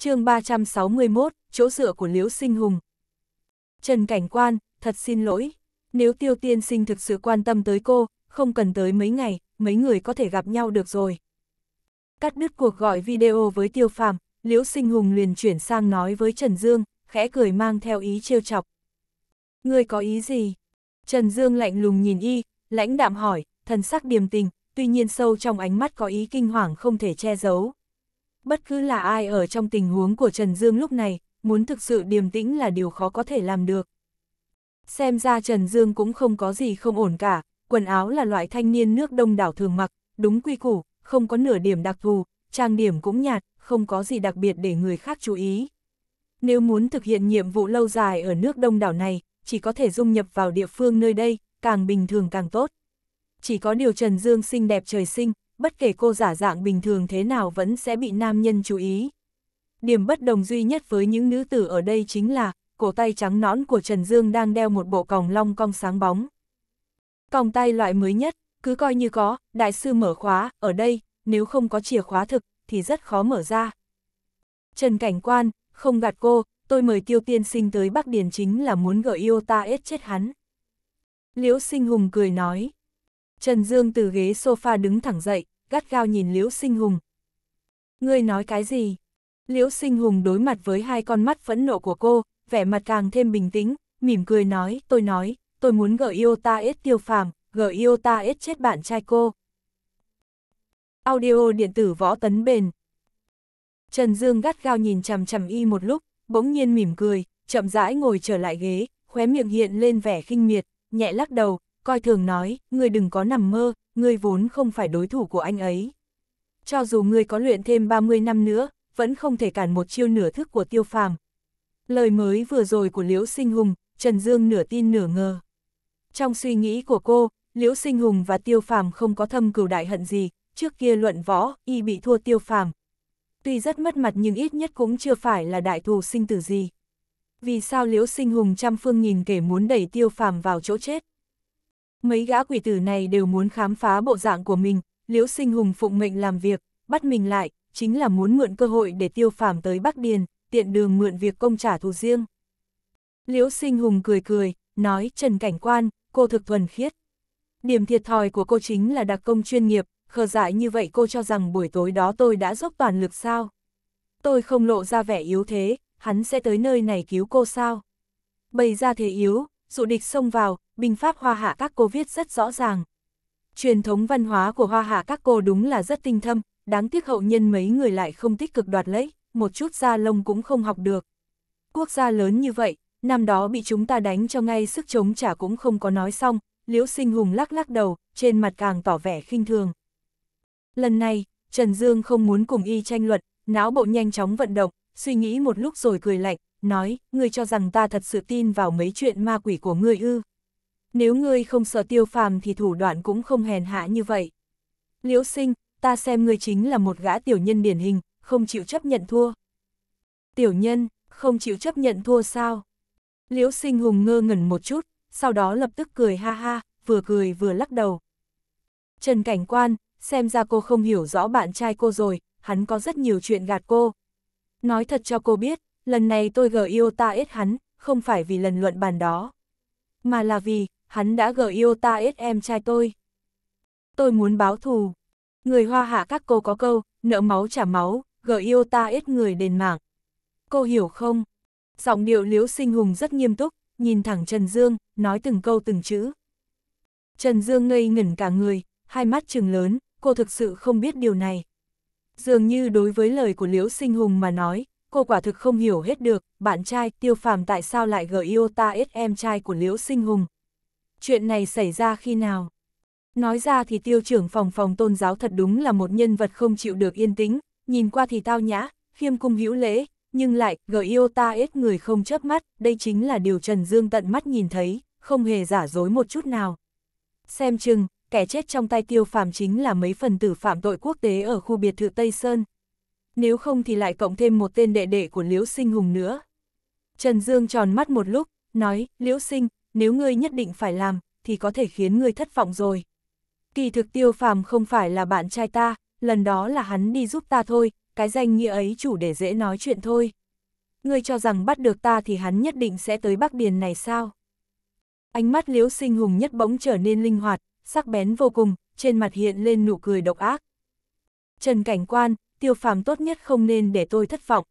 chương 361, chỗ dựa của Liễu Sinh Hùng. Trần Cảnh Quan, thật xin lỗi, nếu Tiêu Tiên Sinh thực sự quan tâm tới cô, không cần tới mấy ngày, mấy người có thể gặp nhau được rồi. Cắt đứt cuộc gọi video với Tiêu Phàm, Liễu Sinh Hùng liền chuyển sang nói với Trần Dương, khẽ cười mang theo ý trêu chọc. Ngươi có ý gì? Trần Dương lạnh lùng nhìn y, lãnh đạm hỏi, thần sắc điềm tình, tuy nhiên sâu trong ánh mắt có ý kinh hoàng không thể che giấu. Bất cứ là ai ở trong tình huống của Trần Dương lúc này, muốn thực sự điềm tĩnh là điều khó có thể làm được. Xem ra Trần Dương cũng không có gì không ổn cả, quần áo là loại thanh niên nước đông đảo thường mặc, đúng quy củ, không có nửa điểm đặc thù, trang điểm cũng nhạt, không có gì đặc biệt để người khác chú ý. Nếu muốn thực hiện nhiệm vụ lâu dài ở nước đông đảo này, chỉ có thể dung nhập vào địa phương nơi đây, càng bình thường càng tốt. Chỉ có điều Trần Dương xinh đẹp trời sinh, bất kể cô giả dạng bình thường thế nào vẫn sẽ bị nam nhân chú ý. Điểm bất đồng duy nhất với những nữ tử ở đây chính là, cổ tay trắng nõn của Trần Dương đang đeo một bộ còng long cong sáng bóng. Còng tay loại mới nhất, cứ coi như có, đại sư mở khóa, ở đây, nếu không có chìa khóa thực, thì rất khó mở ra. Trần Cảnh Quan, không gạt cô, tôi mời tiêu tiên sinh tới Bắc Điền chính là muốn gợi yêu ta ết chết hắn. Liễu sinh hùng cười nói. Trần Dương từ ghế sofa đứng thẳng dậy, gắt gao nhìn Liễu Sinh Hùng. Ngươi nói cái gì? Liễu Sinh Hùng đối mặt với hai con mắt phẫn nộ của cô, vẻ mặt càng thêm bình tĩnh, mỉm cười nói, tôi nói, tôi muốn gợi yêu ta ết tiêu phàm, gợi yêu ta ết chết bạn trai cô. Audio điện tử võ tấn bền. Trần Dương gắt gao nhìn chằm chằm y một lúc, bỗng nhiên mỉm cười, chậm rãi ngồi trở lại ghế, khóe miệng hiện lên vẻ khinh miệt, nhẹ lắc đầu, coi thường nói, ngươi đừng có nằm mơ, ngươi vốn không phải đối thủ của anh ấy. Cho dù ngươi có luyện thêm 30 năm nữa, vẫn không thể cản một chiêu nửa thức của tiêu phàm. Lời mới vừa rồi của Liễu Sinh Hùng, Trần Dương nửa tin nửa ngờ. Trong suy nghĩ của cô, Liễu Sinh Hùng và Tiêu Phàm không có thâm cừu đại hận gì, trước kia luận võ, y bị thua Tiêu Phàm. Tuy rất mất mặt nhưng ít nhất cũng chưa phải là đại thù sinh tử gì. Vì sao Liễu Sinh Hùng trăm phương nghìn kể muốn đẩy Tiêu Phàm vào chỗ chết? Mấy gã quỷ tử này đều muốn khám phá bộ dạng của mình, liễu sinh hùng phụng mệnh làm việc, bắt mình lại, chính là muốn mượn cơ hội để tiêu phàm tới Bắc Điền, tiện đường mượn việc công trả thù riêng. Liễu sinh hùng cười cười, nói Trần Cảnh Quan, cô thực thuần khiết. Điểm thiệt thòi của cô chính là đặc công chuyên nghiệp, khờ dại như vậy cô cho rằng buổi tối đó tôi đã dốc toàn lực sao. Tôi không lộ ra vẻ yếu thế, hắn sẽ tới nơi này cứu cô sao. Bày ra thế yếu, dụ địch xông vào, binh pháp hoa hạ các cô viết rất rõ ràng. Truyền thống văn hóa của hoa hạ các cô đúng là rất tinh thâm, đáng tiếc hậu nhân mấy người lại không tích cực đoạt lấy, một chút da lông cũng không học được. Quốc gia lớn như vậy, năm đó bị chúng ta đánh cho ngay sức chống trả cũng không có nói xong, liễu sinh hùng lắc lắc đầu, trên mặt càng tỏ vẻ khinh thường. Lần này, Trần Dương không muốn cùng y tranh luận, não bộ nhanh chóng vận động, suy nghĩ một lúc rồi cười lạnh, nói, ngươi cho rằng ta thật sự tin vào mấy chuyện ma quỷ của ngươi ư. Nếu ngươi không sợ tiêu phàm thì thủ đoạn cũng không hèn hạ như vậy. Liễu sinh, ta xem ngươi chính là một gã tiểu nhân điển hình, không chịu chấp nhận thua. Tiểu nhân, không chịu chấp nhận thua sao? Liễu sinh hùng ngơ ngẩn một chút, sau đó lập tức cười ha ha, vừa cười vừa lắc đầu. Trần Cảnh Quan, xem ra cô không hiểu rõ bạn trai cô rồi, hắn có rất nhiều chuyện gạt cô. Nói thật cho cô biết, Lần này tôi gờ yêu ta ít hắn, không phải vì lần luận bàn đó. Mà là vì, hắn đã gờ yêu ta ít em trai tôi. Tôi muốn báo thù. Người hoa hạ các cô có câu, nợ máu trả máu, gờ yêu ta ít người đền mạng. Cô hiểu không? Giọng điệu liễu sinh hùng rất nghiêm túc, nhìn thẳng Trần Dương, nói từng câu từng chữ. Trần Dương ngây ngẩn cả người, hai mắt trừng lớn, cô thực sự không biết điều này. Dường như đối với lời của Liễu Sinh Hùng mà nói, cô quả thực không hiểu hết được, bạn trai tiêu phàm tại sao lại gợi yêu ta ít em trai của Liễu Sinh Hùng. Chuyện này xảy ra khi nào? Nói ra thì tiêu trưởng phòng phòng tôn giáo thật đúng là một nhân vật không chịu được yên tĩnh, nhìn qua thì tao nhã, khiêm cung hữu lễ, nhưng lại gợi yêu ta ít người không chớp mắt, đây chính là điều Trần Dương tận mắt nhìn thấy, không hề giả dối một chút nào. Xem chừng, kẻ chết trong tay tiêu phàm chính là mấy phần tử phạm tội quốc tế ở khu biệt thự Tây Sơn, nếu không thì lại cộng thêm một tên đệ đệ của Liễu Sinh Hùng nữa. Trần Dương tròn mắt một lúc, nói, Liễu Sinh, nếu ngươi nhất định phải làm, thì có thể khiến ngươi thất vọng rồi. Kỳ thực tiêu phàm không phải là bạn trai ta, lần đó là hắn đi giúp ta thôi, cái danh nghĩa ấy chủ để dễ nói chuyện thôi. Ngươi cho rằng bắt được ta thì hắn nhất định sẽ tới Bắc Điền này sao? Ánh mắt liễu sinh hùng nhất bỗng trở nên linh hoạt, sắc bén vô cùng, trên mặt hiện lên nụ cười độc ác. Trần Cảnh Quan, tiêu phàm tốt nhất không nên để tôi thất vọng.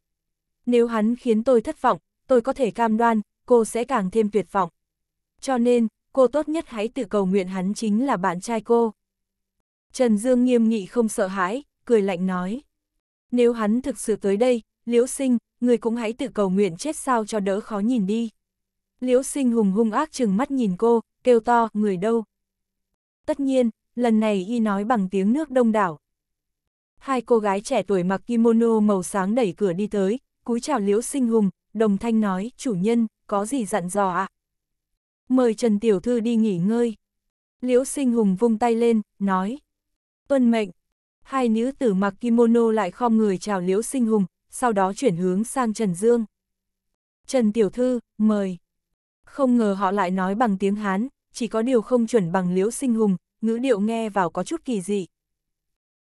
Nếu hắn khiến tôi thất vọng, tôi có thể cam đoan, cô sẽ càng thêm tuyệt vọng. Cho nên, cô tốt nhất hãy tự cầu nguyện hắn chính là bạn trai cô. Trần Dương nghiêm nghị không sợ hãi, cười lạnh nói. Nếu hắn thực sự tới đây, Liễu Sinh, người cũng hãy tự cầu nguyện chết sao cho đỡ khó nhìn đi. Liễu Sinh hùng hung ác chừng mắt nhìn cô, kêu to, người đâu. Tất nhiên, lần này y nói bằng tiếng nước đông đảo, hai cô gái trẻ tuổi mặc kimono màu sáng đẩy cửa đi tới, cúi chào Liễu Sinh Hùng, đồng thanh nói, chủ nhân, có gì dặn dò ạ? À? Mời Trần Tiểu Thư đi nghỉ ngơi. Liễu Sinh Hùng vung tay lên, nói, tuân mệnh. Hai nữ tử mặc kimono lại khom người chào Liễu Sinh Hùng, sau đó chuyển hướng sang Trần Dương. Trần Tiểu Thư, mời. Không ngờ họ lại nói bằng tiếng Hán, chỉ có điều không chuẩn bằng Liễu Sinh Hùng, ngữ điệu nghe vào có chút kỳ dị.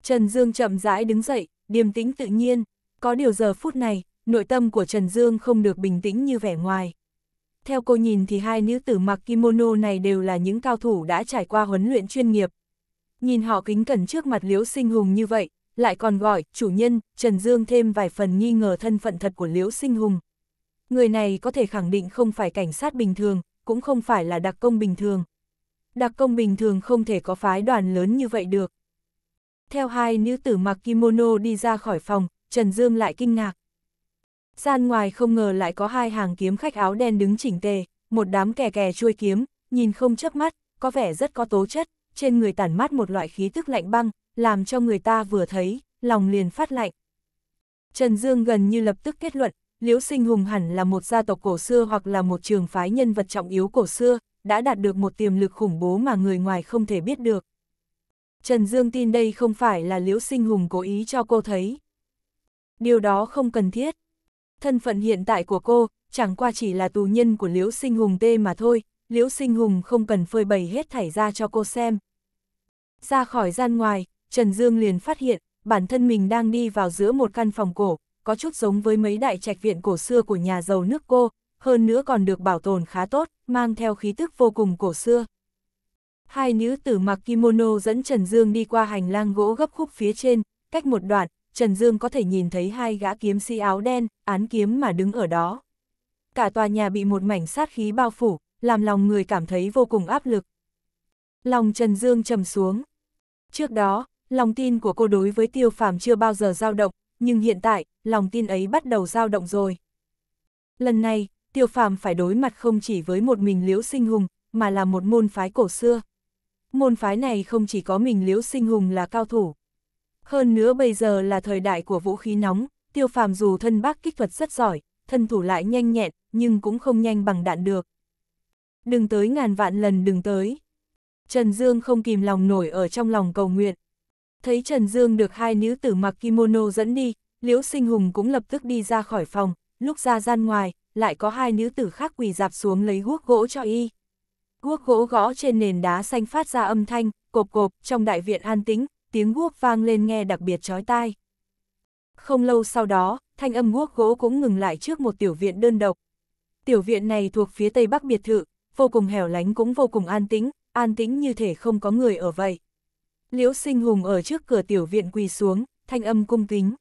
Trần Dương chậm rãi đứng dậy, điềm tĩnh tự nhiên, có điều giờ phút này, nội tâm của Trần Dương không được bình tĩnh như vẻ ngoài. Theo cô nhìn thì hai nữ tử mặc kimono này đều là những cao thủ đã trải qua huấn luyện chuyên nghiệp. Nhìn họ kính cẩn trước mặt Liễu Sinh Hùng như vậy, lại còn gọi chủ nhân, Trần Dương thêm vài phần nghi ngờ thân phận thật của Liễu Sinh Hùng. Người này có thể khẳng định không phải cảnh sát bình thường, cũng không phải là đặc công bình thường. Đặc công bình thường không thể có phái đoàn lớn như vậy được theo hai nữ tử mặc kimono đi ra khỏi phòng, Trần Dương lại kinh ngạc. Gian ngoài không ngờ lại có hai hàng kiếm khách áo đen đứng chỉnh tề, một đám kẻ kè chuôi kiếm, nhìn không chớp mắt, có vẻ rất có tố chất, trên người tản mát một loại khí tức lạnh băng, làm cho người ta vừa thấy, lòng liền phát lạnh. Trần Dương gần như lập tức kết luận, Liễu Sinh Hùng hẳn là một gia tộc cổ xưa hoặc là một trường phái nhân vật trọng yếu cổ xưa, đã đạt được một tiềm lực khủng bố mà người ngoài không thể biết được. Trần Dương tin đây không phải là Liễu Sinh Hùng cố ý cho cô thấy. Điều đó không cần thiết. Thân phận hiện tại của cô, chẳng qua chỉ là tù nhân của Liễu Sinh Hùng tê mà thôi, Liễu Sinh Hùng không cần phơi bày hết thảy ra cho cô xem. Ra khỏi gian ngoài, Trần Dương liền phát hiện, bản thân mình đang đi vào giữa một căn phòng cổ, có chút giống với mấy đại trạch viện cổ xưa của nhà giàu nước cô, hơn nữa còn được bảo tồn khá tốt, mang theo khí tức vô cùng cổ xưa hai nữ tử mặc kimono dẫn Trần Dương đi qua hành lang gỗ gấp khúc phía trên, cách một đoạn, Trần Dương có thể nhìn thấy hai gã kiếm sĩ áo đen, án kiếm mà đứng ở đó. Cả tòa nhà bị một mảnh sát khí bao phủ, làm lòng người cảm thấy vô cùng áp lực. Lòng Trần Dương trầm xuống. Trước đó, lòng tin của cô đối với tiêu phàm chưa bao giờ dao động, nhưng hiện tại, lòng tin ấy bắt đầu dao động rồi. Lần này, tiêu phàm phải đối mặt không chỉ với một mình liễu sinh hùng, mà là một môn phái cổ xưa môn phái này không chỉ có mình Liễu Sinh Hùng là cao thủ. Hơn nữa bây giờ là thời đại của vũ khí nóng, tiêu phàm dù thân bác kích thuật rất giỏi, thân thủ lại nhanh nhẹn, nhưng cũng không nhanh bằng đạn được. Đừng tới ngàn vạn lần đừng tới. Trần Dương không kìm lòng nổi ở trong lòng cầu nguyện. Thấy Trần Dương được hai nữ tử mặc kimono dẫn đi, Liễu Sinh Hùng cũng lập tức đi ra khỏi phòng, lúc ra gian ngoài, lại có hai nữ tử khác quỳ dạp xuống lấy guốc gỗ cho y guốc gỗ gõ trên nền đá xanh phát ra âm thanh, cộp cộp, trong đại viện an tĩnh, tiếng guốc vang lên nghe đặc biệt chói tai. Không lâu sau đó, thanh âm guốc gỗ cũng ngừng lại trước một tiểu viện đơn độc. Tiểu viện này thuộc phía tây bắc biệt thự, vô cùng hẻo lánh cũng vô cùng an tĩnh, an tĩnh như thể không có người ở vậy. Liễu Sinh Hùng ở trước cửa tiểu viện quỳ xuống, thanh âm cung kính.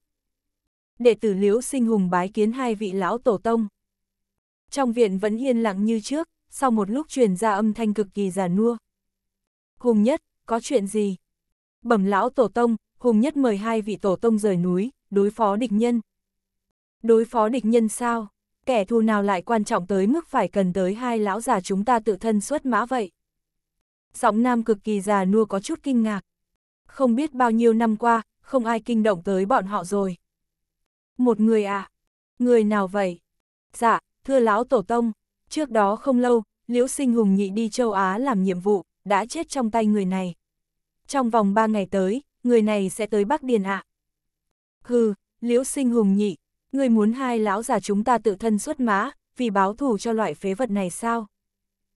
Đệ tử Liễu Sinh Hùng bái kiến hai vị lão tổ tông. Trong viện vẫn yên lặng như trước, sau một lúc truyền ra âm thanh cực kỳ già nua. Hùng nhất, có chuyện gì? Bẩm lão tổ tông, Hùng nhất mời hai vị tổ tông rời núi, đối phó địch nhân. Đối phó địch nhân sao? Kẻ thù nào lại quan trọng tới mức phải cần tới hai lão già chúng ta tự thân xuất mã vậy? Giọng nam cực kỳ già nua có chút kinh ngạc. Không biết bao nhiêu năm qua, không ai kinh động tới bọn họ rồi. Một người à? Người nào vậy? Dạ, thưa lão tổ tông, Trước đó không lâu, Liễu Sinh Hùng Nhị đi châu Á làm nhiệm vụ, đã chết trong tay người này. Trong vòng 3 ngày tới, người này sẽ tới Bắc Điền ạ. À. Hừ, Liễu Sinh Hùng Nhị, người muốn hai lão già chúng ta tự thân xuất mã, vì báo thù cho loại phế vật này sao?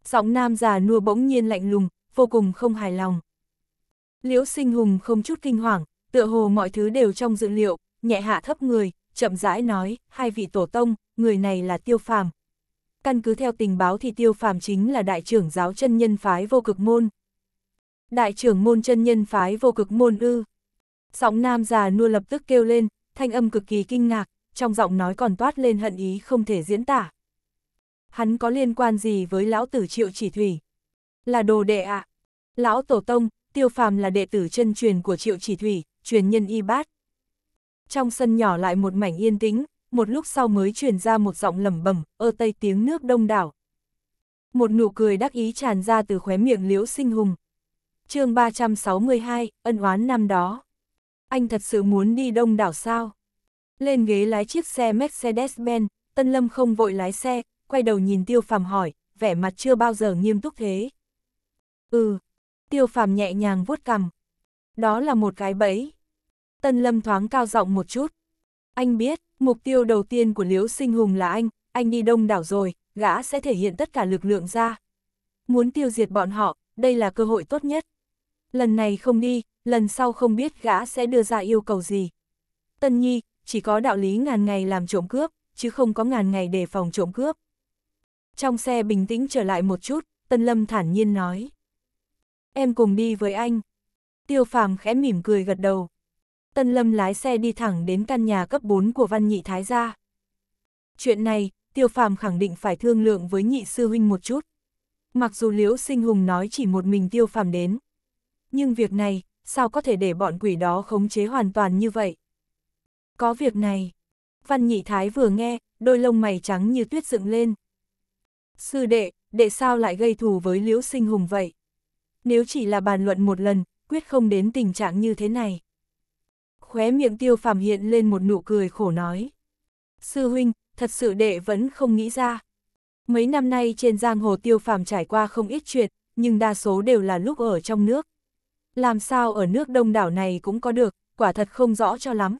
Giọng nam già nua bỗng nhiên lạnh lùng, vô cùng không hài lòng. Liễu Sinh Hùng không chút kinh hoàng, tựa hồ mọi thứ đều trong dự liệu, nhẹ hạ thấp người, chậm rãi nói, hai vị tổ tông, người này là Tiêu Phàm, căn cứ theo tình báo thì tiêu phàm chính là đại trưởng giáo chân nhân phái vô cực môn. Đại trưởng môn chân nhân phái vô cực môn ư. Giọng nam già nua lập tức kêu lên, thanh âm cực kỳ kinh ngạc, trong giọng nói còn toát lên hận ý không thể diễn tả. Hắn có liên quan gì với lão tử triệu chỉ thủy? Là đồ đệ ạ. À? Lão tổ tông, tiêu phàm là đệ tử chân truyền của triệu chỉ thủy, truyền nhân y bát. Trong sân nhỏ lại một mảnh yên tĩnh, một lúc sau mới truyền ra một giọng lẩm bẩm, ơ tây tiếng nước đông đảo. Một nụ cười đắc ý tràn ra từ khóe miệng Liễu Sinh Hùng. chương 362, ân oán năm đó. Anh thật sự muốn đi đông đảo sao? Lên ghế lái chiếc xe Mercedes-Benz, Tân Lâm không vội lái xe, quay đầu nhìn Tiêu Phàm hỏi, vẻ mặt chưa bao giờ nghiêm túc thế. Ừ, Tiêu Phàm nhẹ nhàng vuốt cằm. Đó là một cái bẫy. Tân Lâm thoáng cao giọng một chút. Anh biết, Mục tiêu đầu tiên của Liễu Sinh Hùng là anh, anh đi đông đảo rồi, gã sẽ thể hiện tất cả lực lượng ra. Muốn tiêu diệt bọn họ, đây là cơ hội tốt nhất. Lần này không đi, lần sau không biết gã sẽ đưa ra yêu cầu gì. Tân Nhi, chỉ có đạo lý ngàn ngày làm trộm cướp, chứ không có ngàn ngày để phòng trộm cướp. Trong xe bình tĩnh trở lại một chút, Tân Lâm thản nhiên nói. Em cùng đi với anh. Tiêu Phàm khẽ mỉm cười gật đầu. Tân Lâm lái xe đi thẳng đến căn nhà cấp 4 của Văn Nhị Thái gia. Chuyện này, Tiêu Phàm khẳng định phải thương lượng với nhị sư huynh một chút. Mặc dù Liễu Sinh Hùng nói chỉ một mình Tiêu Phàm đến, nhưng việc này, sao có thể để bọn quỷ đó khống chế hoàn toàn như vậy? Có việc này. Văn Nhị Thái vừa nghe, đôi lông mày trắng như tuyết dựng lên. Sư đệ, đệ sao lại gây thù với Liễu Sinh Hùng vậy? Nếu chỉ là bàn luận một lần, quyết không đến tình trạng như thế này khóe miệng tiêu phàm hiện lên một nụ cười khổ nói. Sư huynh, thật sự đệ vẫn không nghĩ ra. Mấy năm nay trên giang hồ tiêu phàm trải qua không ít chuyện, nhưng đa số đều là lúc ở trong nước. Làm sao ở nước đông đảo này cũng có được, quả thật không rõ cho lắm.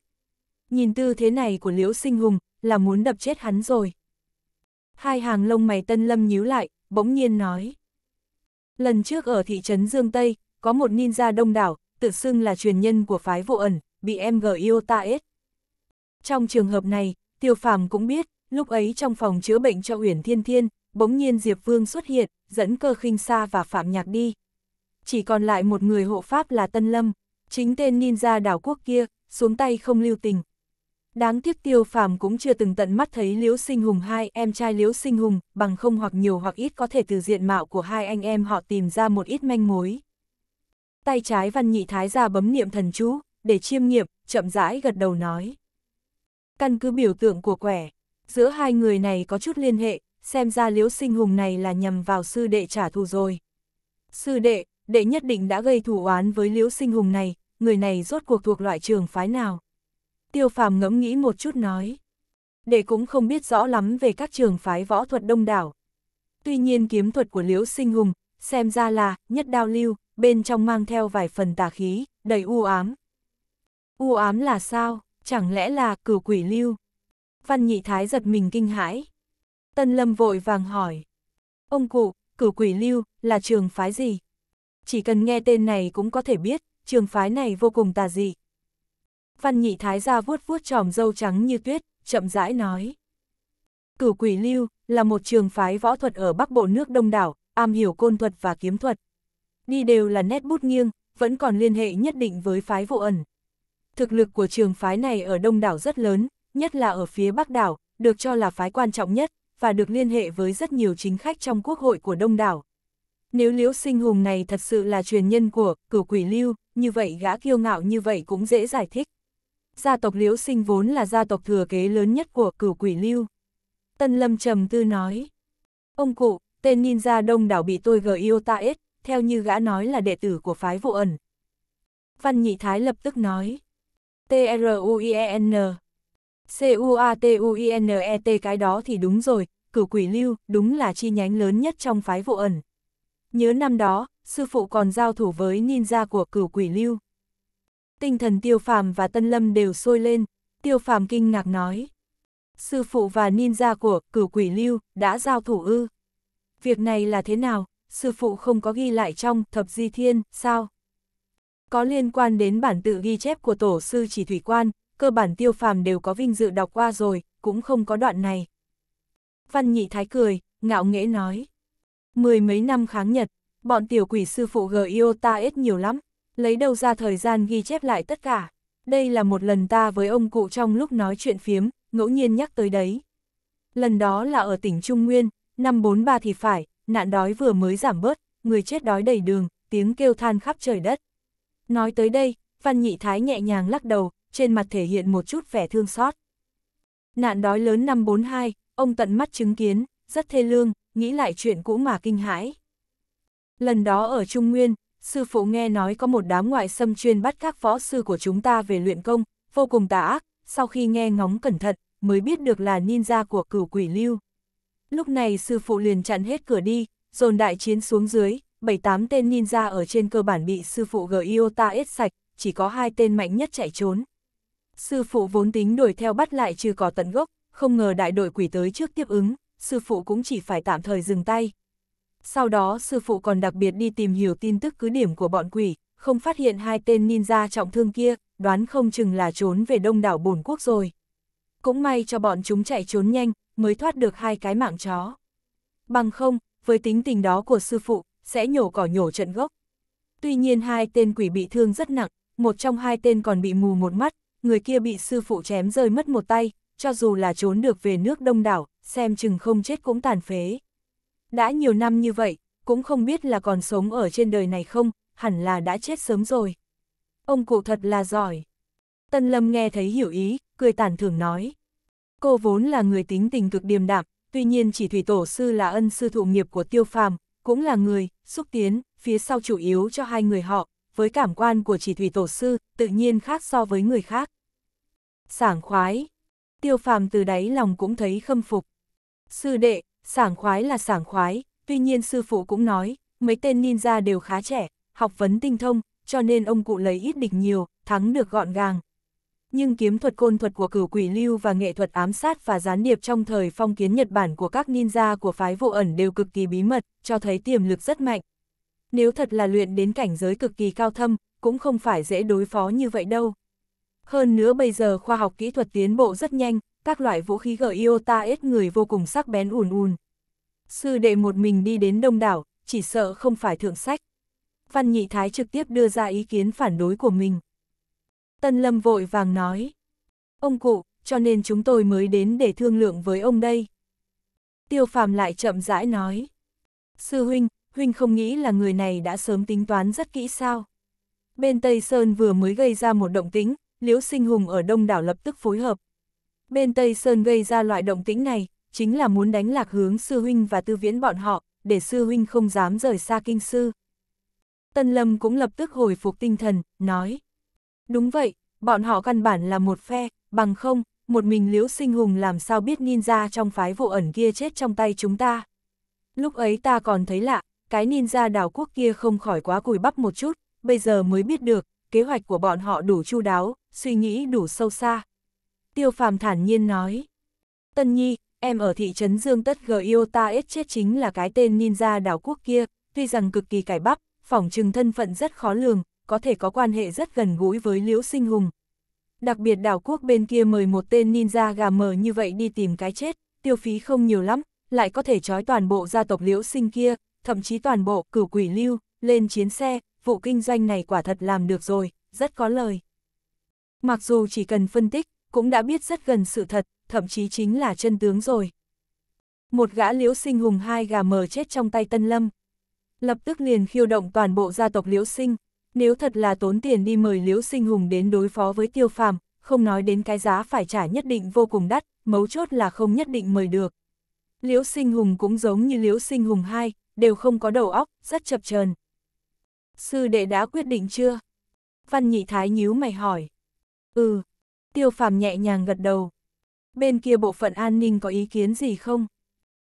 Nhìn tư thế này của Liễu Sinh Hùng, là muốn đập chết hắn rồi. Hai hàng lông mày tân lâm nhíu lại, bỗng nhiên nói. Lần trước ở thị trấn Dương Tây, có một ninja đông đảo, tự xưng là truyền nhân của phái vụ ẩn, bị em MG Iota S. Trong trường hợp này, Tiêu Phàm cũng biết, lúc ấy trong phòng chữa bệnh cho Uyển Thiên Thiên, bỗng nhiên Diệp Vương xuất hiện, dẫn cơ khinh xa và Phạm Nhạc đi. Chỉ còn lại một người hộ pháp là Tân Lâm, chính tên ninja đảo quốc kia, xuống tay không lưu tình. Đáng tiếc Tiêu Phàm cũng chưa từng tận mắt thấy Liễu Sinh Hùng hai em trai Liễu Sinh Hùng, bằng không hoặc nhiều hoặc ít có thể từ diện mạo của hai anh em họ tìm ra một ít manh mối. Tay trái Văn Nhị Thái gia bấm niệm thần chú, để chiêm nghiệm, chậm rãi gật đầu nói. Căn cứ biểu tượng của quẻ, giữa hai người này có chút liên hệ, xem ra liễu sinh hùng này là nhằm vào sư đệ trả thù rồi. Sư đệ, đệ nhất định đã gây thù oán với liễu sinh hùng này, người này rốt cuộc thuộc loại trường phái nào. Tiêu phàm ngẫm nghĩ một chút nói. Đệ cũng không biết rõ lắm về các trường phái võ thuật đông đảo. Tuy nhiên kiếm thuật của liễu sinh hùng, xem ra là nhất đao lưu, bên trong mang theo vài phần tà khí, đầy u ám, U ám là sao? Chẳng lẽ là cửu quỷ lưu? Văn nhị thái giật mình kinh hãi. Tân lâm vội vàng hỏi. Ông cụ, cửu quỷ lưu, là trường phái gì? Chỉ cần nghe tên này cũng có thể biết, trường phái này vô cùng tà dị. Văn nhị thái ra vuốt vuốt tròm dâu trắng như tuyết, chậm rãi nói. Cửu quỷ lưu là một trường phái võ thuật ở bắc bộ nước đông đảo, am hiểu côn thuật và kiếm thuật. Đi đều là nét bút nghiêng, vẫn còn liên hệ nhất định với phái vụ ẩn, thực lực của trường phái này ở đông đảo rất lớn, nhất là ở phía bắc đảo, được cho là phái quan trọng nhất, và được liên hệ với rất nhiều chính khách trong quốc hội của đông đảo. Nếu liễu sinh hùng này thật sự là truyền nhân của cửu quỷ lưu, như vậy gã kiêu ngạo như vậy cũng dễ giải thích. Gia tộc liễu sinh vốn là gia tộc thừa kế lớn nhất của cửu quỷ lưu. Tân Lâm trầm tư nói. Ông cụ, tên ninja đông đảo bị tôi gờ ta theo như gã nói là đệ tử của phái vụ ẩn. Văn Nhị Thái lập tức nói. T-R-U-I-E-N. C-U-A-T-U-I-N-E-T e cái đó thì đúng rồi, cửu quỷ lưu, đúng là chi nhánh lớn nhất trong phái vụ ẩn. Nhớ năm đó, sư phụ còn giao thủ với ninja của cửu quỷ lưu. Tinh thần tiêu phàm và tân lâm đều sôi lên, tiêu phàm kinh ngạc nói. Sư phụ và ninja của cửu quỷ lưu đã giao thủ ư. Việc này là thế nào, sư phụ không có ghi lại trong thập di thiên, sao? Có liên quan đến bản tự ghi chép của tổ sư chỉ thủy quan, cơ bản tiêu phàm đều có vinh dự đọc qua rồi, cũng không có đoạn này. Văn nhị thái cười, ngạo nghễ nói. Mười mấy năm kháng nhật, bọn tiểu quỷ sư phụ gờ yêu ta ít nhiều lắm, lấy đâu ra thời gian ghi chép lại tất cả. Đây là một lần ta với ông cụ trong lúc nói chuyện phiếm, ngẫu nhiên nhắc tới đấy. Lần đó là ở tỉnh Trung Nguyên, năm 43 thì phải, nạn đói vừa mới giảm bớt, người chết đói đầy đường, tiếng kêu than khắp trời đất. Nói tới đây, Văn Nhị Thái nhẹ nhàng lắc đầu, trên mặt thể hiện một chút vẻ thương xót. Nạn đói lớn năm 42, ông tận mắt chứng kiến, rất thê lương, nghĩ lại chuyện cũ mà kinh hãi. Lần đó ở Trung Nguyên, sư phụ nghe nói có một đám ngoại xâm chuyên bắt các võ sư của chúng ta về luyện công, vô cùng tà ác, sau khi nghe ngóng cẩn thận, mới biết được là ninja của cửu quỷ lưu. Lúc này sư phụ liền chặn hết cửa đi, dồn đại chiến xuống dưới, bảy tám tên ninja ở trên cơ bản bị sư phụ Giota ết sạch, chỉ có hai tên mạnh nhất chạy trốn. Sư phụ vốn tính đuổi theo bắt lại trừ cỏ tận gốc, không ngờ đại đội quỷ tới trước tiếp ứng, sư phụ cũng chỉ phải tạm thời dừng tay. Sau đó sư phụ còn đặc biệt đi tìm hiểu tin tức cứ điểm của bọn quỷ, không phát hiện hai tên ninja trọng thương kia, đoán không chừng là trốn về đông đảo bổn quốc rồi. Cũng may cho bọn chúng chạy trốn nhanh, mới thoát được hai cái mạng chó. Bằng không, với tính tình đó của sư phụ, sẽ nhổ cỏ nhổ trận gốc. Tuy nhiên hai tên quỷ bị thương rất nặng, một trong hai tên còn bị mù một mắt, người kia bị sư phụ chém rơi mất một tay, cho dù là trốn được về nước đông đảo, xem chừng không chết cũng tàn phế. Đã nhiều năm như vậy, cũng không biết là còn sống ở trên đời này không, hẳn là đã chết sớm rồi. Ông cụ thật là giỏi. Tân Lâm nghe thấy hiểu ý, cười tàn thường nói. Cô vốn là người tính tình cực điềm đạm, tuy nhiên chỉ thủy tổ sư là ân sư thụ nghiệp của tiêu phàm, cũng là người, xúc tiến, phía sau chủ yếu cho hai người họ, với cảm quan của chỉ thủy tổ sư, tự nhiên khác so với người khác. Sảng khoái, tiêu phàm từ đáy lòng cũng thấy khâm phục. Sư đệ, sảng khoái là sảng khoái, tuy nhiên sư phụ cũng nói, mấy tên ninja đều khá trẻ, học vấn tinh thông, cho nên ông cụ lấy ít địch nhiều, thắng được gọn gàng, nhưng kiếm thuật côn thuật của cửu quỷ lưu và nghệ thuật ám sát và gián điệp trong thời phong kiến Nhật Bản của các ninja của phái vô ẩn đều cực kỳ bí mật, cho thấy tiềm lực rất mạnh. Nếu thật là luyện đến cảnh giới cực kỳ cao thâm, cũng không phải dễ đối phó như vậy đâu. Hơn nữa bây giờ khoa học kỹ thuật tiến bộ rất nhanh, các loại vũ khí gở Iota ít người vô cùng sắc bén ùn ùn. Sư đệ một mình đi đến đông đảo, chỉ sợ không phải thượng sách. Văn Nhị Thái trực tiếp đưa ra ý kiến phản đối của mình. Tân Lâm vội vàng nói. Ông cụ, cho nên chúng tôi mới đến để thương lượng với ông đây. Tiêu phàm lại chậm rãi nói. Sư huynh, huynh không nghĩ là người này đã sớm tính toán rất kỹ sao. Bên Tây Sơn vừa mới gây ra một động tĩnh, Liễu Sinh Hùng ở Đông Đảo lập tức phối hợp. Bên Tây Sơn gây ra loại động tĩnh này, chính là muốn đánh lạc hướng sư huynh và tư viễn bọn họ, để sư huynh không dám rời xa kinh sư. Tân Lâm cũng lập tức hồi phục tinh thần, nói. Đúng vậy, bọn họ căn bản là một phe, bằng không, một mình Liễu Sinh Hùng làm sao biết ninja trong phái vụ ẩn kia chết trong tay chúng ta. Lúc ấy ta còn thấy lạ, cái ninja đảo quốc kia không khỏi quá cùi bắp một chút, bây giờ mới biết được, kế hoạch của bọn họ đủ chu đáo, suy nghĩ đủ sâu xa. Tiêu phàm thản nhiên nói. Tân Nhi, em ở thị trấn Dương Tất yêu ta ít chết chính là cái tên ninja đảo quốc kia, tuy rằng cực kỳ cải bắp, phỏng trừng thân phận rất khó lường, có thể có quan hệ rất gần gũi với Liễu Sinh Hùng. Đặc biệt đảo quốc bên kia mời một tên ninja gà mờ như vậy đi tìm cái chết, tiêu phí không nhiều lắm, lại có thể trói toàn bộ gia tộc Liễu Sinh kia, thậm chí toàn bộ cửu quỷ lưu, lên chiến xe, vụ kinh doanh này quả thật làm được rồi, rất có lời. Mặc dù chỉ cần phân tích, cũng đã biết rất gần sự thật, thậm chí chính là chân tướng rồi. Một gã liễu sinh hùng hai gà mờ chết trong tay Tân Lâm. Lập tức liền khiêu động toàn bộ gia tộc liễu sinh, nếu thật là tốn tiền đi mời Liễu Sinh Hùng đến đối phó với tiêu phàm, không nói đến cái giá phải trả nhất định vô cùng đắt, mấu chốt là không nhất định mời được. Liễu Sinh Hùng cũng giống như Liễu Sinh Hùng 2, đều không có đầu óc, rất chập chờn. Sư đệ đã quyết định chưa? Văn Nhị Thái nhíu mày hỏi. Ừ, tiêu phàm nhẹ nhàng gật đầu. Bên kia bộ phận an ninh có ý kiến gì không?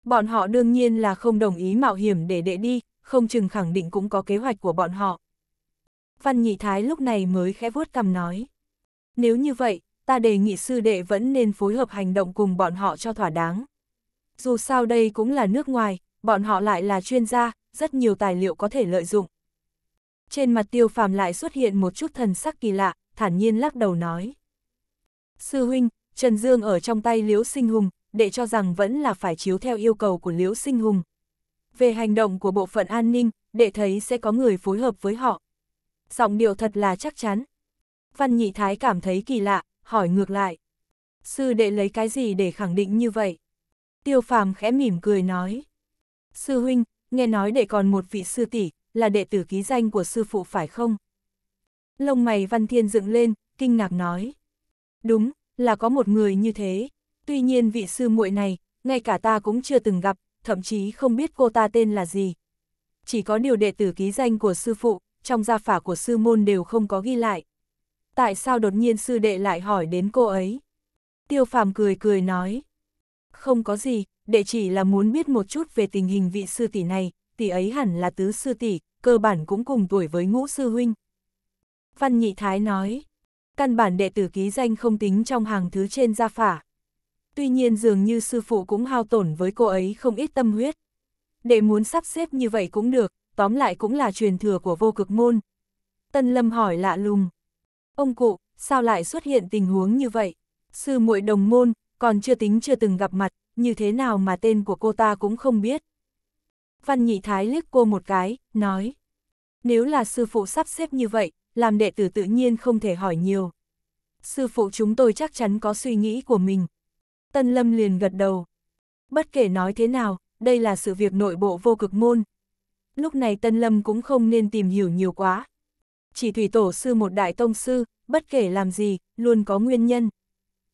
Bọn họ đương nhiên là không đồng ý mạo hiểm để đệ đi, không chừng khẳng định cũng có kế hoạch của bọn họ. Văn Nhị Thái lúc này mới khẽ vuốt cằm nói. Nếu như vậy, ta đề nghị sư đệ vẫn nên phối hợp hành động cùng bọn họ cho thỏa đáng. Dù sao đây cũng là nước ngoài, bọn họ lại là chuyên gia, rất nhiều tài liệu có thể lợi dụng. Trên mặt tiêu phàm lại xuất hiện một chút thần sắc kỳ lạ, thản nhiên lắc đầu nói. Sư huynh, Trần Dương ở trong tay Liễu Sinh Hùng, đệ cho rằng vẫn là phải chiếu theo yêu cầu của Liễu Sinh Hùng. Về hành động của bộ phận an ninh, đệ thấy sẽ có người phối hợp với họ, giọng điệu thật là chắc chắn. Văn Nhị Thái cảm thấy kỳ lạ, hỏi ngược lại. Sư đệ lấy cái gì để khẳng định như vậy? Tiêu phàm khẽ mỉm cười nói. Sư huynh, nghe nói đệ còn một vị sư tỷ, là đệ tử ký danh của sư phụ phải không? Lông mày Văn Thiên dựng lên, kinh ngạc nói. Đúng, là có một người như thế. Tuy nhiên vị sư muội này, ngay cả ta cũng chưa từng gặp, thậm chí không biết cô ta tên là gì. Chỉ có điều đệ tử ký danh của sư phụ, trong gia phả của sư môn đều không có ghi lại. Tại sao đột nhiên sư đệ lại hỏi đến cô ấy? Tiêu phàm cười cười nói. Không có gì, đệ chỉ là muốn biết một chút về tình hình vị sư tỷ này, tỷ ấy hẳn là tứ sư tỷ, cơ bản cũng cùng tuổi với ngũ sư huynh. Văn Nhị Thái nói, căn bản đệ tử ký danh không tính trong hàng thứ trên gia phả. Tuy nhiên dường như sư phụ cũng hao tổn với cô ấy không ít tâm huyết. Đệ muốn sắp xếp như vậy cũng được, tóm lại cũng là truyền thừa của vô cực môn. Tân Lâm hỏi lạ lùng. Ông cụ, sao lại xuất hiện tình huống như vậy? Sư muội đồng môn, còn chưa tính chưa từng gặp mặt, như thế nào mà tên của cô ta cũng không biết. Văn Nhị Thái liếc cô một cái, nói. Nếu là sư phụ sắp xếp như vậy, làm đệ tử tự nhiên không thể hỏi nhiều. Sư phụ chúng tôi chắc chắn có suy nghĩ của mình. Tân Lâm liền gật đầu. Bất kể nói thế nào, đây là sự việc nội bộ vô cực môn, lúc này Tân Lâm cũng không nên tìm hiểu nhiều quá. Chỉ thủy tổ sư một đại tông sư, bất kể làm gì, luôn có nguyên nhân.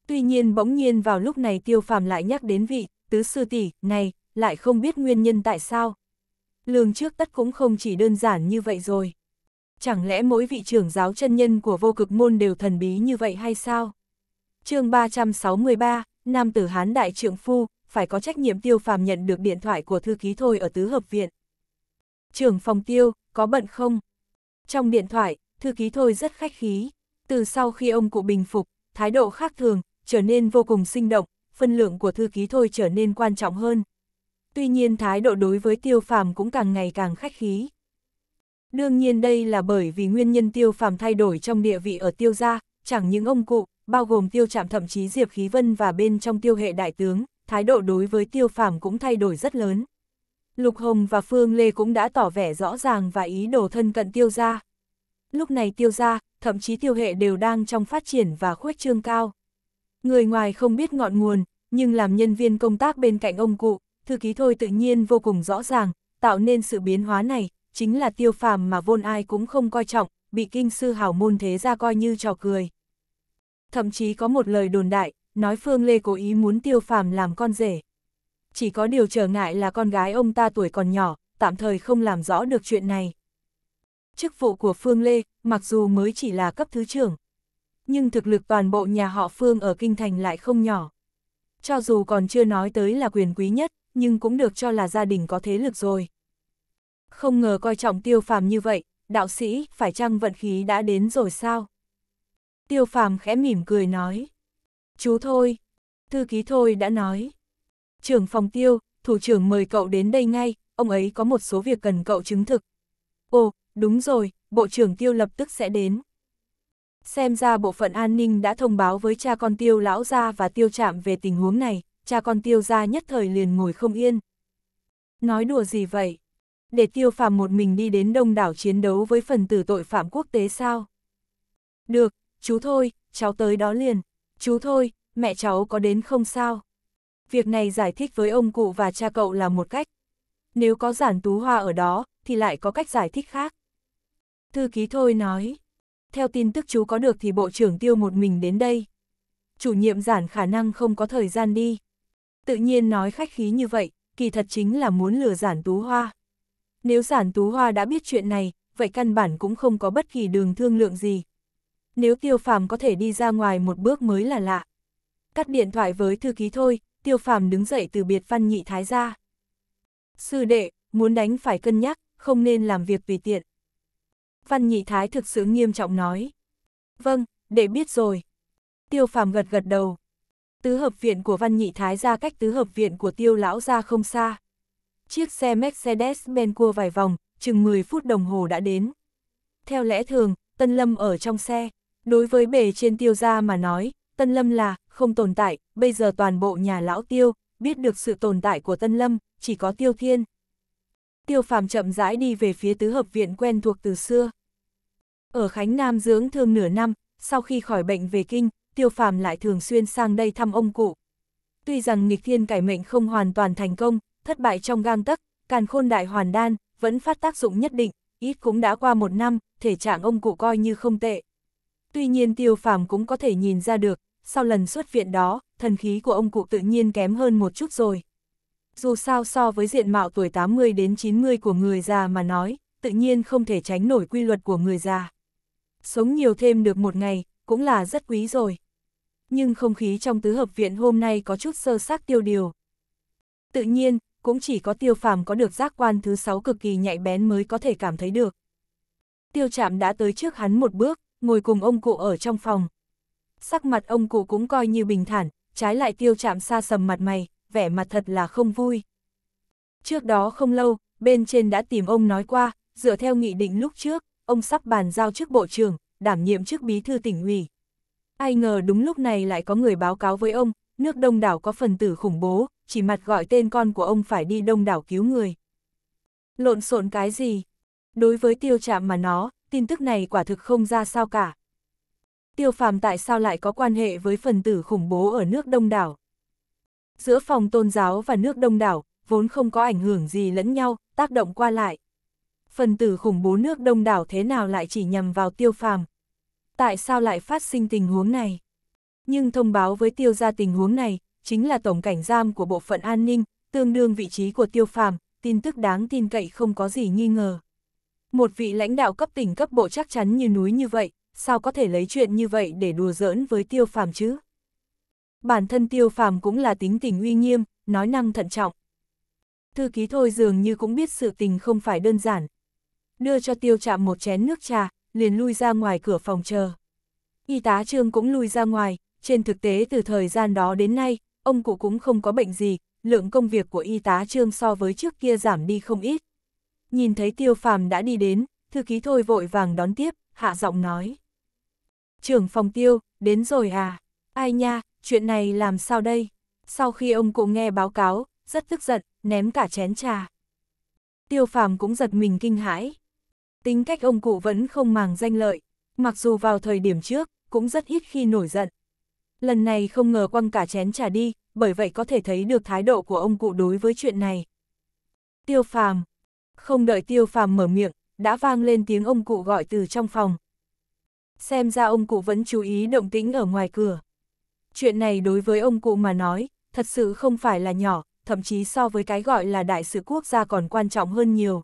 Tuy nhiên bỗng nhiên vào lúc này tiêu phàm lại nhắc đến vị, tứ sư tỷ này, lại không biết nguyên nhân tại sao. Lường trước tất cũng không chỉ đơn giản như vậy rồi. Chẳng lẽ mỗi vị trưởng giáo chân nhân của vô cực môn đều thần bí như vậy hay sao? chương 363, Nam Tử Hán Đại Trượng Phu, phải có trách nhiệm tiêu phàm nhận được điện thoại của thư ký thôi ở tứ hợp viện trưởng phòng tiêu, có bận không? Trong điện thoại, thư ký thôi rất khách khí. Từ sau khi ông cụ bình phục, thái độ khác thường, trở nên vô cùng sinh động, phân lượng của thư ký thôi trở nên quan trọng hơn. Tuy nhiên thái độ đối với tiêu phàm cũng càng ngày càng khách khí. Đương nhiên đây là bởi vì nguyên nhân tiêu phàm thay đổi trong địa vị ở tiêu gia, chẳng những ông cụ, bao gồm tiêu Trạm thậm chí Diệp Khí Vân và bên trong tiêu hệ đại tướng, thái độ đối với tiêu phàm cũng thay đổi rất lớn. Lục Hồng và Phương Lê cũng đã tỏ vẻ rõ ràng và ý đồ thân cận tiêu gia. Lúc này tiêu gia, thậm chí tiêu hệ đều đang trong phát triển và khuếch trương cao. Người ngoài không biết ngọn nguồn, nhưng làm nhân viên công tác bên cạnh ông cụ, thư ký thôi tự nhiên vô cùng rõ ràng, tạo nên sự biến hóa này, chính là tiêu phàm mà vôn ai cũng không coi trọng, bị kinh sư hào môn thế ra coi như trò cười. Thậm chí có một lời đồn đại, nói Phương Lê cố ý muốn tiêu phàm làm con rể chỉ có điều trở ngại là con gái ông ta tuổi còn nhỏ, tạm thời không làm rõ được chuyện này. Chức vụ của Phương Lê, mặc dù mới chỉ là cấp thứ trưởng, nhưng thực lực toàn bộ nhà họ Phương ở Kinh Thành lại không nhỏ. Cho dù còn chưa nói tới là quyền quý nhất, nhưng cũng được cho là gia đình có thế lực rồi. Không ngờ coi trọng tiêu phàm như vậy, đạo sĩ, phải chăng vận khí đã đến rồi sao? Tiêu phàm khẽ mỉm cười nói. Chú thôi, thư ký thôi đã nói trưởng phòng tiêu, thủ trưởng mời cậu đến đây ngay, ông ấy có một số việc cần cậu chứng thực. Ồ, đúng rồi, bộ trưởng tiêu lập tức sẽ đến. Xem ra bộ phận an ninh đã thông báo với cha con tiêu lão gia và tiêu chạm về tình huống này, cha con tiêu gia nhất thời liền ngồi không yên. Nói đùa gì vậy? Để tiêu phàm một mình đi đến đông đảo chiến đấu với phần tử tội phạm quốc tế sao? Được, chú thôi, cháu tới đó liền. Chú thôi, mẹ cháu có đến không sao? việc này giải thích với ông cụ và cha cậu là một cách. Nếu có giản tú hoa ở đó, thì lại có cách giải thích khác. Thư ký thôi nói, theo tin tức chú có được thì bộ trưởng tiêu một mình đến đây. Chủ nhiệm giản khả năng không có thời gian đi. Tự nhiên nói khách khí như vậy, kỳ thật chính là muốn lừa giản tú hoa. Nếu giản tú hoa đã biết chuyện này, vậy căn bản cũng không có bất kỳ đường thương lượng gì. Nếu tiêu phàm có thể đi ra ngoài một bước mới là lạ. Cắt điện thoại với thư ký thôi, tiêu phàm đứng dậy từ biệt văn nhị thái gia. Sư đệ, muốn đánh phải cân nhắc, không nên làm việc tùy tiện. Văn nhị thái thực sự nghiêm trọng nói. Vâng, đệ biết rồi. Tiêu phàm gật gật đầu. Tứ hợp viện của văn nhị thái gia cách tứ hợp viện của tiêu lão gia không xa. Chiếc xe Mercedes-Benz cua vài vòng, chừng 10 phút đồng hồ đã đến. Theo lẽ thường, Tân Lâm ở trong xe. Đối với bề trên tiêu gia mà nói, Tân Lâm là không tồn tại, bây giờ toàn bộ nhà lão tiêu, biết được sự tồn tại của Tân Lâm, chỉ có Tiêu Thiên. Tiêu phàm chậm rãi đi về phía tứ hợp viện quen thuộc từ xưa. Ở Khánh Nam dưỡng thương nửa năm, sau khi khỏi bệnh về kinh, Tiêu phàm lại thường xuyên sang đây thăm ông cụ. Tuy rằng nghịch thiên cải mệnh không hoàn toàn thành công, thất bại trong gang tấc, càn khôn đại hoàn đan, vẫn phát tác dụng nhất định, ít cũng đã qua một năm, thể trạng ông cụ coi như không tệ. Tuy nhiên tiêu phàm cũng có thể nhìn ra được, sau lần xuất viện đó, thần khí của ông cụ tự nhiên kém hơn một chút rồi. Dù sao so với diện mạo tuổi 80 đến 90 của người già mà nói, tự nhiên không thể tránh nổi quy luật của người già. Sống nhiều thêm được một ngày, cũng là rất quý rồi. Nhưng không khí trong tứ hợp viện hôm nay có chút sơ xác tiêu điều. Tự nhiên, cũng chỉ có tiêu phàm có được giác quan thứ sáu cực kỳ nhạy bén mới có thể cảm thấy được. Tiêu chạm đã tới trước hắn một bước, ngồi cùng ông cụ ở trong phòng, sắc mặt ông cụ cũng coi như bình thản, trái lại tiêu chạm xa sầm mặt mày, vẻ mặt thật là không vui. Trước đó không lâu, bên trên đã tìm ông nói qua, dựa theo nghị định lúc trước, ông sắp bàn giao chức bộ trưởng, đảm nhiệm chức bí thư tỉnh ủy. Ai ngờ đúng lúc này lại có người báo cáo với ông, nước đông đảo có phần tử khủng bố, chỉ mặt gọi tên con của ông phải đi đông đảo cứu người. Lộn xộn cái gì? Đối với tiêu chạm mà nó, tin tức này quả thực không ra sao cả, Tiêu phàm tại sao lại có quan hệ với phần tử khủng bố ở nước Đông Đảo? Giữa phòng tôn giáo và nước Đông Đảo, vốn không có ảnh hưởng gì lẫn nhau, tác động qua lại. Phần tử khủng bố nước Đông Đảo thế nào lại chỉ nhằm vào tiêu phàm? Tại sao lại phát sinh tình huống này? Nhưng thông báo với tiêu gia tình huống này, chính là tổng cảnh giam của bộ phận an ninh, tương đương vị trí của tiêu phàm, tin tức đáng tin cậy không có gì nghi ngờ. Một vị lãnh đạo cấp tỉnh cấp bộ chắc chắn như núi như vậy, sao có thể lấy chuyện như vậy để đùa giỡn với tiêu phàm chứ? Bản thân tiêu phàm cũng là tính tình uy nghiêm, nói năng thận trọng. Thư ký thôi dường như cũng biết sự tình không phải đơn giản. Đưa cho tiêu chạm một chén nước trà, liền lui ra ngoài cửa phòng chờ. Y tá trương cũng lui ra ngoài, trên thực tế từ thời gian đó đến nay, ông cụ cũng không có bệnh gì, lượng công việc của y tá trương so với trước kia giảm đi không ít. Nhìn thấy tiêu phàm đã đi đến, thư ký thôi vội vàng đón tiếp, hạ giọng nói trưởng phòng tiêu, đến rồi à? Ai nha, chuyện này làm sao đây? Sau khi ông cụ nghe báo cáo, rất tức giận, ném cả chén trà. Tiêu phàm cũng giật mình kinh hãi. Tính cách ông cụ vẫn không màng danh lợi, mặc dù vào thời điểm trước, cũng rất ít khi nổi giận. Lần này không ngờ quăng cả chén trà đi, bởi vậy có thể thấy được thái độ của ông cụ đối với chuyện này. Tiêu phàm. Không đợi tiêu phàm mở miệng, đã vang lên tiếng ông cụ gọi từ trong phòng. Xem ra ông cụ vẫn chú ý động tĩnh ở ngoài cửa. Chuyện này đối với ông cụ mà nói, thật sự không phải là nhỏ, thậm chí so với cái gọi là đại sự quốc gia còn quan trọng hơn nhiều.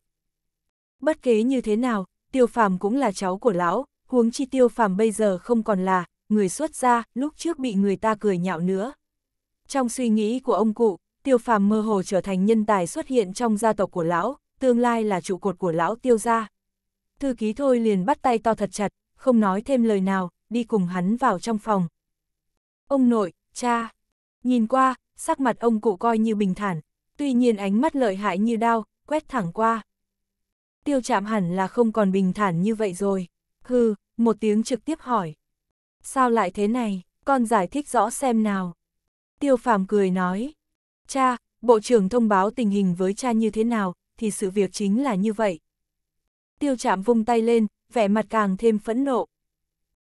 Bất kế như thế nào, tiêu phàm cũng là cháu của lão, huống chi tiêu phàm bây giờ không còn là, người xuất gia, lúc trước bị người ta cười nhạo nữa. Trong suy nghĩ của ông cụ, tiêu phàm mơ hồ trở thành nhân tài xuất hiện trong gia tộc của lão, tương lai là trụ cột của lão tiêu gia. Thư ký thôi liền bắt tay to thật chặt, không nói thêm lời nào, đi cùng hắn vào trong phòng. Ông nội, cha, nhìn qua, sắc mặt ông cụ coi như bình thản, tuy nhiên ánh mắt lợi hại như đao, quét thẳng qua. Tiêu chạm hẳn là không còn bình thản như vậy rồi. Hừ, một tiếng trực tiếp hỏi. Sao lại thế này, con giải thích rõ xem nào. Tiêu phàm cười nói. Cha, Bộ trưởng thông báo tình hình với cha như thế nào, thì sự việc chính là như vậy. Tiêu chạm vung tay lên, vẻ mặt càng thêm phẫn nộ.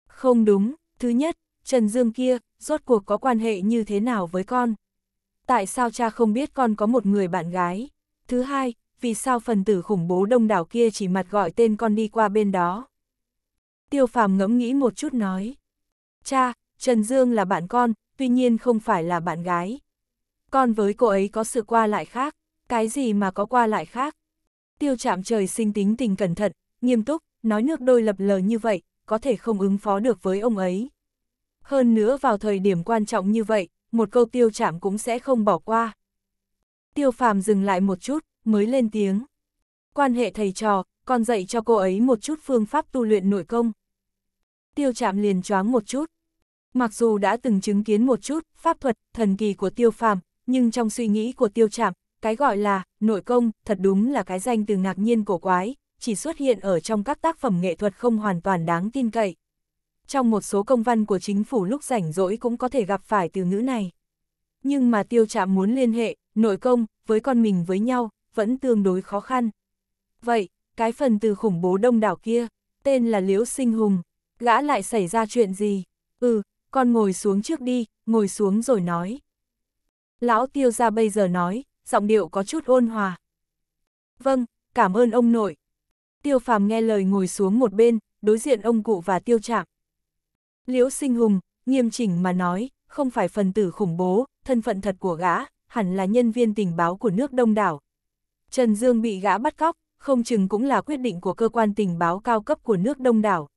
Không đúng, thứ nhất, Trần Dương kia, rốt cuộc có quan hệ như thế nào với con? Tại sao cha không biết con có một người bạn gái? Thứ hai, vì sao phần tử khủng bố đông đảo kia chỉ mặt gọi tên con đi qua bên đó? Tiêu phàm ngẫm nghĩ một chút nói. Cha, Trần Dương là bạn con, tuy nhiên không phải là bạn gái. Con với cô ấy có sự qua lại khác, cái gì mà có qua lại khác? Tiêu Trạm trời sinh tính tình cẩn thận, nghiêm túc, nói nước đôi lập lờ như vậy, có thể không ứng phó được với ông ấy. Hơn nữa vào thời điểm quan trọng như vậy, một câu tiêu chạm cũng sẽ không bỏ qua. Tiêu phàm dừng lại một chút, mới lên tiếng. Quan hệ thầy trò, còn dạy cho cô ấy một chút phương pháp tu luyện nội công. Tiêu chạm liền choáng một chút. Mặc dù đã từng chứng kiến một chút pháp thuật, thần kỳ của tiêu phàm, nhưng trong suy nghĩ của tiêu chạm, cái gọi là nội công thật đúng là cái danh từ ngạc nhiên cổ quái, chỉ xuất hiện ở trong các tác phẩm nghệ thuật không hoàn toàn đáng tin cậy. Trong một số công văn của chính phủ lúc rảnh rỗi cũng có thể gặp phải từ ngữ này. Nhưng mà tiêu chạm muốn liên hệ, nội công, với con mình với nhau, vẫn tương đối khó khăn. Vậy, cái phần từ khủng bố đông đảo kia, tên là Liễu Sinh Hùng, gã lại xảy ra chuyện gì? Ừ, con ngồi xuống trước đi, ngồi xuống rồi nói. Lão tiêu ra bây giờ nói, giọng điệu có chút ôn hòa. Vâng, cảm ơn ông nội, Tiêu phàm nghe lời ngồi xuống một bên, đối diện ông cụ và tiêu trạm. Liễu sinh hùng, nghiêm chỉnh mà nói, không phải phần tử khủng bố, thân phận thật của gã, hẳn là nhân viên tình báo của nước đông đảo. Trần Dương bị gã bắt cóc, không chừng cũng là quyết định của cơ quan tình báo cao cấp của nước đông đảo.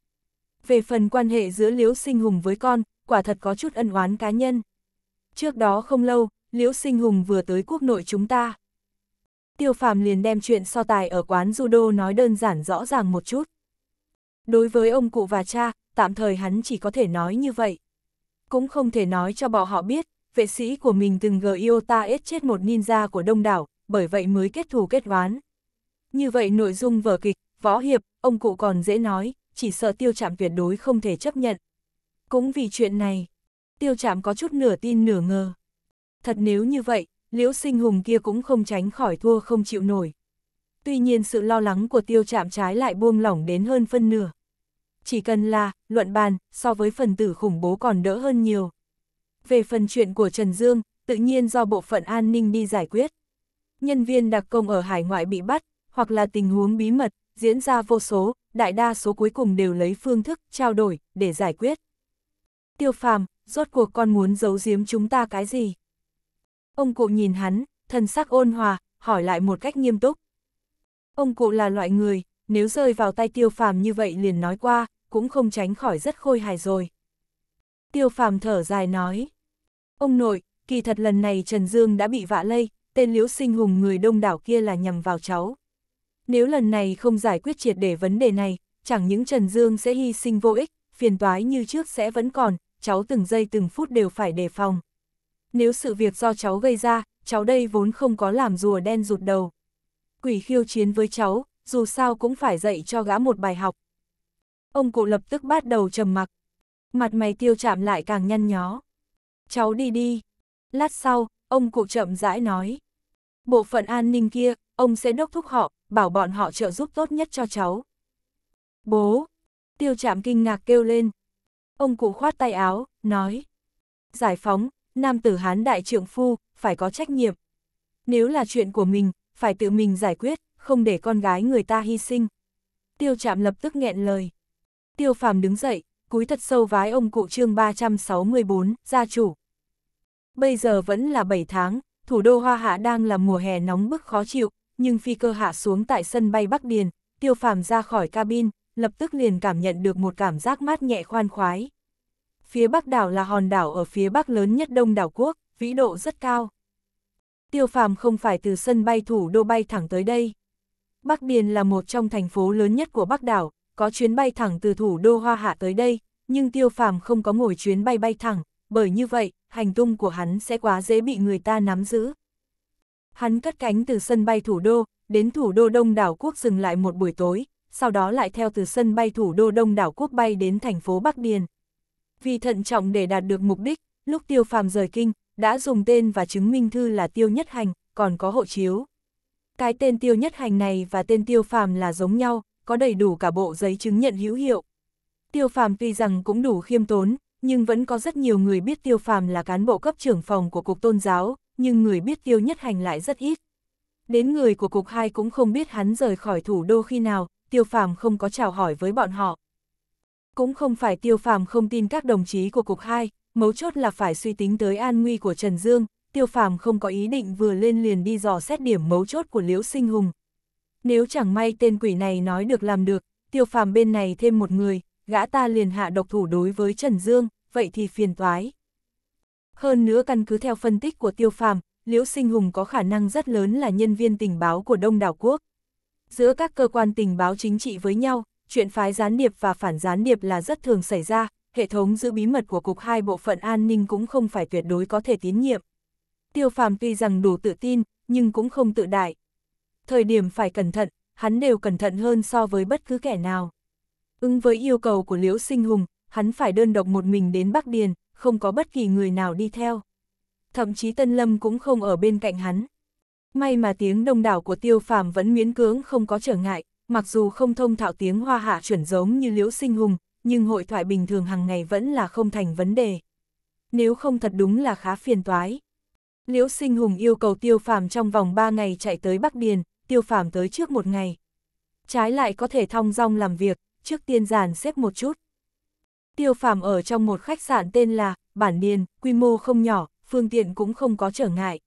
Về phần quan hệ giữa Liễu Sinh Hùng với con, quả thật có chút ân oán cá nhân. Trước đó không lâu, Liễu Sinh Hùng vừa tới quốc nội chúng ta. Tiêu Phàm liền đem chuyện so tài ở quán judo nói đơn giản rõ ràng một chút. Đối với ông cụ và cha, tạm thời hắn chỉ có thể nói như vậy. Cũng không thể nói cho bọn họ biết, vệ sĩ của mình từng gờ Ta ết chết một ninja của đông đảo, bởi vậy mới kết thù kết oán. Như vậy nội dung vở kịch, võ hiệp, ông cụ còn dễ nói, chỉ sợ tiêu chạm tuyệt đối không thể chấp nhận. Cũng vì chuyện này, tiêu chạm có chút nửa tin nửa ngờ. Thật nếu như vậy, liễu sinh hùng kia cũng không tránh khỏi thua không chịu nổi. Tuy nhiên sự lo lắng của tiêu chạm trái lại buông lỏng đến hơn phân nửa. Chỉ cần là, luận bàn, so với phần tử khủng bố còn đỡ hơn nhiều. Về phần chuyện của Trần Dương, tự nhiên do bộ phận an ninh đi giải quyết. Nhân viên đặc công ở hải ngoại bị bắt, hoặc là tình huống bí mật, diễn ra vô số, đại đa số cuối cùng đều lấy phương thức trao đổi để giải quyết. Tiêu phàm, rốt cuộc con muốn giấu giếm chúng ta cái gì? Ông cụ nhìn hắn, thần sắc ôn hòa, hỏi lại một cách nghiêm túc. Ông cụ là loại người, nếu rơi vào tay tiêu phàm như vậy liền nói qua, cũng không tránh khỏi rất khôi hài rồi. Tiêu phàm thở dài nói. Ông nội, kỳ thật lần này Trần Dương đã bị vạ lây, tên liễu sinh hùng người đông đảo kia là nhằm vào cháu. Nếu lần này không giải quyết triệt để vấn đề này, chẳng những Trần Dương sẽ hy sinh vô ích, phiền toái như trước sẽ vẫn còn, cháu từng giây từng phút đều phải đề phòng nếu sự việc do cháu gây ra, cháu đây vốn không có làm rùa đen rụt đầu. Quỷ khiêu chiến với cháu, dù sao cũng phải dạy cho gã một bài học. Ông cụ lập tức bắt đầu trầm mặc. Mặt mày tiêu chạm lại càng nhăn nhó. Cháu đi đi. Lát sau, ông cụ chậm rãi nói. Bộ phận an ninh kia, ông sẽ đốc thúc họ, bảo bọn họ trợ giúp tốt nhất cho cháu. Bố! Tiêu chạm kinh ngạc kêu lên. Ông cụ khoát tay áo, nói. Giải phóng, nam tử hán đại trượng phu, phải có trách nhiệm. Nếu là chuyện của mình, phải tự mình giải quyết, không để con gái người ta hy sinh. Tiêu chạm lập tức nghẹn lời. Tiêu phàm đứng dậy, cúi thật sâu vái ông cụ chương 364, gia chủ. Bây giờ vẫn là 7 tháng, thủ đô Hoa Hạ đang là mùa hè nóng bức khó chịu, nhưng phi cơ hạ xuống tại sân bay Bắc Điền, tiêu phàm ra khỏi cabin, lập tức liền cảm nhận được một cảm giác mát nhẹ khoan khoái phía bắc đảo là hòn đảo ở phía bắc lớn nhất đông đảo quốc, vĩ độ rất cao. Tiêu phàm không phải từ sân bay thủ đô bay thẳng tới đây. Bắc Điền là một trong thành phố lớn nhất của Bắc đảo, có chuyến bay thẳng từ thủ đô Hoa Hạ tới đây, nhưng tiêu phàm không có ngồi chuyến bay bay thẳng, bởi như vậy, hành tung của hắn sẽ quá dễ bị người ta nắm giữ. Hắn cất cánh từ sân bay thủ đô, đến thủ đô Đông đảo quốc dừng lại một buổi tối, sau đó lại theo từ sân bay thủ đô Đông đảo quốc bay đến thành phố Bắc Điền. Vì thận trọng để đạt được mục đích, lúc tiêu phàm rời kinh, đã dùng tên và chứng minh thư là tiêu nhất hành, còn có hộ chiếu. Cái tên tiêu nhất hành này và tên tiêu phàm là giống nhau, có đầy đủ cả bộ giấy chứng nhận hữu hiệu. Tiêu phàm tuy rằng cũng đủ khiêm tốn, nhưng vẫn có rất nhiều người biết tiêu phàm là cán bộ cấp trưởng phòng của Cục Tôn giáo, nhưng người biết tiêu nhất hành lại rất ít. Đến người của Cục 2 cũng không biết hắn rời khỏi thủ đô khi nào, tiêu phàm không có chào hỏi với bọn họ. Cũng không phải tiêu phàm không tin các đồng chí của Cục 2, mấu chốt là phải suy tính tới an nguy của Trần Dương, tiêu phàm không có ý định vừa lên liền đi dò xét điểm mấu chốt của Liễu Sinh Hùng. Nếu chẳng may tên quỷ này nói được làm được, tiêu phàm bên này thêm một người, gã ta liền hạ độc thủ đối với Trần Dương, vậy thì phiền toái. Hơn nữa căn cứ theo phân tích của tiêu phàm, Liễu Sinh Hùng có khả năng rất lớn là nhân viên tình báo của Đông Đảo Quốc. Giữa các cơ quan tình báo chính trị với nhau, chuyện phái gián điệp và phản gián điệp là rất thường xảy ra, hệ thống giữ bí mật của cục hai bộ phận an ninh cũng không phải tuyệt đối có thể tín nhiệm. Tiêu phàm tuy rằng đủ tự tin, nhưng cũng không tự đại. Thời điểm phải cẩn thận, hắn đều cẩn thận hơn so với bất cứ kẻ nào. Ứng với yêu cầu của Liễu Sinh Hùng, hắn phải đơn độc một mình đến Bắc Điền, không có bất kỳ người nào đi theo. Thậm chí Tân Lâm cũng không ở bên cạnh hắn. May mà tiếng đông đảo của tiêu phàm vẫn miễn cưỡng không có trở ngại, mặc dù không thông thạo tiếng hoa hạ chuẩn giống như liễu sinh hùng, nhưng hội thoại bình thường hàng ngày vẫn là không thành vấn đề. Nếu không thật đúng là khá phiền toái. Liễu sinh hùng yêu cầu tiêu phàm trong vòng 3 ngày chạy tới Bắc Điền, tiêu phàm tới trước một ngày. Trái lại có thể thong dong làm việc, trước tiên giàn xếp một chút. Tiêu phàm ở trong một khách sạn tên là Bản Điền, quy mô không nhỏ, phương tiện cũng không có trở ngại.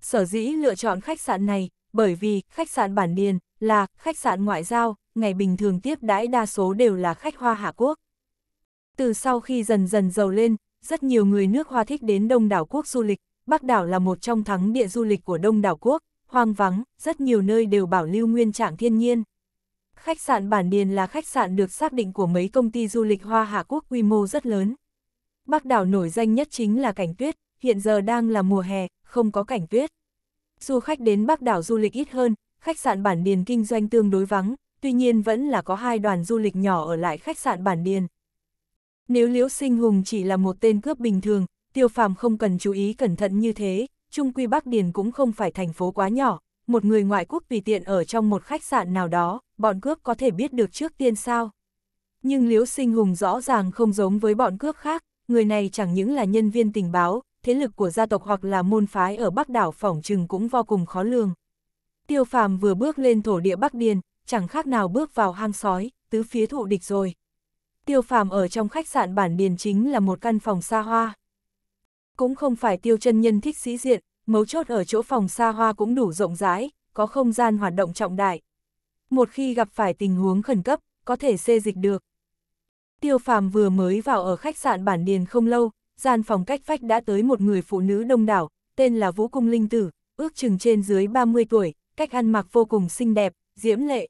Sở dĩ lựa chọn khách sạn này, bởi vì khách sạn Bản Điền là khách sạn ngoại giao, ngày bình thường tiếp đãi đa số đều là khách Hoa Hạ Quốc. Từ sau khi dần dần giàu lên, rất nhiều người nước Hoa thích đến Đông đảo quốc du lịch, Bắc đảo là một trong thắng địa du lịch của Đông đảo quốc, hoang vắng, rất nhiều nơi đều bảo lưu nguyên trạng thiên nhiên. Khách sạn Bản Điền là khách sạn được xác định của mấy công ty du lịch Hoa Hạ Quốc quy mô rất lớn. Bắc đảo nổi danh nhất chính là cảnh tuyết, hiện giờ đang là mùa hè, không có cảnh tuyết. Du khách đến Bắc đảo du lịch ít hơn, khách sạn Bản Điền kinh doanh tương đối vắng, tuy nhiên vẫn là có hai đoàn du lịch nhỏ ở lại khách sạn Bản Điền. Nếu Liễu Sinh Hùng chỉ là một tên cướp bình thường, tiêu phàm không cần chú ý cẩn thận như thế, Trung Quy Bắc Điền cũng không phải thành phố quá nhỏ, một người ngoại quốc tùy tiện ở trong một khách sạn nào đó, bọn cướp có thể biết được trước tiên sao. Nhưng Liễu Sinh Hùng rõ ràng không giống với bọn cướp khác, người này chẳng những là nhân viên tình báo, thế lực của gia tộc hoặc là môn phái ở Bắc đảo phỏng trừng cũng vô cùng khó lường. Tiêu phàm vừa bước lên thổ địa Bắc Điền, chẳng khác nào bước vào hang sói, tứ phía thụ địch rồi. Tiêu phàm ở trong khách sạn bản Điền chính là một căn phòng xa hoa. Cũng không phải tiêu chân nhân thích sĩ diện, mấu chốt ở chỗ phòng xa hoa cũng đủ rộng rãi, có không gian hoạt động trọng đại. Một khi gặp phải tình huống khẩn cấp, có thể xê dịch được. Tiêu phàm vừa mới vào ở khách sạn bản Điền không lâu, gian phòng cách vách đã tới một người phụ nữ đông đảo, tên là Vũ Cung Linh Tử, ước chừng trên dưới 30 tuổi, cách ăn mặc vô cùng xinh đẹp, diễm lệ.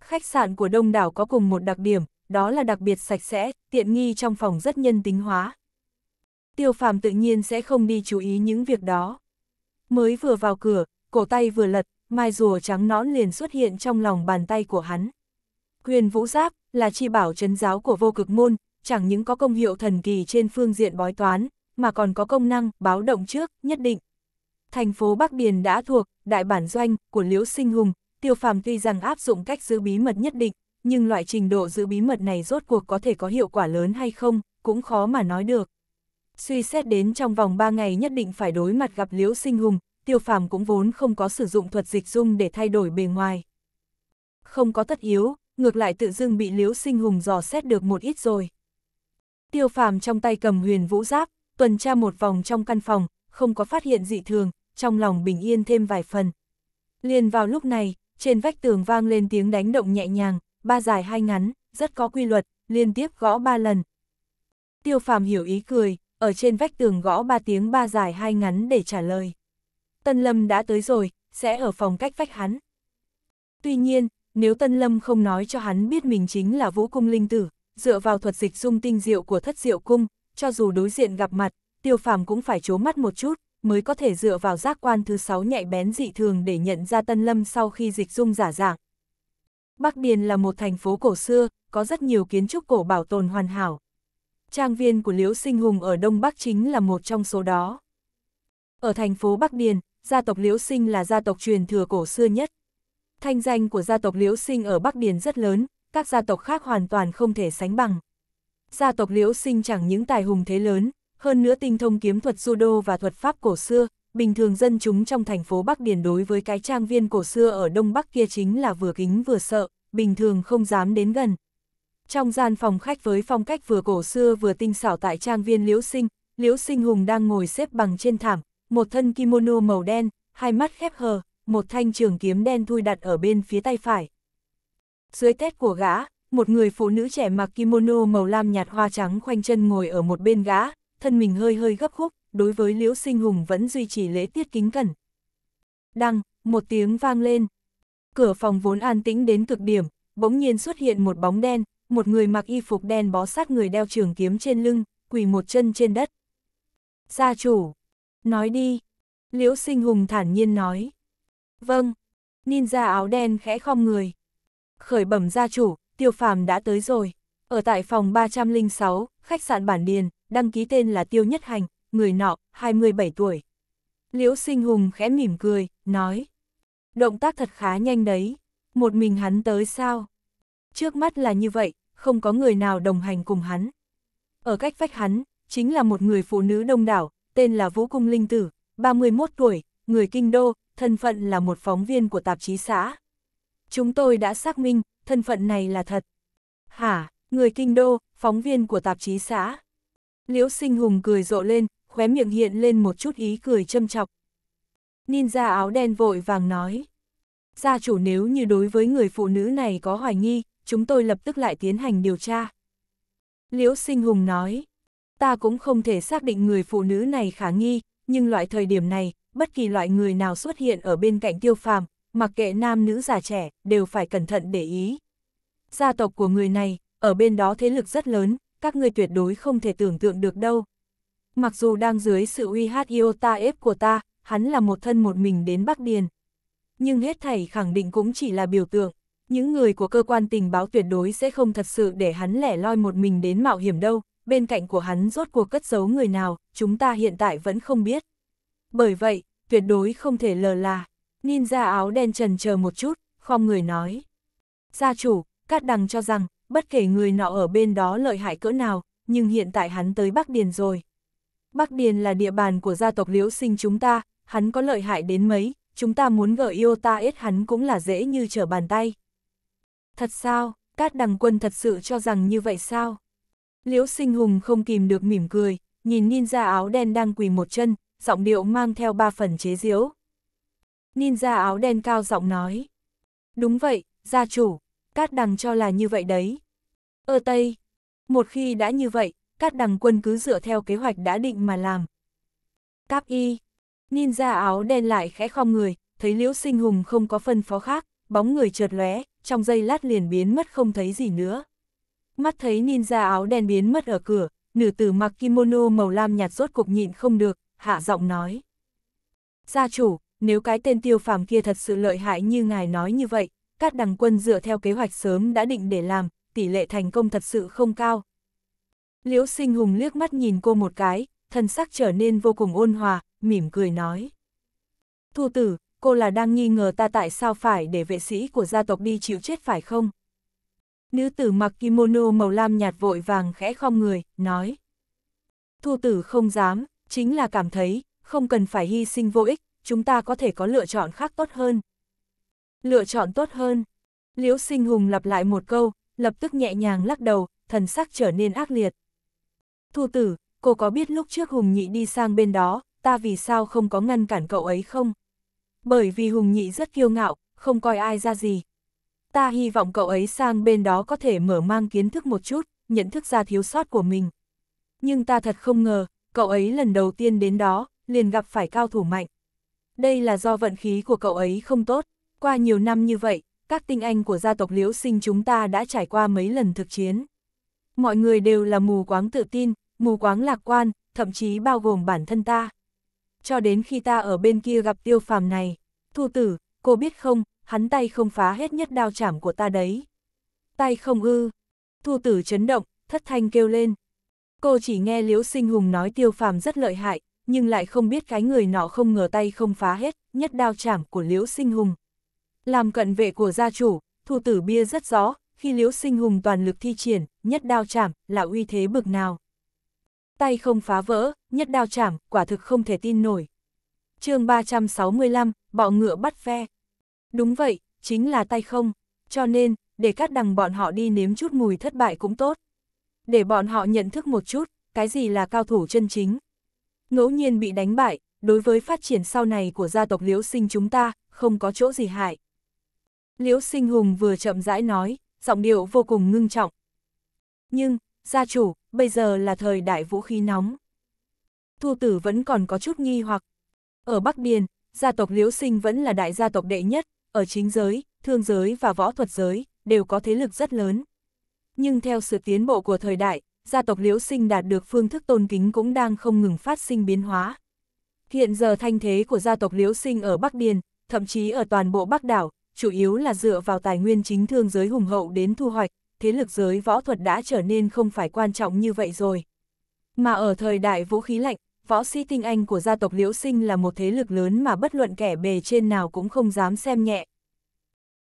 Khách sạn của đông đảo có cùng một đặc điểm, đó là đặc biệt sạch sẽ, tiện nghi trong phòng rất nhân tính hóa. Tiêu phàm tự nhiên sẽ không đi chú ý những việc đó. Mới vừa vào cửa, cổ tay vừa lật, mai rùa trắng nõn liền xuất hiện trong lòng bàn tay của hắn. quyền vũ giáp là chi bảo trấn giáo của vô cực môn, chẳng những có công hiệu thần kỳ trên phương diện bói toán, mà còn có công năng báo động trước, nhất định, Thành phố Bắc Điền đã thuộc, đại bản doanh, của Liễu Sinh Hùng, tiêu phàm tuy rằng áp dụng cách giữ bí mật nhất định, nhưng loại trình độ giữ bí mật này rốt cuộc có thể có hiệu quả lớn hay không, cũng khó mà nói được. Suy xét đến trong vòng 3 ngày nhất định phải đối mặt gặp Liễu Sinh Hùng, tiêu phàm cũng vốn không có sử dụng thuật dịch dung để thay đổi bề ngoài. Không có tất yếu, ngược lại tự dưng bị Liễu Sinh Hùng dò xét được một ít rồi. Tiêu phàm trong tay cầm huyền vũ giáp, tuần tra một vòng trong căn phòng, không có phát hiện dị thường, trong lòng bình yên thêm vài phần. Liền vào lúc này, trên vách tường vang lên tiếng đánh động nhẹ nhàng, ba dài hai ngắn, rất có quy luật, liên tiếp gõ ba lần. Tiêu phàm hiểu ý cười, ở trên vách tường gõ ba tiếng ba dài hai ngắn để trả lời. Tân Lâm đã tới rồi, sẽ ở phòng cách vách hắn. Tuy nhiên, nếu Tân Lâm không nói cho hắn biết mình chính là vũ cung linh tử, dựa vào thuật dịch dung tinh diệu của thất diệu cung, cho dù đối diện gặp mặt, tiêu phàm cũng phải chố mắt một chút, mới có thể dựa vào giác quan thứ sáu nhạy bén dị thường để nhận ra Tân Lâm sau khi dịch dung giả dạng. Bắc Điền là một thành phố cổ xưa, có rất nhiều kiến trúc cổ bảo tồn hoàn hảo. Trang viên của Liễu Sinh Hùng ở Đông Bắc chính là một trong số đó. Ở thành phố Bắc Điền, gia tộc Liễu Sinh là gia tộc truyền thừa cổ xưa nhất. Thanh danh của gia tộc Liễu Sinh ở Bắc Điền rất lớn, các gia tộc khác hoàn toàn không thể sánh bằng. Gia tộc Liễu Sinh chẳng những tài hùng thế lớn, hơn nữa tinh thông kiếm thuật judo và thuật pháp cổ xưa, bình thường dân chúng trong thành phố Bắc Điền đối với cái trang viên cổ xưa ở Đông Bắc kia chính là vừa kính vừa sợ, bình thường không dám đến gần. Trong gian phòng khách với phong cách vừa cổ xưa vừa tinh xảo tại trang viên Liễu Sinh, Liễu Sinh Hùng đang ngồi xếp bằng trên thảm, một thân kimono màu đen, hai mắt khép hờ, một thanh trường kiếm đen thui đặt ở bên phía tay phải. Dưới tét của gã, một người phụ nữ trẻ mặc kimono màu lam nhạt hoa trắng khoanh chân ngồi ở một bên gã, thân mình hơi hơi gấp khúc, đối với Liễu Sinh Hùng vẫn duy trì lễ tiết kính cẩn. Đăng, một tiếng vang lên. Cửa phòng vốn an tĩnh đến cực điểm, bỗng nhiên xuất hiện một bóng đen, một người mặc y phục đen bó sát người đeo trường kiếm trên lưng, quỳ một chân trên đất. Gia chủ, nói đi. Liễu Sinh Hùng thản nhiên nói. Vâng, ninja áo đen khẽ khom người. Khởi bẩm gia chủ, tiêu phàm đã tới rồi. Ở tại phòng 306, khách sạn Bản Điền, đăng ký tên là Tiêu Nhất Hành, người nọ, 27 tuổi. Liễu Sinh Hùng khẽ mỉm cười, nói. Động tác thật khá nhanh đấy, một mình hắn tới sao? Trước mắt là như vậy, không có người nào đồng hành cùng hắn. Ở cách vách hắn, chính là một người phụ nữ đông đảo, tên là Vũ Cung Linh Tử, 31 tuổi, người kinh đô, thân phận là một phóng viên của tạp chí xã. Chúng tôi đã xác minh, thân phận này là thật. Hả? Người kinh đô, phóng viên của tạp chí xã. Liễu sinh hùng cười rộ lên, khóe miệng hiện lên một chút ý cười châm chọc. Ninja áo đen vội vàng nói. Gia chủ nếu như đối với người phụ nữ này có hoài nghi, chúng tôi lập tức lại tiến hành điều tra. Liễu sinh hùng nói. Ta cũng không thể xác định người phụ nữ này khả nghi, nhưng loại thời điểm này, bất kỳ loại người nào xuất hiện ở bên cạnh tiêu phàm, mặc kệ nam nữ già trẻ, đều phải cẩn thận để ý. Gia tộc của người này, ở bên đó thế lực rất lớn, các ngươi tuyệt đối không thể tưởng tượng được đâu. Mặc dù đang dưới sự uy hát yêu ta ép của ta, hắn là một thân một mình đến Bắc Điền. Nhưng hết thảy khẳng định cũng chỉ là biểu tượng, những người của cơ quan tình báo tuyệt đối sẽ không thật sự để hắn lẻ loi một mình đến mạo hiểm đâu, bên cạnh của hắn rốt cuộc cất giấu người nào, chúng ta hiện tại vẫn không biết. Bởi vậy, tuyệt đối không thể lờ là, ninja áo đen trần chờ một chút, khom người nói. Gia chủ, Cát Đằng cho rằng, bất kể người nọ ở bên đó lợi hại cỡ nào, nhưng hiện tại hắn tới Bắc Điền rồi. Bắc Điền là địa bàn của gia tộc liễu sinh chúng ta, hắn có lợi hại đến mấy, chúng ta muốn gỡ yêu ta ết hắn cũng là dễ như trở bàn tay. Thật sao, Cát Đằng Quân thật sự cho rằng như vậy sao? Liễu sinh hùng không kìm được mỉm cười, nhìn ninja áo đen đang quỳ một chân, giọng điệu mang theo ba phần chế diễu. Ninja áo đen cao giọng nói. Đúng vậy, gia chủ, Cát Đằng cho là như vậy đấy. Ơ Tây, một khi đã như vậy, Cát Đằng quân cứ dựa theo kế hoạch đã định mà làm. Cáp y, ninja áo đen lại khẽ khom người, thấy Liễu Sinh Hùng không có phân phó khác, bóng người chợt lóe, trong giây lát liền biến mất không thấy gì nữa. Mắt thấy ninja áo đen biến mất ở cửa, nữ tử mặc kimono màu lam nhạt rốt cục nhịn không được, hạ giọng nói. Gia chủ, nếu cái tên tiêu phàm kia thật sự lợi hại như ngài nói như vậy, các đằng quân dựa theo kế hoạch sớm đã định để làm, tỷ lệ thành công thật sự không cao. Liễu sinh hùng liếc mắt nhìn cô một cái, thân sắc trở nên vô cùng ôn hòa, mỉm cười nói. Thu tử, cô là đang nghi ngờ ta tại sao phải để vệ sĩ của gia tộc đi chịu chết phải không? Nữ tử mặc kimono màu lam nhạt vội vàng khẽ khom người, nói. Thu tử không dám, chính là cảm thấy, không cần phải hy sinh vô ích, chúng ta có thể có lựa chọn khác tốt hơn lựa chọn tốt hơn. Liễu sinh hùng lặp lại một câu, lập tức nhẹ nhàng lắc đầu, thần sắc trở nên ác liệt. Thu tử, cô có biết lúc trước Hùng Nhị đi sang bên đó, ta vì sao không có ngăn cản cậu ấy không? Bởi vì Hùng Nhị rất kiêu ngạo, không coi ai ra gì. Ta hy vọng cậu ấy sang bên đó có thể mở mang kiến thức một chút, nhận thức ra thiếu sót của mình. Nhưng ta thật không ngờ, cậu ấy lần đầu tiên đến đó, liền gặp phải cao thủ mạnh. Đây là do vận khí của cậu ấy không tốt. Qua nhiều năm như vậy, các tinh anh của gia tộc Liễu Sinh chúng ta đã trải qua mấy lần thực chiến. Mọi người đều là mù quáng tự tin, mù quáng lạc quan, thậm chí bao gồm bản thân ta. Cho đến khi ta ở bên kia gặp tiêu phàm này, thu tử, cô biết không, hắn tay không phá hết nhất đao chảm của ta đấy. Tay không ư, thu tử chấn động, thất thanh kêu lên. Cô chỉ nghe Liễu Sinh Hùng nói tiêu phàm rất lợi hại, nhưng lại không biết cái người nọ không ngờ tay không phá hết nhất đao chảm của Liễu Sinh Hùng. Làm cận vệ của gia chủ, thủ tử bia rất rõ, khi liễu sinh hùng toàn lực thi triển, nhất đao chảm, là uy thế bực nào. Tay không phá vỡ, nhất đao chảm, quả thực không thể tin nổi. chương 365, bọ ngựa bắt phe. Đúng vậy, chính là tay không, cho nên, để các đằng bọn họ đi nếm chút mùi thất bại cũng tốt. Để bọn họ nhận thức một chút, cái gì là cao thủ chân chính. Ngẫu nhiên bị đánh bại, đối với phát triển sau này của gia tộc liễu sinh chúng ta, không có chỗ gì hại. Liễu sinh hùng vừa chậm rãi nói, giọng điệu vô cùng ngưng trọng. Nhưng, gia chủ, bây giờ là thời đại vũ khí nóng. Thu tử vẫn còn có chút nghi hoặc. Ở Bắc Điền, gia tộc Liễu Sinh vẫn là đại gia tộc đệ nhất, ở chính giới, thương giới và võ thuật giới, đều có thế lực rất lớn. Nhưng theo sự tiến bộ của thời đại, gia tộc Liễu Sinh đạt được phương thức tôn kính cũng đang không ngừng phát sinh biến hóa. Hiện giờ thanh thế của gia tộc Liễu Sinh ở Bắc Điền, thậm chí ở toàn bộ Bắc Đảo, chủ yếu là dựa vào tài nguyên chính thương giới hùng hậu đến thu hoạch, thế lực giới võ thuật đã trở nên không phải quan trọng như vậy rồi. Mà ở thời đại vũ khí lạnh, võ sĩ tinh anh của gia tộc Liễu Sinh là một thế lực lớn mà bất luận kẻ bề trên nào cũng không dám xem nhẹ.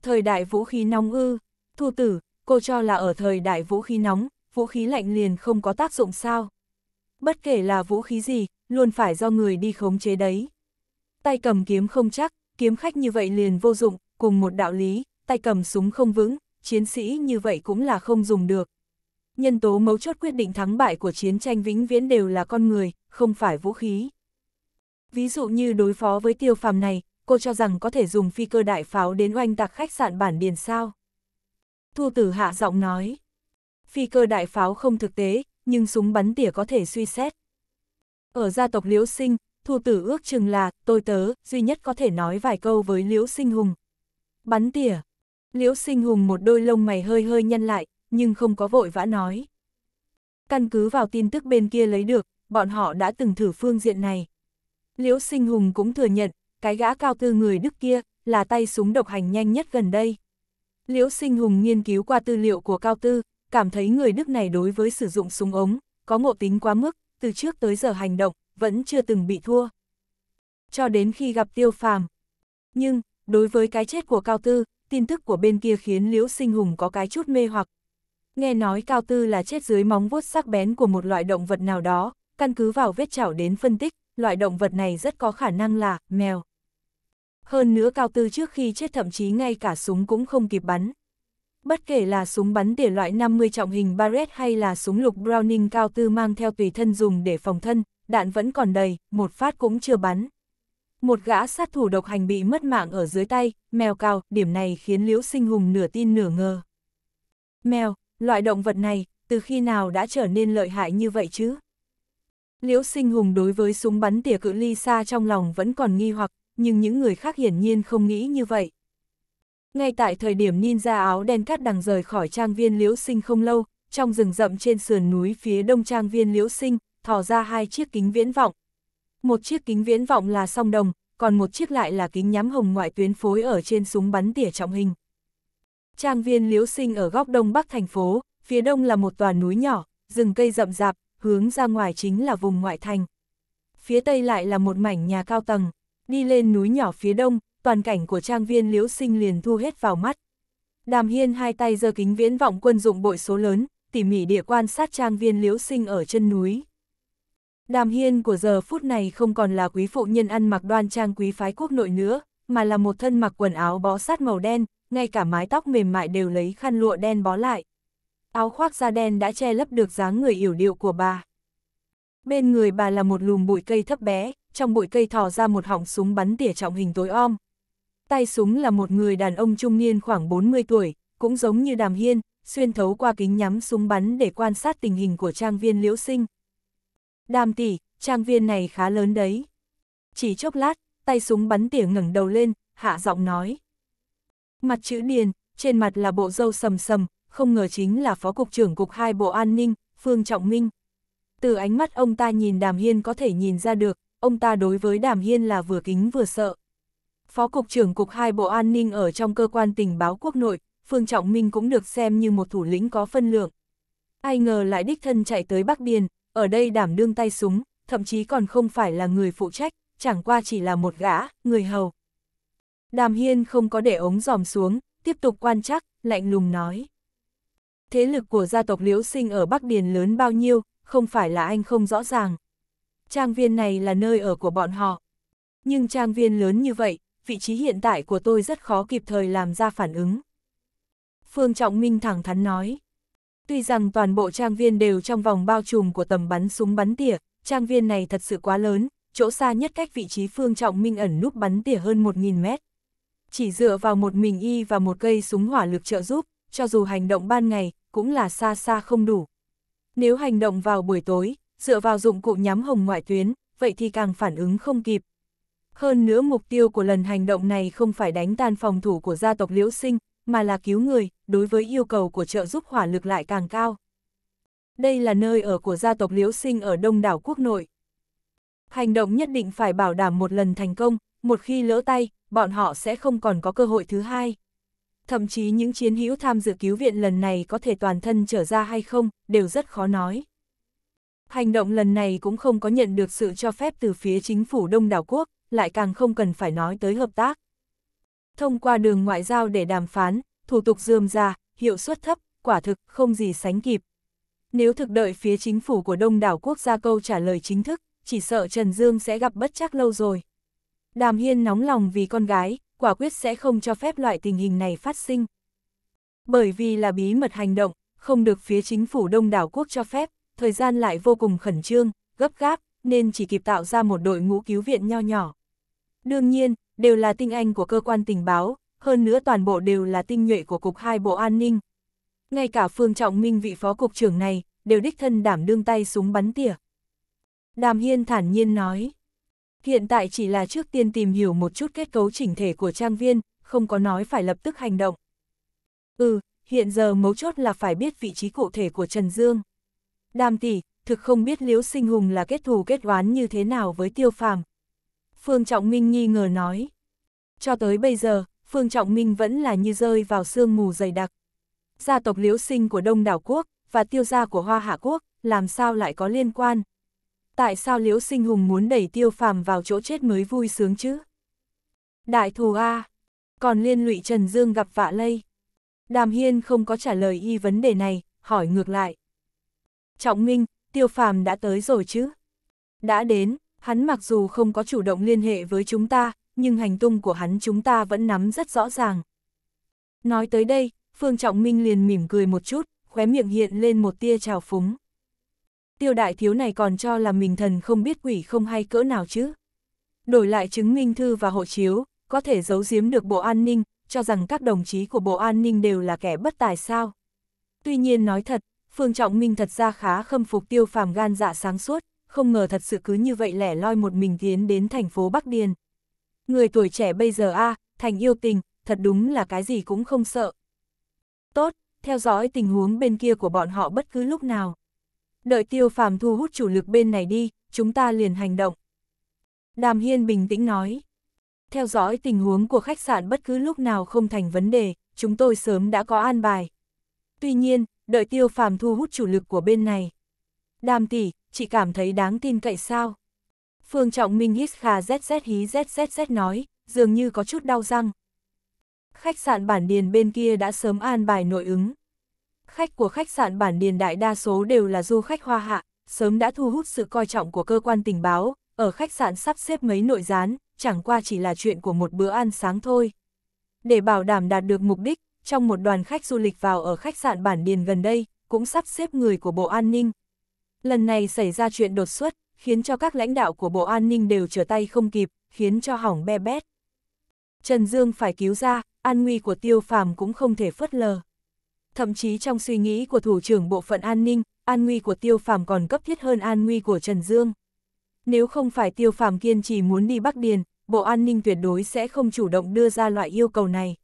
Thời đại vũ khí nóng ư, thu tử, cô cho là ở thời đại vũ khí nóng, vũ khí lạnh liền không có tác dụng sao. Bất kể là vũ khí gì, luôn phải do người đi khống chế đấy. Tay cầm kiếm không chắc, kiếm khách như vậy liền vô dụng, cùng một đạo lý, tay cầm súng không vững, chiến sĩ như vậy cũng là không dùng được. Nhân tố mấu chốt quyết định thắng bại của chiến tranh vĩnh viễn đều là con người, không phải vũ khí. Ví dụ như đối phó với tiêu phàm này, cô cho rằng có thể dùng phi cơ đại pháo đến oanh tạc khách sạn bản điền sao. Thu tử hạ giọng nói, phi cơ đại pháo không thực tế, nhưng súng bắn tỉa có thể suy xét. Ở gia tộc Liễu Sinh, thu tử ước chừng là, tôi tớ, duy nhất có thể nói vài câu với Liễu Sinh Hùng, Bắn tỉa. Liễu sinh hùng một đôi lông mày hơi hơi nhăn lại, nhưng không có vội vã nói. Căn cứ vào tin tức bên kia lấy được, bọn họ đã từng thử phương diện này. Liễu sinh hùng cũng thừa nhận, cái gã cao tư người Đức kia, là tay súng độc hành nhanh nhất gần đây. Liễu sinh hùng nghiên cứu qua tư liệu của cao tư, cảm thấy người Đức này đối với sử dụng súng ống, có ngộ tính quá mức, từ trước tới giờ hành động, vẫn chưa từng bị thua. Cho đến khi gặp tiêu phàm. Nhưng, Đối với cái chết của Cao Tư, tin tức của bên kia khiến Liễu Sinh Hùng có cái chút mê hoặc. Nghe nói Cao Tư là chết dưới móng vuốt sắc bén của một loại động vật nào đó, căn cứ vào vết chảo đến phân tích, loại động vật này rất có khả năng là mèo. Hơn nữa Cao Tư trước khi chết thậm chí ngay cả súng cũng không kịp bắn. Bất kể là súng bắn tỉa loại 50 trọng hình Barrett hay là súng lục Browning Cao Tư mang theo tùy thân dùng để phòng thân, đạn vẫn còn đầy, một phát cũng chưa bắn. Một gã sát thủ độc hành bị mất mạng ở dưới tay, mèo cao, điểm này khiến Liễu Sinh Hùng nửa tin nửa ngờ. Mèo, loại động vật này, từ khi nào đã trở nên lợi hại như vậy chứ? Liễu Sinh Hùng đối với súng bắn tỉa cự ly xa trong lòng vẫn còn nghi hoặc, nhưng những người khác hiển nhiên không nghĩ như vậy. Ngay tại thời điểm ninja áo đen cắt đằng rời khỏi trang viên Liễu Sinh không lâu, trong rừng rậm trên sườn núi phía đông trang viên Liễu Sinh, thò ra hai chiếc kính viễn vọng, một chiếc kính viễn vọng là song đồng, còn một chiếc lại là kính nhắm hồng ngoại tuyến phối ở trên súng bắn tỉa trọng hình. Trang viên liễu sinh ở góc đông bắc thành phố, phía đông là một tòa núi nhỏ, rừng cây rậm rạp, hướng ra ngoài chính là vùng ngoại thành. Phía tây lại là một mảnh nhà cao tầng, đi lên núi nhỏ phía đông, toàn cảnh của trang viên liễu sinh liền thu hết vào mắt. Đàm Hiên hai tay giơ kính viễn vọng quân dụng bội số lớn, tỉ mỉ địa quan sát trang viên liễu sinh ở chân núi. Đàm Hiên của giờ phút này không còn là quý phụ nhân ăn mặc đoan trang quý phái quốc nội nữa, mà là một thân mặc quần áo bó sát màu đen, ngay cả mái tóc mềm mại đều lấy khăn lụa đen bó lại. Áo khoác da đen đã che lấp được dáng người yểu điệu của bà. Bên người bà là một lùm bụi cây thấp bé, trong bụi cây thò ra một họng súng bắn tỉa trọng hình tối om. Tay súng là một người đàn ông trung niên khoảng 40 tuổi, cũng giống như Đàm Hiên, xuyên thấu qua kính nhắm súng bắn để quan sát tình hình của trang viên liễu sinh. Đàm tỷ, trang viên này khá lớn đấy. Chỉ chốc lát, tay súng bắn tỉa ngẩng đầu lên, hạ giọng nói. Mặt chữ điền, trên mặt là bộ dâu sầm sầm, không ngờ chính là phó cục trưởng cục hai bộ an ninh, Phương Trọng Minh. Từ ánh mắt ông ta nhìn Đàm Hiên có thể nhìn ra được, ông ta đối với Đàm Hiên là vừa kính vừa sợ. Phó cục trưởng cục hai bộ an ninh ở trong cơ quan tình báo quốc nội, Phương Trọng Minh cũng được xem như một thủ lĩnh có phân lượng. Ai ngờ lại đích thân chạy tới Bắc Điền, ở đây đảm đương tay súng, thậm chí còn không phải là người phụ trách, chẳng qua chỉ là một gã, người hầu. Đàm Hiên không có để ống dòm xuống, tiếp tục quan chắc, lạnh lùng nói. Thế lực của gia tộc Liễu Sinh ở Bắc Điền lớn bao nhiêu, không phải là anh không rõ ràng. Trang viên này là nơi ở của bọn họ. Nhưng trang viên lớn như vậy, vị trí hiện tại của tôi rất khó kịp thời làm ra phản ứng. Phương Trọng Minh thẳng thắn nói. Tuy rằng toàn bộ trang viên đều trong vòng bao trùm của tầm bắn súng bắn tỉa, trang viên này thật sự quá lớn, chỗ xa nhất cách vị trí Phương Trọng Minh ẩn núp bắn tỉa hơn 1.000 mét. Chỉ dựa vào một mình y và một cây súng hỏa lực trợ giúp, cho dù hành động ban ngày, cũng là xa xa không đủ. Nếu hành động vào buổi tối, dựa vào dụng cụ nhắm hồng ngoại tuyến, vậy thì càng phản ứng không kịp. Hơn nữa mục tiêu của lần hành động này không phải đánh tan phòng thủ của gia tộc Liễu Sinh, mà là cứu người, đối với yêu cầu của trợ giúp hỏa lực lại càng cao. Đây là nơi ở của gia tộc Liễu Sinh ở đông đảo quốc nội. Hành động nhất định phải bảo đảm một lần thành công, một khi lỡ tay, bọn họ sẽ không còn có cơ hội thứ hai. Thậm chí những chiến hữu tham dự cứu viện lần này có thể toàn thân trở ra hay không, đều rất khó nói. Hành động lần này cũng không có nhận được sự cho phép từ phía chính phủ Đông đảo quốc, lại càng không cần phải nói tới hợp tác. Thông qua đường ngoại giao để đàm phán, thủ tục dườm ra, hiệu suất thấp, quả thực không gì sánh kịp. Nếu thực đợi phía chính phủ của đông đảo quốc gia câu trả lời chính thức, chỉ sợ Trần Dương sẽ gặp bất chắc lâu rồi. Đàm Hiên nóng lòng vì con gái, quả quyết sẽ không cho phép loại tình hình này phát sinh. Bởi vì là bí mật hành động, không được phía chính phủ đông đảo quốc cho phép, thời gian lại vô cùng khẩn trương, gấp gáp, nên chỉ kịp tạo ra một đội ngũ cứu viện nho nhỏ. Đương nhiên, đều là tinh anh của cơ quan tình báo, hơn nữa toàn bộ đều là tinh nhuệ của Cục hai Bộ An ninh. Ngay cả Phương Trọng Minh vị phó cục trưởng này, đều đích thân đảm đương tay súng bắn tỉa. Đàm Hiên thản nhiên nói, hiện tại chỉ là trước tiên tìm hiểu một chút kết cấu chỉnh thể của trang viên, không có nói phải lập tức hành động. Ừ, hiện giờ mấu chốt là phải biết vị trí cụ thể của Trần Dương. Đàm tỷ, thực không biết Liễu Sinh Hùng là kết thù kết oán như thế nào với Tiêu Phàm. Phương Trọng Minh nghi ngờ nói. Cho tới bây giờ, Phương Trọng Minh vẫn là như rơi vào sương mù dày đặc. Gia tộc liễu sinh của Đông Đảo Quốc và tiêu gia của Hoa Hạ Quốc làm sao lại có liên quan? Tại sao liễu sinh hùng muốn đẩy tiêu phàm vào chỗ chết mới vui sướng chứ? Đại thù A, còn liên lụy Trần Dương gặp vạ lây. Đàm Hiên không có trả lời y vấn đề này, hỏi ngược lại. Trọng Minh, tiêu phàm đã tới rồi chứ? Đã đến, hắn mặc dù không có chủ động liên hệ với chúng ta, nhưng hành tung của hắn chúng ta vẫn nắm rất rõ ràng. Nói tới đây, Phương Trọng Minh liền mỉm cười một chút, khóe miệng hiện lên một tia trào phúng. Tiêu đại thiếu này còn cho là mình thần không biết quỷ không hay cỡ nào chứ. Đổi lại chứng minh thư và hộ chiếu, có thể giấu giếm được bộ an ninh, cho rằng các đồng chí của bộ an ninh đều là kẻ bất tài sao. Tuy nhiên nói thật, Phương Trọng Minh thật ra khá khâm phục tiêu phàm gan dạ sáng suốt, không ngờ thật sự cứ như vậy lẻ loi một mình tiến đến thành phố Bắc Điền người tuổi trẻ bây giờ a à, thành yêu tình, thật đúng là cái gì cũng không sợ. Tốt, theo dõi tình huống bên kia của bọn họ bất cứ lúc nào. Đợi tiêu phàm thu hút chủ lực bên này đi, chúng ta liền hành động. Đàm Hiên bình tĩnh nói. Theo dõi tình huống của khách sạn bất cứ lúc nào không thành vấn đề, chúng tôi sớm đã có an bài. Tuy nhiên, đợi tiêu phàm thu hút chủ lực của bên này. Đàm tỷ, chị cảm thấy đáng tin cậy sao? Phương Trọng Minh hít khà zz hí zz nói, dường như có chút đau răng. Khách sạn bản điền bên kia đã sớm an bài nội ứng. Khách của khách sạn bản điền đại đa số đều là du khách hoa hạ, sớm đã thu hút sự coi trọng của cơ quan tình báo, ở khách sạn sắp xếp mấy nội gián, chẳng qua chỉ là chuyện của một bữa ăn sáng thôi. Để bảo đảm đạt được mục đích, trong một đoàn khách du lịch vào ở khách sạn bản điền gần đây, cũng sắp xếp người của Bộ An ninh. Lần này xảy ra chuyện đột xuất, khiến cho các lãnh đạo của Bộ An ninh đều trở tay không kịp, khiến cho hỏng be bét. Trần Dương phải cứu ra, an nguy của tiêu phàm cũng không thể phớt lờ. Thậm chí trong suy nghĩ của thủ trưởng bộ phận an ninh, an nguy của tiêu phàm còn cấp thiết hơn an nguy của Trần Dương. Nếu không phải tiêu phàm kiên trì muốn đi Bắc Điền, Bộ An ninh tuyệt đối sẽ không chủ động đưa ra loại yêu cầu này.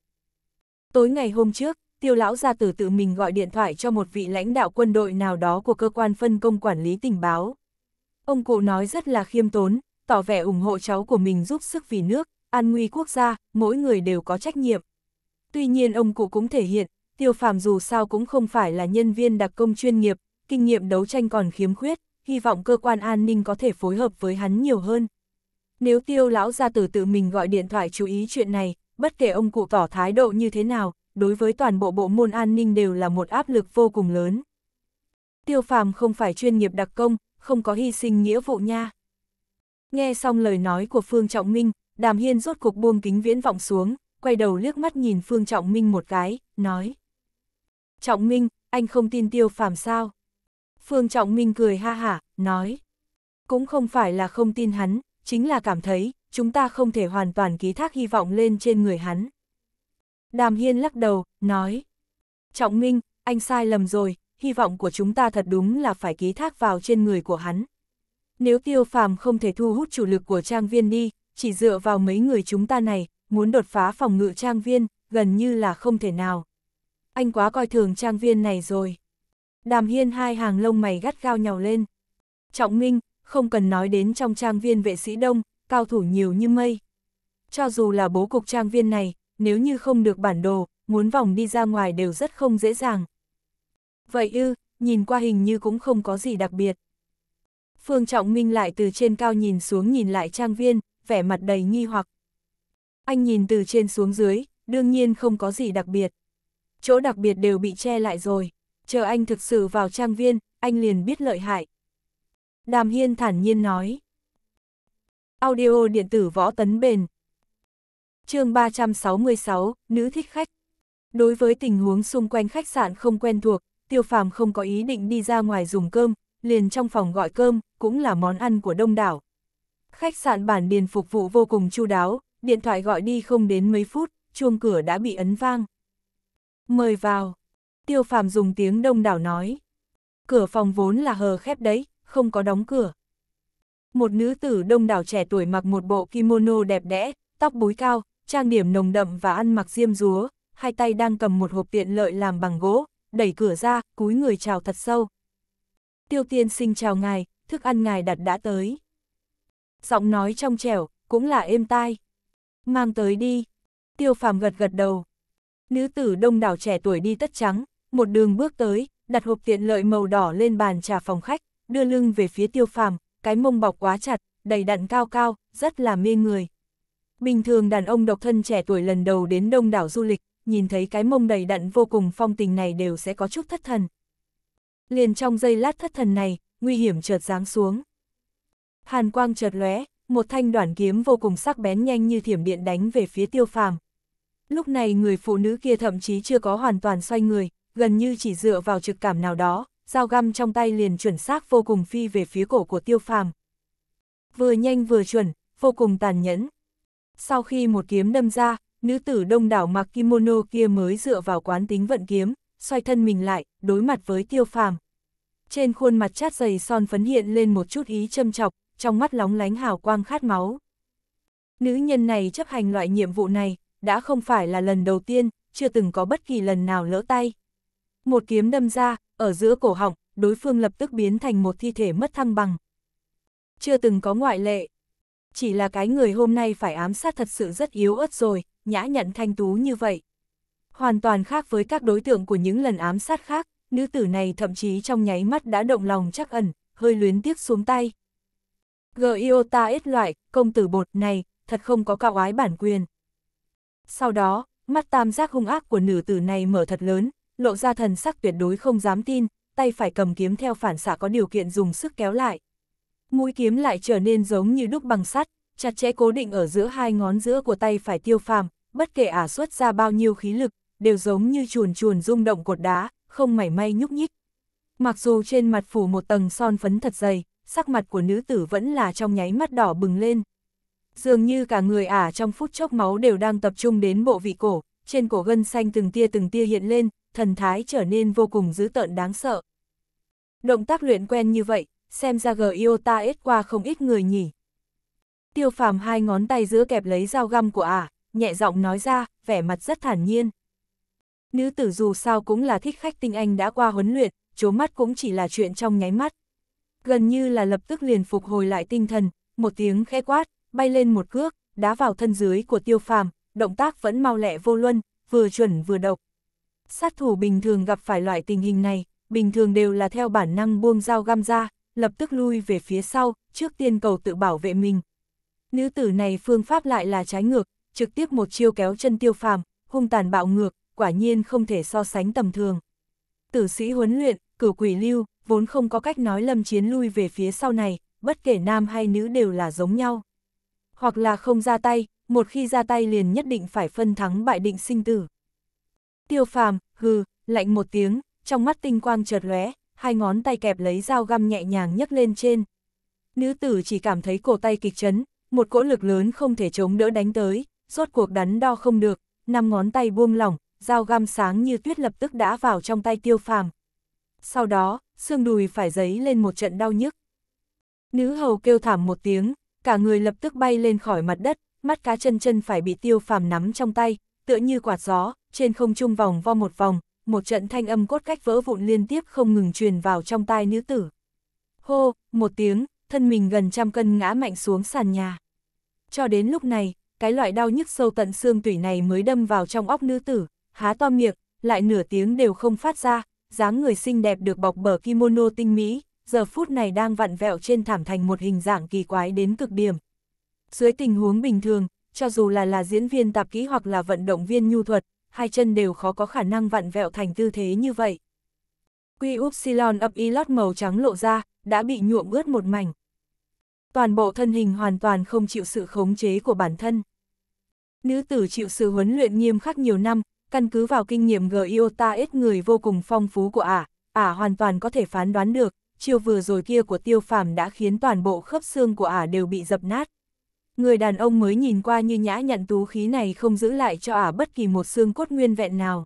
Tối ngày hôm trước, tiêu lão gia tử tự mình gọi điện thoại cho một vị lãnh đạo quân đội nào đó của cơ quan phân công quản lý tình báo. Ông cụ nói rất là khiêm tốn, tỏ vẻ ủng hộ cháu của mình giúp sức vì nước, an nguy quốc gia, mỗi người đều có trách nhiệm. Tuy nhiên ông cụ cũng thể hiện, tiêu phàm dù sao cũng không phải là nhân viên đặc công chuyên nghiệp, kinh nghiệm đấu tranh còn khiếm khuyết, hy vọng cơ quan an ninh có thể phối hợp với hắn nhiều hơn. Nếu tiêu lão gia tử tự mình gọi điện thoại chú ý chuyện này, bất kể ông cụ tỏ thái độ như thế nào, đối với toàn bộ bộ môn an ninh đều là một áp lực vô cùng lớn. Tiêu phàm không phải chuyên nghiệp đặc công, không có hy sinh nghĩa vụ nha. Nghe xong lời nói của Phương Trọng Minh, Đàm Hiên rốt cục buông kính viễn vọng xuống, quay đầu liếc mắt nhìn Phương Trọng Minh một cái, nói. Trọng Minh, anh không tin tiêu phàm sao? Phương Trọng Minh cười ha hả, nói. Cũng không phải là không tin hắn, chính là cảm thấy, chúng ta không thể hoàn toàn ký thác hy vọng lên trên người hắn. Đàm Hiên lắc đầu, nói. Trọng Minh, anh sai lầm rồi, hy vọng của chúng ta thật đúng là phải ký thác vào trên người của hắn. Nếu tiêu phàm không thể thu hút chủ lực của trang viên đi, chỉ dựa vào mấy người chúng ta này, muốn đột phá phòng ngự trang viên, gần như là không thể nào. Anh quá coi thường trang viên này rồi. Đàm hiên hai hàng lông mày gắt gao nhào lên. Trọng Minh, không cần nói đến trong trang viên vệ sĩ đông, cao thủ nhiều như mây. Cho dù là bố cục trang viên này, nếu như không được bản đồ, muốn vòng đi ra ngoài đều rất không dễ dàng, Vậy ư, nhìn qua hình như cũng không có gì đặc biệt. Phương Trọng Minh lại từ trên cao nhìn xuống nhìn lại trang viên, vẻ mặt đầy nghi hoặc. Anh nhìn từ trên xuống dưới, đương nhiên không có gì đặc biệt. Chỗ đặc biệt đều bị che lại rồi, chờ anh thực sự vào trang viên, anh liền biết lợi hại. Đàm Hiên thản nhiên nói. Audio điện tử võ tấn bền. chương 366, Nữ thích khách. Đối với tình huống xung quanh khách sạn không quen thuộc, tiêu phàm không có ý định đi ra ngoài dùng cơm, liền trong phòng gọi cơm, cũng là món ăn của đông đảo. Khách sạn bản điền phục vụ vô cùng chu đáo, điện thoại gọi đi không đến mấy phút, chuông cửa đã bị ấn vang. Mời vào. Tiêu phàm dùng tiếng đông đảo nói. Cửa phòng vốn là hờ khép đấy, không có đóng cửa. Một nữ tử đông đảo trẻ tuổi mặc một bộ kimono đẹp đẽ, tóc búi cao, trang điểm nồng đậm và ăn mặc diêm rúa, hai tay đang cầm một hộp tiện lợi làm bằng gỗ, đẩy cửa ra, cúi người chào thật sâu. Tiêu tiên sinh chào ngài, thức ăn ngài đặt đã tới. Giọng nói trong trẻo, cũng là êm tai. Mang tới đi. Tiêu phàm gật gật đầu. Nữ tử đông đảo trẻ tuổi đi tất trắng, một đường bước tới, đặt hộp tiện lợi màu đỏ lên bàn trà phòng khách, đưa lưng về phía tiêu phàm, cái mông bọc quá chặt, đầy đặn cao cao, rất là mê người. Bình thường đàn ông độc thân trẻ tuổi lần đầu đến đông đảo du lịch, nhìn thấy cái mông đầy đặn vô cùng phong tình này đều sẽ có chút thất thần. Liền trong giây lát thất thần này, nguy hiểm chợt giáng xuống. Hàn quang chợt lóe, một thanh đoạn kiếm vô cùng sắc bén nhanh như thiểm điện đánh về phía tiêu phàm. Lúc này người phụ nữ kia thậm chí chưa có hoàn toàn xoay người, gần như chỉ dựa vào trực cảm nào đó, dao găm trong tay liền chuẩn xác vô cùng phi về phía cổ của tiêu phàm. Vừa nhanh vừa chuẩn, vô cùng tàn nhẫn. Sau khi một kiếm đâm ra, nữ tử đông đảo mặc kimono kia mới dựa vào quán tính vận kiếm, xoay thân mình lại, đối mặt với tiêu phàm. Trên khuôn mặt chát dày son phấn hiện lên một chút ý châm chọc, trong mắt lóng lánh hào quang khát máu. Nữ nhân này chấp hành loại nhiệm vụ này, đã không phải là lần đầu tiên, chưa từng có bất kỳ lần nào lỡ tay. Một kiếm đâm ra, ở giữa cổ họng, đối phương lập tức biến thành một thi thể mất thăng bằng. Chưa từng có ngoại lệ. Chỉ là cái người hôm nay phải ám sát thật sự rất yếu ớt rồi, nhã nhận thanh tú như vậy. Hoàn toàn khác với các đối tượng của những lần ám sát khác, nữ tử này thậm chí trong nháy mắt đã động lòng chắc ẩn, hơi luyến tiếc xuống tay. Giota ít loại, công tử bột này, thật không có cao ái bản quyền. Sau đó, mắt tam giác hung ác của nữ tử này mở thật lớn, lộ ra thần sắc tuyệt đối không dám tin, tay phải cầm kiếm theo phản xạ có điều kiện dùng sức kéo lại. Mũi kiếm lại trở nên giống như đúc bằng sắt, chặt chẽ cố định ở giữa hai ngón giữa của tay phải tiêu phàm, bất kể ả xuất ra bao nhiêu khí lực, đều giống như chuồn chuồn rung động cột đá, không mảy may nhúc nhích. Mặc dù trên mặt phủ một tầng son phấn thật dày, sắc mặt của nữ tử vẫn là trong nháy mắt đỏ bừng lên. Dường như cả người ả trong phút chốc máu đều đang tập trung đến bộ vị cổ, trên cổ gân xanh từng tia từng tia hiện lên, thần thái trở nên vô cùng dữ tợn đáng sợ. Động tác luyện quen như vậy, xem ra gờ ta ít qua không ít người nhỉ. Tiêu phàm hai ngón tay giữa kẹp lấy dao găm của ả, nhẹ giọng nói ra, vẻ mặt rất thản nhiên. Nữ tử dù sao cũng là thích khách tinh anh đã qua huấn luyện, chố mắt cũng chỉ là chuyện trong nháy mắt. Gần như là lập tức liền phục hồi lại tinh thần, một tiếng khẽ quát, bay lên một cước, đá vào thân dưới của tiêu phàm, động tác vẫn mau lẹ vô luân, vừa chuẩn vừa độc. Sát thủ bình thường gặp phải loại tình hình này, bình thường đều là theo bản năng buông dao găm ra, lập tức lui về phía sau, trước tiên cầu tự bảo vệ mình. Nữ tử này phương pháp lại là trái ngược, trực tiếp một chiêu kéo chân tiêu phàm, hung tàn bạo ngược, quả nhiên không thể so sánh tầm thường. Tử sĩ huấn luyện, cửu quỷ lưu, vốn không có cách nói lâm chiến lui về phía sau này, bất kể nam hay nữ đều là giống nhau. Hoặc là không ra tay, một khi ra tay liền nhất định phải phân thắng bại định sinh tử. Tiêu phàm, hừ, lạnh một tiếng, trong mắt tinh quang chợt lóe, hai ngón tay kẹp lấy dao găm nhẹ nhàng nhấc lên trên. Nữ tử chỉ cảm thấy cổ tay kịch chấn, một cỗ lực lớn không thể chống đỡ đánh tới, rốt cuộc đắn đo không được, năm ngón tay buông lỏng, dao găm sáng như tuyết lập tức đã vào trong tay tiêu phàm. Sau đó, xương đùi phải giấy lên một trận đau nhức. Nữ hầu kêu thảm một tiếng, cả người lập tức bay lên khỏi mặt đất, mắt cá chân chân phải bị tiêu phàm nắm trong tay, tựa như quạt gió, trên không trung vòng vo một vòng, một trận thanh âm cốt cách vỡ vụn liên tiếp không ngừng truyền vào trong tai nữ tử. Hô, một tiếng, thân mình gần trăm cân ngã mạnh xuống sàn nhà. Cho đến lúc này, cái loại đau nhức sâu tận xương tủy này mới đâm vào trong óc nữ tử, há to miệng, lại nửa tiếng đều không phát ra, dáng người xinh đẹp được bọc bờ kimono tinh mỹ, giờ phút này đang vặn vẹo trên thảm thành một hình dạng kỳ quái đến cực điểm. Dưới tình huống bình thường, cho dù là là diễn viên tạp kỹ hoặc là vận động viên nhu thuật, hai chân đều khó có khả năng vặn vẹo thành tư thế như vậy. Quy Upsilon ấp y lót màu trắng lộ ra, đã bị nhuộm ướt một mảnh, toàn bộ thân hình hoàn toàn không chịu sự khống chế của bản thân. Nữ tử chịu sự huấn luyện nghiêm khắc nhiều năm, căn cứ vào kinh nghiệm Giota ít người vô cùng phong phú của ả, ả hoàn toàn có thể phán đoán được, chiều vừa rồi kia của tiêu phàm đã khiến toàn bộ khớp xương của ả đều bị dập nát. Người đàn ông mới nhìn qua như nhã nhận tú khí này không giữ lại cho ả bất kỳ một xương cốt nguyên vẹn nào.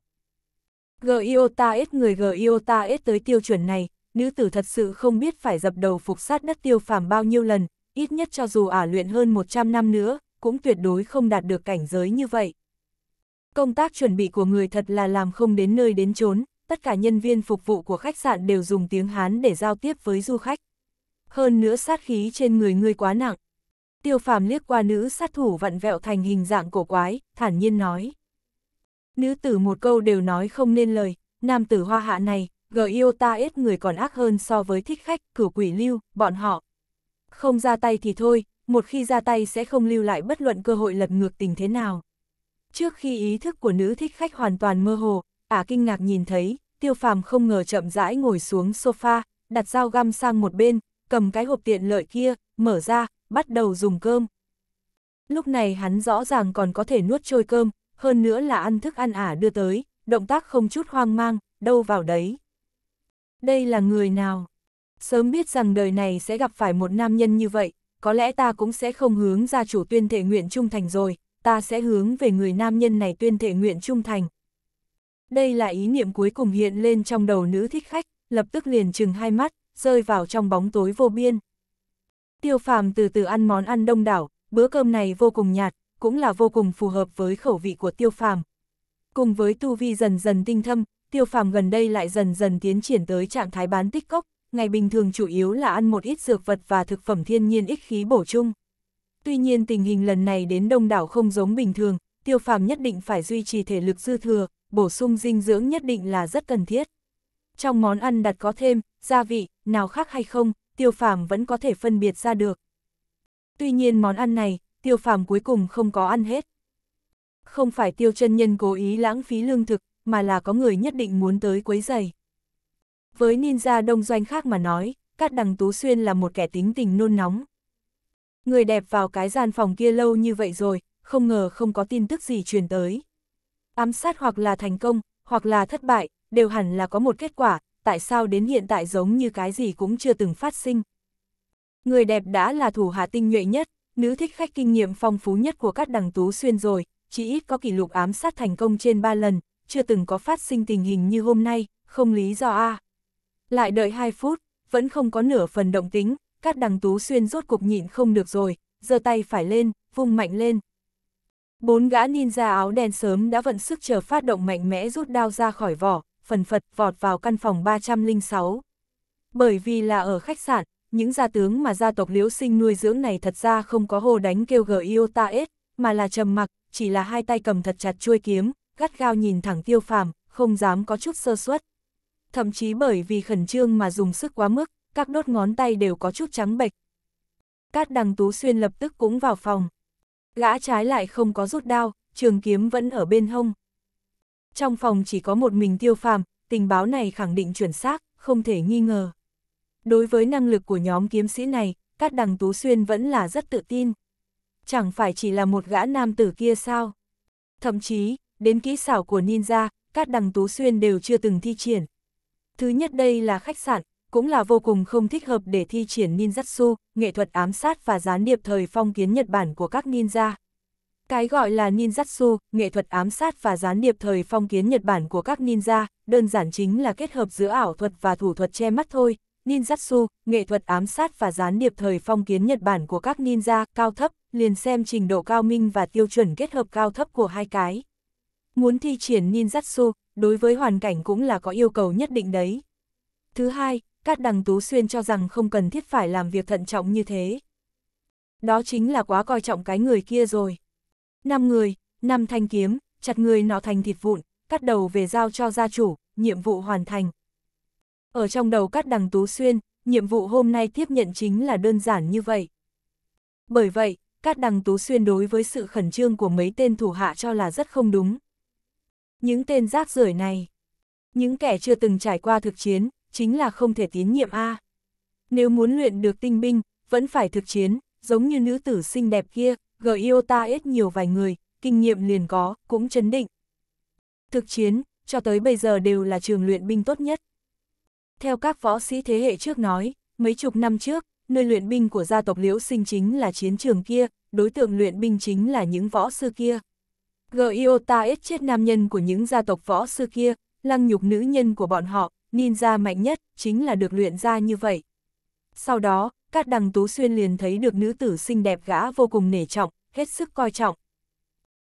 Giota ít người Giota ít tới tiêu chuẩn này, nữ tử thật sự không biết phải dập đầu phục sát đất tiêu phàm bao nhiêu lần, ít nhất cho dù ả luyện hơn 100 năm nữa, cũng tuyệt đối không đạt được cảnh giới như vậy. Công tác chuẩn bị của người thật là làm không đến nơi đến chốn, tất cả nhân viên phục vụ của khách sạn đều dùng tiếng Hán để giao tiếp với du khách. Hơn nữa sát khí trên người ngươi quá nặng. Tiêu phàm liếc qua nữ sát thủ vặn vẹo thành hình dạng cổ quái, thản nhiên nói. Nữ tử một câu đều nói không nên lời, nam tử hoa hạ này, gờ yêu ta ít người còn ác hơn so với thích khách, cửu quỷ lưu, bọn họ, không ra tay thì thôi, một khi ra tay sẽ không lưu lại bất luận cơ hội lật ngược tình thế nào. Trước khi ý thức của nữ thích khách hoàn toàn mơ hồ, ả à kinh ngạc nhìn thấy, tiêu phàm không ngờ chậm rãi ngồi xuống sofa, đặt dao găm sang một bên, cầm cái hộp tiện lợi kia, mở ra, bắt đầu dùng cơm. Lúc này hắn rõ ràng còn có thể nuốt trôi cơm, hơn nữa là ăn thức ăn ả đưa tới, động tác không chút hoang mang, đâu vào đấy. Đây là người nào? Sớm biết rằng đời này sẽ gặp phải một nam nhân như vậy, có lẽ ta cũng sẽ không hướng gia chủ tuyên thể nguyện trung thành rồi, ta sẽ hướng về người nam nhân này tuyên thể nguyện trung thành. Đây là ý niệm cuối cùng hiện lên trong đầu nữ thích khách, lập tức liền chừng hai mắt, rơi vào trong bóng tối vô biên. Tiêu phàm từ từ ăn món ăn đông đảo, bữa cơm này vô cùng nhạt, cũng là vô cùng phù hợp với khẩu vị của tiêu phàm. Cùng với tu vi dần dần tinh thâm, tiêu phàm gần đây lại dần dần tiến triển tới trạng thái bán tích cốc, ngày bình thường chủ yếu là ăn một ít dược vật và thực phẩm thiên nhiên ích khí bổ sung. Tuy nhiên tình hình lần này đến đông đảo không giống bình thường, tiêu phàm nhất định phải duy trì thể lực dư thừa, bổ sung dinh dưỡng nhất định là rất cần thiết. Trong món ăn đặt có thêm, gia vị, nào khác hay không, tiêu phàm vẫn có thể phân biệt ra được. Tuy nhiên món ăn này, tiêu phàm cuối cùng không có ăn hết. Không phải tiêu chân nhân cố ý lãng phí lương thực, mà là có người nhất định muốn tới quấy giày. Với ninja đông doanh khác mà nói, Cát Đằng Tú Xuyên là một kẻ tính tình nôn nóng. Người đẹp vào cái gian phòng kia lâu như vậy rồi, không ngờ không có tin tức gì truyền tới. Ám sát hoặc là thành công, hoặc là thất bại, đều hẳn là có một kết quả, tại sao đến hiện tại giống như cái gì cũng chưa từng phát sinh. Người đẹp đã là thủ hạ tinh nhuệ nhất, nữ thích khách kinh nghiệm phong phú nhất của các đằng tú xuyên rồi, chỉ ít có kỷ lục ám sát thành công trên 3 lần, chưa từng có phát sinh tình hình như hôm nay, không lý do a. À. Lại đợi 2 phút, vẫn không có nửa phần động tính, các đằng tú xuyên rốt cục nhịn không được rồi, giơ tay phải lên, vung mạnh lên. Bốn gã ninja áo đen sớm đã vận sức chờ phát động mạnh mẽ rút đao ra khỏi vỏ, phần phật vọt vào căn phòng 306. Bởi vì là ở khách sạn, những gia tướng mà gia tộc liễu sinh nuôi dưỡng này thật ra không có hồ đánh kêu gờ yêu ta ết, mà là trầm mặc, chỉ là hai tay cầm thật chặt chuôi kiếm, gắt gao nhìn thẳng tiêu phàm, không dám có chút sơ suất thậm chí bởi vì khẩn trương mà dùng sức quá mức, các đốt ngón tay đều có chút trắng bệch. Cát đằng tú xuyên lập tức cũng vào phòng. Gã trái lại không có rút đao, trường kiếm vẫn ở bên hông. Trong phòng chỉ có một mình tiêu phàm, tình báo này khẳng định chuẩn xác, không thể nghi ngờ. Đối với năng lực của nhóm kiếm sĩ này, Cát đằng tú xuyên vẫn là rất tự tin. Chẳng phải chỉ là một gã nam tử kia sao? Thậm chí, đến kỹ xảo của ninja, Cát đằng tú xuyên đều chưa từng thi triển. Thứ nhất đây là khách sạn, cũng là vô cùng không thích hợp để thi triển ninjutsu, nghệ thuật ám sát và gián điệp thời phong kiến Nhật Bản của các ninja. Cái gọi là ninjutsu, nghệ thuật ám sát và gián điệp thời phong kiến Nhật Bản của các ninja, đơn giản chính là kết hợp giữa ảo thuật và thủ thuật che mắt thôi. Ninjutsu, nghệ thuật ám sát và gián điệp thời phong kiến Nhật Bản của các ninja cao thấp, liền xem trình độ cao minh và tiêu chuẩn kết hợp cao thấp của hai cái. Muốn thi triển ninjutsu, đối với hoàn cảnh cũng là có yêu cầu nhất định đấy. Thứ hai, Cát Đằng Tú Xuyên cho rằng không cần thiết phải làm việc thận trọng như thế. Đó chính là quá coi trọng cái người kia rồi. Năm người, năm thanh kiếm, chặt người nó thành thịt vụn, cắt đầu về giao cho gia chủ, nhiệm vụ hoàn thành. Ở trong đầu Cát Đằng Tú Xuyên, nhiệm vụ hôm nay tiếp nhận chính là đơn giản như vậy. Bởi vậy, Cát Đằng Tú Xuyên đối với sự khẩn trương của mấy tên thủ hạ cho là rất không đúng những tên rác rưởi này. Những kẻ chưa từng trải qua thực chiến, chính là không thể tiến nhiệm A. Nếu muốn luyện được tinh binh, vẫn phải thực chiến, giống như nữ tử xinh đẹp kia, gờ yêu ta ít nhiều vài người, kinh nghiệm liền có, cũng chấn định. Thực chiến, cho tới bây giờ đều là trường luyện binh tốt nhất. Theo các võ sĩ thế hệ trước nói, mấy chục năm trước, nơi luyện binh của gia tộc Liễu Sinh chính là chiến trường kia, đối tượng luyện binh chính là những võ sư kia. Giota ít chết nam nhân của những gia tộc võ sư kia, lăng nhục nữ nhân của bọn họ, ninja mạnh nhất chính là được luyện ra như vậy. Sau đó, các đằng tú xuyên liền thấy được nữ tử xinh đẹp gã vô cùng nể trọng, hết sức coi trọng.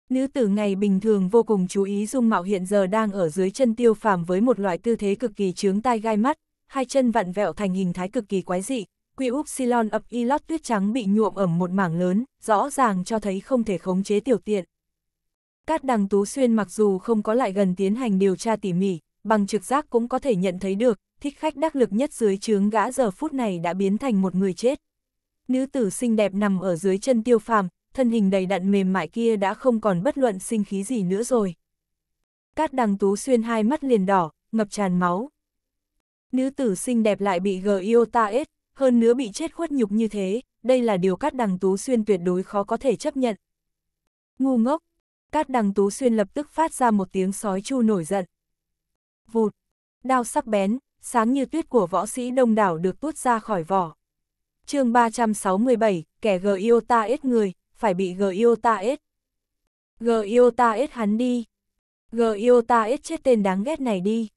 Nữ tử ngày bình thường vô cùng chú ý dung mạo hiện giờ đang ở dưới chân tiêu phàm với một loại tư thế cực kỳ trướng tai gai mắt, hai chân vặn vẹo thành hình thái cực kỳ quái dị, quy úp silon ập y lót tuyết trắng bị nhuộm ẩm một mảng lớn, rõ ràng cho thấy không thể khống chế tiểu tiện. Cát Đằng Tú Xuyên mặc dù không có lại gần tiến hành điều tra tỉ mỉ, bằng trực giác cũng có thể nhận thấy được, thích khách đắc lực nhất dưới chướng gã giờ phút này đã biến thành một người chết. Nữ tử xinh đẹp nằm ở dưới chân tiêu phàm, thân hình đầy đặn mềm mại kia đã không còn bất luận sinh khí gì nữa rồi. Cát Đằng Tú Xuyên hai mắt liền đỏ, ngập tràn máu. Nữ tử xinh đẹp lại bị gờ yêu ta ết, hơn nữa bị chết khuất nhục như thế, đây là điều Cát Đằng Tú Xuyên tuyệt đối khó có thể chấp nhận. Ngu ngốc, Cát đằng tú xuyên lập tức phát ra một tiếng sói chu nổi giận. Vụt, đao sắc bén, sáng như tuyết của võ sĩ đông đảo được tuốt ra khỏi vỏ. chương 367, kẻ G.I.O.T.A. ết người, phải bị G.I.O.T.A. ết. g i ết hắn đi. g i o t ết chết tên đáng ghét này đi.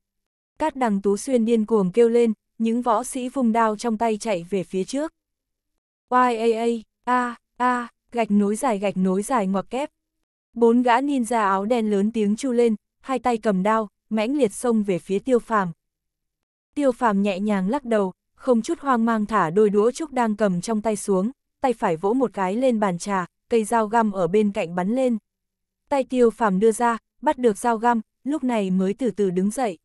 Cát đằng tú xuyên điên cuồng kêu lên, những võ sĩ vùng đao trong tay chạy về phía trước. YAA, A, A, gạch nối dài gạch nối dài ngoặc kép, Bốn gã ninja áo đen lớn tiếng chu lên, hai tay cầm đao, mãnh liệt xông về phía tiêu phàm. Tiêu phàm nhẹ nhàng lắc đầu, không chút hoang mang thả đôi đũa trúc đang cầm trong tay xuống, tay phải vỗ một cái lên bàn trà, cây dao găm ở bên cạnh bắn lên. Tay tiêu phàm đưa ra, bắt được dao găm, lúc này mới từ từ đứng dậy.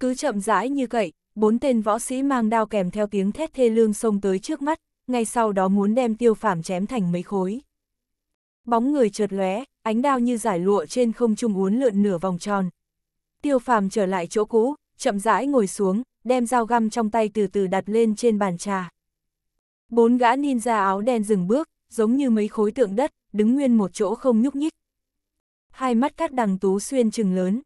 Cứ chậm rãi như vậy, bốn tên võ sĩ mang đao kèm theo tiếng thét thê lương xông tới trước mắt, ngay sau đó muốn đem tiêu phàm chém thành mấy khối bóng người chợt lóe, ánh đao như giải lụa trên không trung uốn lượn nửa vòng tròn. Tiêu phàm trở lại chỗ cũ, chậm rãi ngồi xuống, đem dao găm trong tay từ từ đặt lên trên bàn trà. Bốn gã ninja áo đen dừng bước, giống như mấy khối tượng đất, đứng nguyên một chỗ không nhúc nhích. Hai mắt các đằng tú xuyên trừng lớn.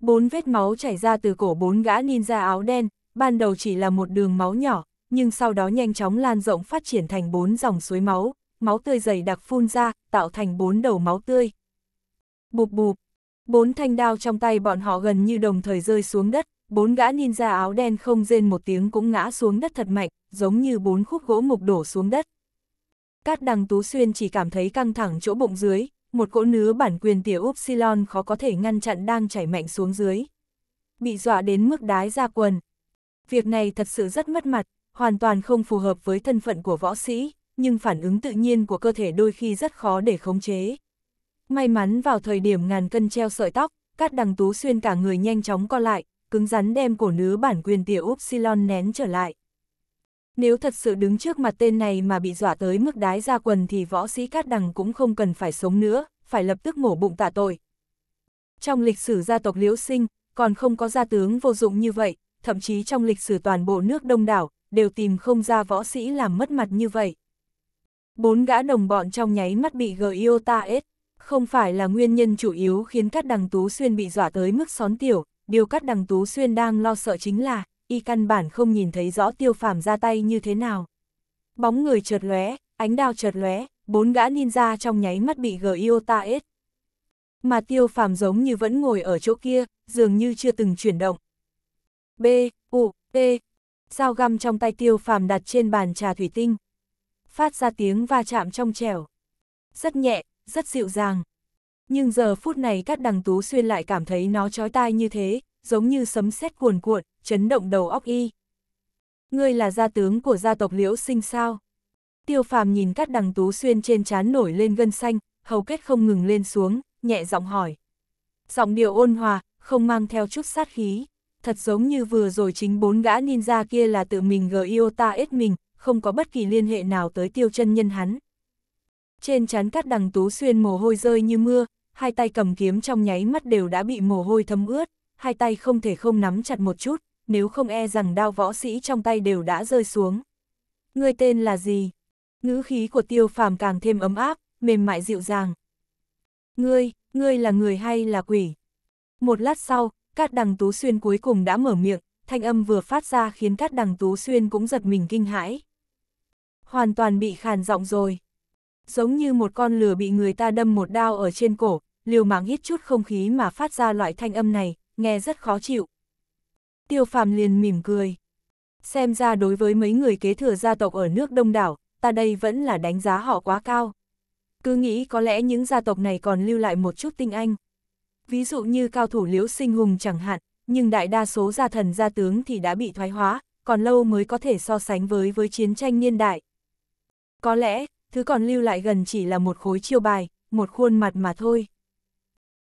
Bốn vết máu chảy ra từ cổ bốn gã ninja áo đen, ban đầu chỉ là một đường máu nhỏ, nhưng sau đó nhanh chóng lan rộng phát triển thành bốn dòng suối máu, máu tươi dày đặc phun ra, tạo thành bốn đầu máu tươi. Bụp bụp, bốn thanh đao trong tay bọn họ gần như đồng thời rơi xuống đất, bốn gã ninja áo đen không rên một tiếng cũng ngã xuống đất thật mạnh, giống như bốn khúc gỗ mục đổ xuống đất. Cát đằng Tú Xuyên chỉ cảm thấy căng thẳng chỗ bụng dưới, một cỗ nứa bản quyền tỉa Upsilon khó có thể ngăn chặn đang chảy mạnh xuống dưới. Bị dọa đến mức đái ra quần. Việc này thật sự rất mất mặt, hoàn toàn không phù hợp với thân phận của võ sĩ nhưng phản ứng tự nhiên của cơ thể đôi khi rất khó để khống chế. May mắn vào thời điểm ngàn cân treo sợi tóc, Cát Đằng Tú xuyên cả người nhanh chóng co lại, cứng rắn đem cổ nứa bản quyền tỉa Upsilon nén trở lại. Nếu thật sự đứng trước mặt tên này mà bị dọa tới mức đái ra quần thì võ sĩ Cát Đằng cũng không cần phải sống nữa, phải lập tức mổ bụng tạ tội. Trong lịch sử gia tộc Liễu Sinh, còn không có gia tướng vô dụng như vậy, thậm chí trong lịch sử toàn bộ nước đông đảo, đều tìm không ra võ sĩ làm mất mặt như vậy. Bốn gã đồng bọn trong nháy mắt bị Giota S. Không phải là nguyên nhân chủ yếu khiến các đằng Tú Xuyên bị dọa tới mức xón tiểu, điều các đằng Tú Xuyên đang lo sợ chính là, y căn bản không nhìn thấy rõ tiêu phàm ra tay như thế nào. Bóng người chợt lóe, ánh đao chợt lóe, bốn gã ninja trong nháy mắt bị Giota S. Mà tiêu phàm giống như vẫn ngồi ở chỗ kia, dường như chưa từng chuyển động. B, U, T. Dao găm trong tay tiêu phàm đặt trên bàn trà thủy tinh, phát ra tiếng va chạm trong trẻo. Rất nhẹ, rất dịu dàng. Nhưng giờ phút này các đằng tú xuyên lại cảm thấy nó chói tai như thế, giống như sấm sét cuồn cuộn, chấn động đầu óc y. Ngươi là gia tướng của gia tộc liễu sinh sao? Tiêu phàm nhìn các đằng tú xuyên trên trán nổi lên gân xanh, hầu kết không ngừng lên xuống, nhẹ giọng hỏi. Giọng điệu ôn hòa, không mang theo chút sát khí. Thật giống như vừa rồi chính bốn gã ninja kia là tự mình gờ yêu ta ết mình, không có bất kỳ liên hệ nào tới tiêu chân nhân hắn. Trên chán cát đằng tú xuyên mồ hôi rơi như mưa, hai tay cầm kiếm trong nháy mắt đều đã bị mồ hôi thấm ướt, hai tay không thể không nắm chặt một chút, nếu không e rằng đao võ sĩ trong tay đều đã rơi xuống. Người tên là gì? Ngữ khí của tiêu phàm càng thêm ấm áp, mềm mại dịu dàng. Ngươi, ngươi là người hay là quỷ? Một lát sau, Cát Đằng Tú Xuyên cuối cùng đã mở miệng, thanh âm vừa phát ra khiến Cát Đằng Tú Xuyên cũng giật mình kinh hãi hoàn toàn bị khàn giọng rồi. Giống như một con lừa bị người ta đâm một đao ở trên cổ, liều mạng hít chút không khí mà phát ra loại thanh âm này, nghe rất khó chịu. Tiêu phàm liền mỉm cười. Xem ra đối với mấy người kế thừa gia tộc ở nước đông đảo, ta đây vẫn là đánh giá họ quá cao. Cứ nghĩ có lẽ những gia tộc này còn lưu lại một chút tinh anh. Ví dụ như cao thủ liễu sinh hùng chẳng hạn, nhưng đại đa số gia thần gia tướng thì đã bị thoái hóa, còn lâu mới có thể so sánh với với chiến tranh niên đại. Có lẽ, thứ còn lưu lại gần chỉ là một khối chiêu bài, một khuôn mặt mà thôi.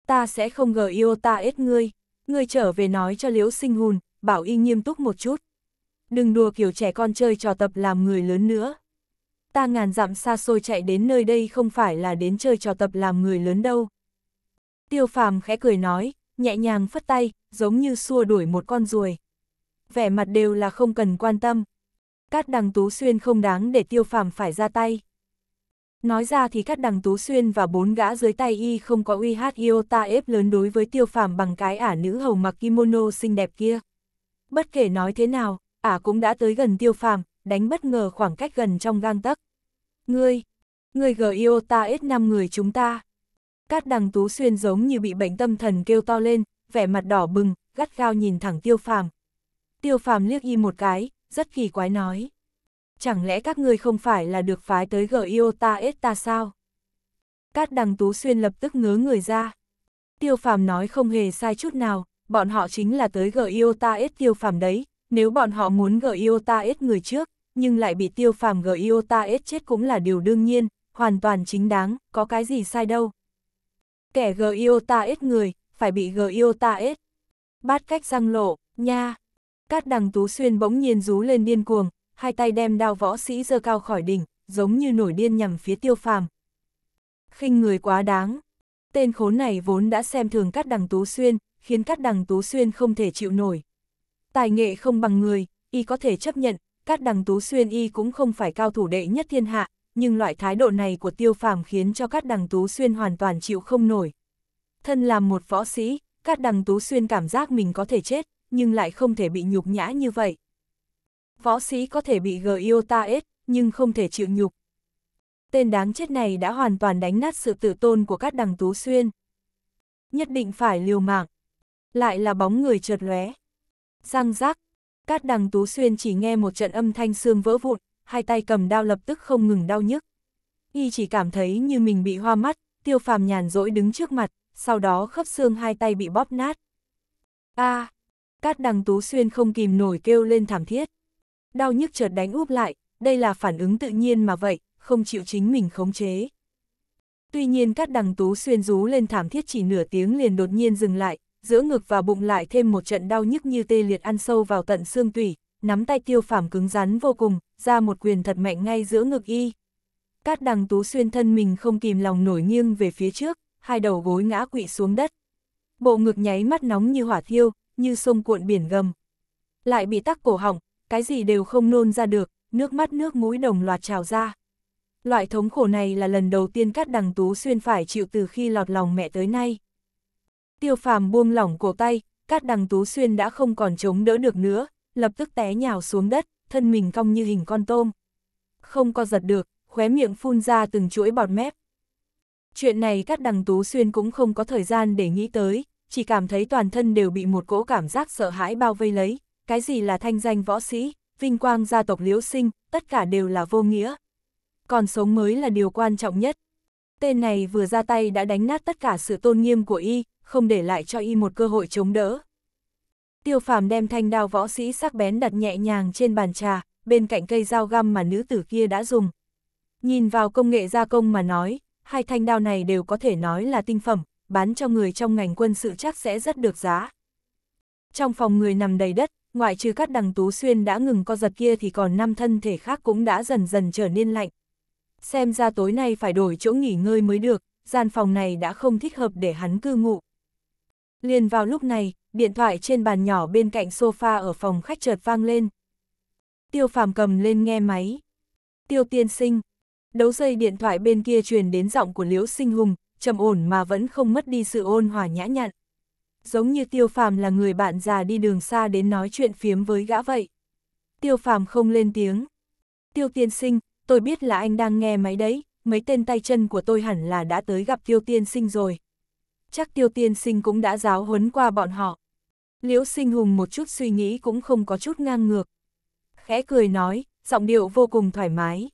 Ta sẽ không ngờ yêu ta ít ngươi, ngươi trở về nói cho liễu sinh hùn, bảo y nghiêm túc một chút. Đừng đùa kiểu trẻ con chơi trò tập làm người lớn nữa. Ta ngàn dặm xa xôi chạy đến nơi đây không phải là đến chơi trò tập làm người lớn đâu. Tiêu phàm khẽ cười nói, nhẹ nhàng phất tay, giống như xua đuổi một con ruồi. Vẻ mặt đều là không cần quan tâm, Cát đằng Tú Xuyên không đáng để tiêu phàm phải ra tay. Nói ra thì Cát đằng Tú Xuyên và bốn gã dưới tay y không có uy hát ta ép lớn đối với tiêu phàm bằng cái ả nữ hầu mặc kimono xinh đẹp kia. Bất kể nói thế nào, ả cũng đã tới gần tiêu phàm, đánh bất ngờ khoảng cách gần trong gang tấc. Ngươi, ngươi gờ ta ép năm người chúng ta. Cát đằng Tú Xuyên giống như bị bệnh tâm thần kêu to lên, vẻ mặt đỏ bừng, gắt gao nhìn thẳng tiêu phàm. Tiêu phàm liếc y một cái, rất kỳ quái nói. Chẳng lẽ các ngươi không phải là được phái tới gờ Iota ta sao? Cát đằng Tú Xuyên lập tức ngớ người ra. Tiêu phàm nói không hề sai chút nào, bọn họ chính là tới gờ Iota Est tiêu phàm đấy, nếu bọn họ muốn gờ Iota Est người trước, nhưng lại bị tiêu phàm gờ Iota Est chết cũng là điều đương nhiên, hoàn toàn chính đáng, có cái gì sai đâu. Kẻ gờ Iota Est người, phải bị gờ Iota Est. Bát cách răng lộ, nha. Cát đằng tú xuyên bỗng nhiên rú lên điên cuồng, hai tay đem đao võ sĩ giơ cao khỏi đỉnh, giống như nổi điên nhằm phía tiêu phàm. khinh người quá đáng. Tên khốn này vốn đã xem thường cát đằng tú xuyên, khiến cát đằng tú xuyên không thể chịu nổi. Tài nghệ không bằng người, y có thể chấp nhận, cát đằng tú xuyên y cũng không phải cao thủ đệ nhất thiên hạ, nhưng loại thái độ này của tiêu phàm khiến cho cát đằng tú xuyên hoàn toàn chịu không nổi. Thân làm một võ sĩ, cát đằng tú xuyên cảm giác mình có thể chết nhưng lại không thể bị nhục nhã như vậy. Võ sĩ có thể bị Giota ết, nhưng không thể chịu nhục. Tên đáng chết này đã hoàn toàn đánh nát sự tự tôn của các đằng tú xuyên. Nhất định phải liều mạng. Lại là bóng người chợt lóe. Răng rác, các đằng tú xuyên chỉ nghe một trận âm thanh xương vỡ vụn, hai tay cầm đao lập tức không ngừng đau nhức. Y chỉ cảm thấy như mình bị hoa mắt, tiêu phàm nhàn rỗi đứng trước mặt, sau đó khớp xương hai tay bị bóp nát. a à, Cát đằng tú xuyên không kìm nổi kêu lên thảm thiết. Đau nhức chợt đánh úp lại, đây là phản ứng tự nhiên mà vậy, không chịu chính mình khống chế. Tuy nhiên cát đằng tú xuyên rú lên thảm thiết chỉ nửa tiếng liền đột nhiên dừng lại, giữa ngực và bụng lại thêm một trận đau nhức như tê liệt ăn sâu vào tận xương tủy, nắm tay tiêu phàm cứng rắn vô cùng, ra một quyền thật mạnh ngay giữa ngực y. Cát đằng tú xuyên thân mình không kìm lòng nổi nghiêng về phía trước, hai đầu gối ngã quỵ xuống đất. Bộ ngực nháy mắt nóng như hỏa thiêu, như sông cuộn biển gầm. Lại bị tắc cổ họng, cái gì đều không nôn ra được, nước mắt nước mũi đồng loạt trào ra. Loại thống khổ này là lần đầu tiên cát đằng tú xuyên phải chịu từ khi lọt lòng mẹ tới nay. Tiêu phàm buông lỏng cổ tay, cát đằng tú xuyên đã không còn chống đỡ được nữa, lập tức té nhào xuống đất, thân mình cong như hình con tôm. Không co giật được, khóe miệng phun ra từng chuỗi bọt mép. Chuyện này cát đằng tú xuyên cũng không có thời gian để nghĩ tới, chỉ cảm thấy toàn thân đều bị một cỗ cảm giác sợ hãi bao vây lấy, cái gì là thanh danh võ sĩ, vinh quang gia tộc liễu sinh, tất cả đều là vô nghĩa. Còn sống mới là điều quan trọng nhất. Tên này vừa ra tay đã đánh nát tất cả sự tôn nghiêm của y, không để lại cho y một cơ hội chống đỡ. Tiêu phàm đem thanh đao võ sĩ sắc bén đặt nhẹ nhàng trên bàn trà, bên cạnh cây dao găm mà nữ tử kia đã dùng. Nhìn vào công nghệ gia công mà nói, hai thanh đao này đều có thể nói là tinh phẩm, bán cho người trong ngành quân sự chắc sẽ rất được giá. Trong phòng người nằm đầy đất, ngoại trừ các đằng tú xuyên đã ngừng co giật kia thì còn năm thân thể khác cũng đã dần dần trở nên lạnh. Xem ra tối nay phải đổi chỗ nghỉ ngơi mới được, gian phòng này đã không thích hợp để hắn cư ngụ. Liền vào lúc này, điện thoại trên bàn nhỏ bên cạnh sofa ở phòng khách chợt vang lên. Tiêu phàm cầm lên nghe máy. Tiêu tiên sinh. Đấu dây điện thoại bên kia truyền đến giọng của Liễu Sinh Hùng, trầm ổn mà vẫn không mất đi sự ôn hòa nhã nhặn. Giống như tiêu phàm là người bạn già đi đường xa đến nói chuyện phiếm với gã vậy. Tiêu phàm không lên tiếng. Tiêu tiên sinh, tôi biết là anh đang nghe máy đấy, mấy tên tay chân của tôi hẳn là đã tới gặp tiêu tiên sinh rồi. Chắc tiêu tiên sinh cũng đã giáo huấn qua bọn họ. Liễu sinh hùng một chút suy nghĩ cũng không có chút ngang ngược. Khẽ cười nói, giọng điệu vô cùng thoải mái.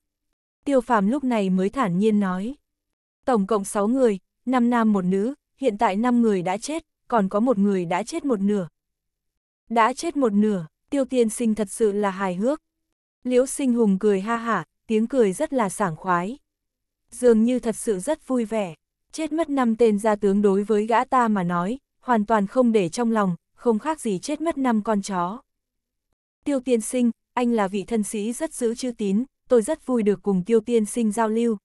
Tiêu phàm lúc này mới thản nhiên nói. Tổng cộng 6 người, 5 nam một nữ, hiện tại 5 người đã chết, còn có một người đã chết một nửa. Đã chết một nửa, tiêu tiên sinh thật sự là hài hước. Liễu sinh hùng cười ha hả, tiếng cười rất là sảng khoái. Dường như thật sự rất vui vẻ, chết mất năm tên gia tướng đối với gã ta mà nói, hoàn toàn không để trong lòng, không khác gì chết mất năm con chó. Tiêu tiên sinh, anh là vị thân sĩ rất giữ chữ tín, tôi rất vui được cùng tiêu tiên sinh giao lưu,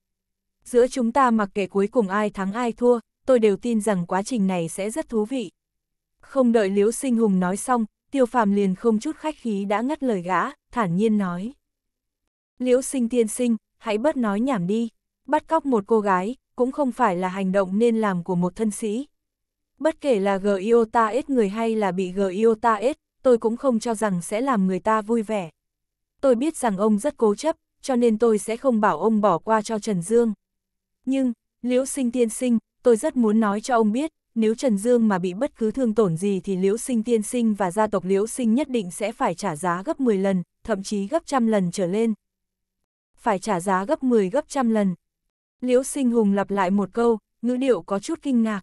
giữa chúng ta mặc kệ cuối cùng ai thắng ai thua, tôi đều tin rằng quá trình này sẽ rất thú vị. Không đợi Liễu Sinh Hùng nói xong, Tiêu Phàm liền không chút khách khí đã ngắt lời gã, thản nhiên nói. Liễu Sinh tiên sinh, hãy bớt nói nhảm đi, bắt cóc một cô gái, cũng không phải là hành động nên làm của một thân sĩ. Bất kể là G.I.O.T.A. người hay là bị G.I.O.T.A. tôi cũng không cho rằng sẽ làm người ta vui vẻ. Tôi biết rằng ông rất cố chấp, cho nên tôi sẽ không bảo ông bỏ qua cho Trần Dương. Nhưng, Liễu Sinh tiên sinh, tôi rất muốn nói cho ông biết, nếu Trần Dương mà bị bất cứ thương tổn gì thì Liễu Sinh tiên sinh và gia tộc Liễu Sinh nhất định sẽ phải trả giá gấp 10 lần, thậm chí gấp trăm lần trở lên. Phải trả giá gấp 10 gấp trăm lần. Liễu Sinh hùng lặp lại một câu, ngữ điệu có chút kinh ngạc.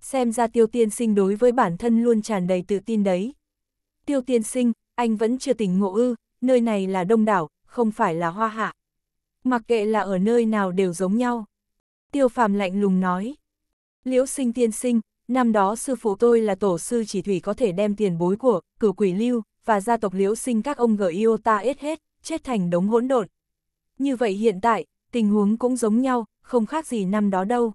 Xem ra tiêu tiên sinh đối với bản thân luôn tràn đầy tự tin đấy. Tiêu tiên sinh, anh vẫn chưa tỉnh ngộ ư, nơi này là đông đảo, không phải là hoa hạ mặc kệ là ở nơi nào đều giống nhau. Tiêu phàm lạnh lùng nói. Liễu sinh tiên sinh, năm đó sư phụ tôi là tổ sư chỉ thủy có thể đem tiền bối của, cử quỷ lưu, và gia tộc liễu sinh các ông gợi yêu ta hết hết, chết thành đống hỗn độn. Như vậy hiện tại, tình huống cũng giống nhau, không khác gì năm đó đâu.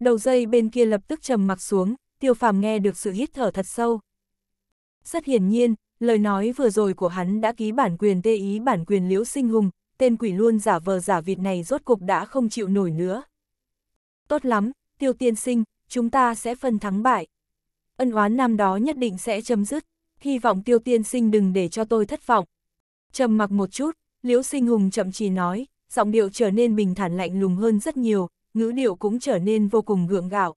Đầu dây bên kia lập tức trầm mặc xuống, tiêu phàm nghe được sự hít thở thật sâu. Rất hiển nhiên, lời nói vừa rồi của hắn đã ký bản quyền tê ý bản quyền liễu sinh hùng, tên quỷ luôn giả vờ giả vịt này rốt cục đã không chịu nổi nữa. Tốt lắm, tiêu tiên sinh, chúng ta sẽ phân thắng bại. Ân oán năm đó nhất định sẽ chấm dứt, hy vọng tiêu tiên sinh đừng để cho tôi thất vọng. Trầm mặc một chút, liễu sinh hùng chậm trì nói, giọng điệu trở nên bình thản lạnh lùng hơn rất nhiều, ngữ điệu cũng trở nên vô cùng gượng gạo.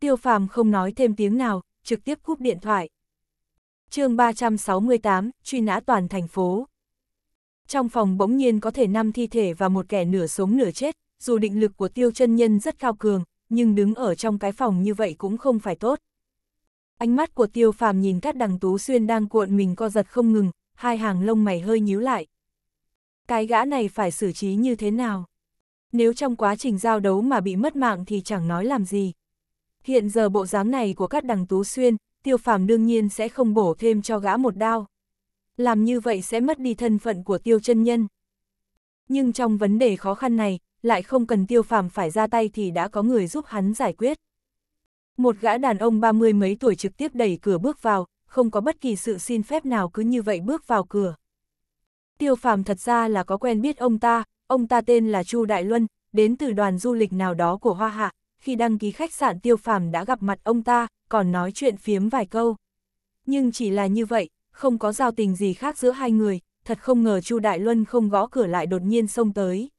Tiêu phàm không nói thêm tiếng nào, trực tiếp cúp điện thoại. chương 368, truy nã toàn thành phố. Trong phòng bỗng nhiên có thể năm thi thể và một kẻ nửa sống nửa chết, dù định lực của tiêu chân nhân rất cao cường, nhưng đứng ở trong cái phòng như vậy cũng không phải tốt. Ánh mắt của tiêu phàm nhìn các đằng tú xuyên đang cuộn mình co giật không ngừng, hai hàng lông mày hơi nhíu lại. Cái gã này phải xử trí như thế nào? Nếu trong quá trình giao đấu mà bị mất mạng thì chẳng nói làm gì. Hiện giờ bộ dáng này của các đằng tú xuyên, tiêu phàm đương nhiên sẽ không bổ thêm cho gã một đao làm như vậy sẽ mất đi thân phận của tiêu chân nhân. Nhưng trong vấn đề khó khăn này, lại không cần tiêu phàm phải ra tay thì đã có người giúp hắn giải quyết. Một gã đàn ông ba mươi mấy tuổi trực tiếp đẩy cửa bước vào, không có bất kỳ sự xin phép nào cứ như vậy bước vào cửa. Tiêu phàm thật ra là có quen biết ông ta, ông ta tên là Chu Đại Luân, đến từ đoàn du lịch nào đó của Hoa Hạ, khi đăng ký khách sạn Tiêu phàm đã gặp mặt ông ta, còn nói chuyện phiếm vài câu. Nhưng chỉ là như vậy, không có giao tình gì khác giữa hai người, thật không ngờ Chu Đại Luân không gõ cửa lại đột nhiên xông tới.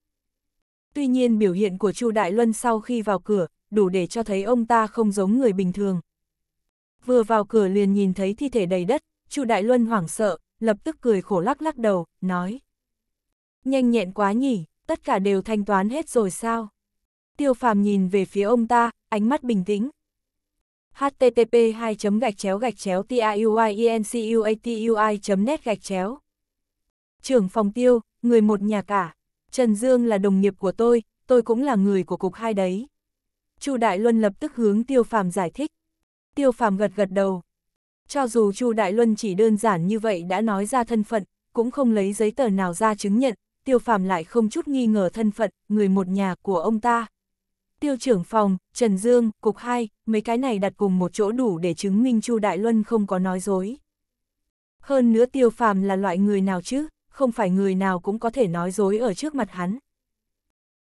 Tuy nhiên biểu hiện của Chu Đại Luân sau khi vào cửa, đủ để cho thấy ông ta không giống người bình thường. Vừa vào cửa liền nhìn thấy thi thể đầy đất, Chu Đại Luân hoảng sợ, lập tức cười khổ lắc lắc đầu, nói. Nhanh nhẹn quá nhỉ, tất cả đều thanh toán hết rồi sao? Tiêu phàm nhìn về phía ông ta, ánh mắt bình tĩnh, http 2 gạch chéo gạch chéo tiuincuatui net gạch chéo trưởng phòng tiêu người một nhà cả trần dương là đồng nghiệp của tôi tôi cũng là người của cục hai đấy chu đại luân lập tức hướng tiêu phàm giải thích tiêu phàm gật gật đầu cho dù chu đại luân chỉ đơn giản như vậy đã nói ra thân phận cũng không lấy giấy tờ nào ra chứng nhận tiêu phàm lại không chút nghi ngờ thân phận người một nhà của ông ta tiêu trưởng phòng, Trần Dương, Cục 2, mấy cái này đặt cùng một chỗ đủ để chứng minh Chu Đại Luân không có nói dối. Hơn nữa tiêu phàm là loại người nào chứ, không phải người nào cũng có thể nói dối ở trước mặt hắn.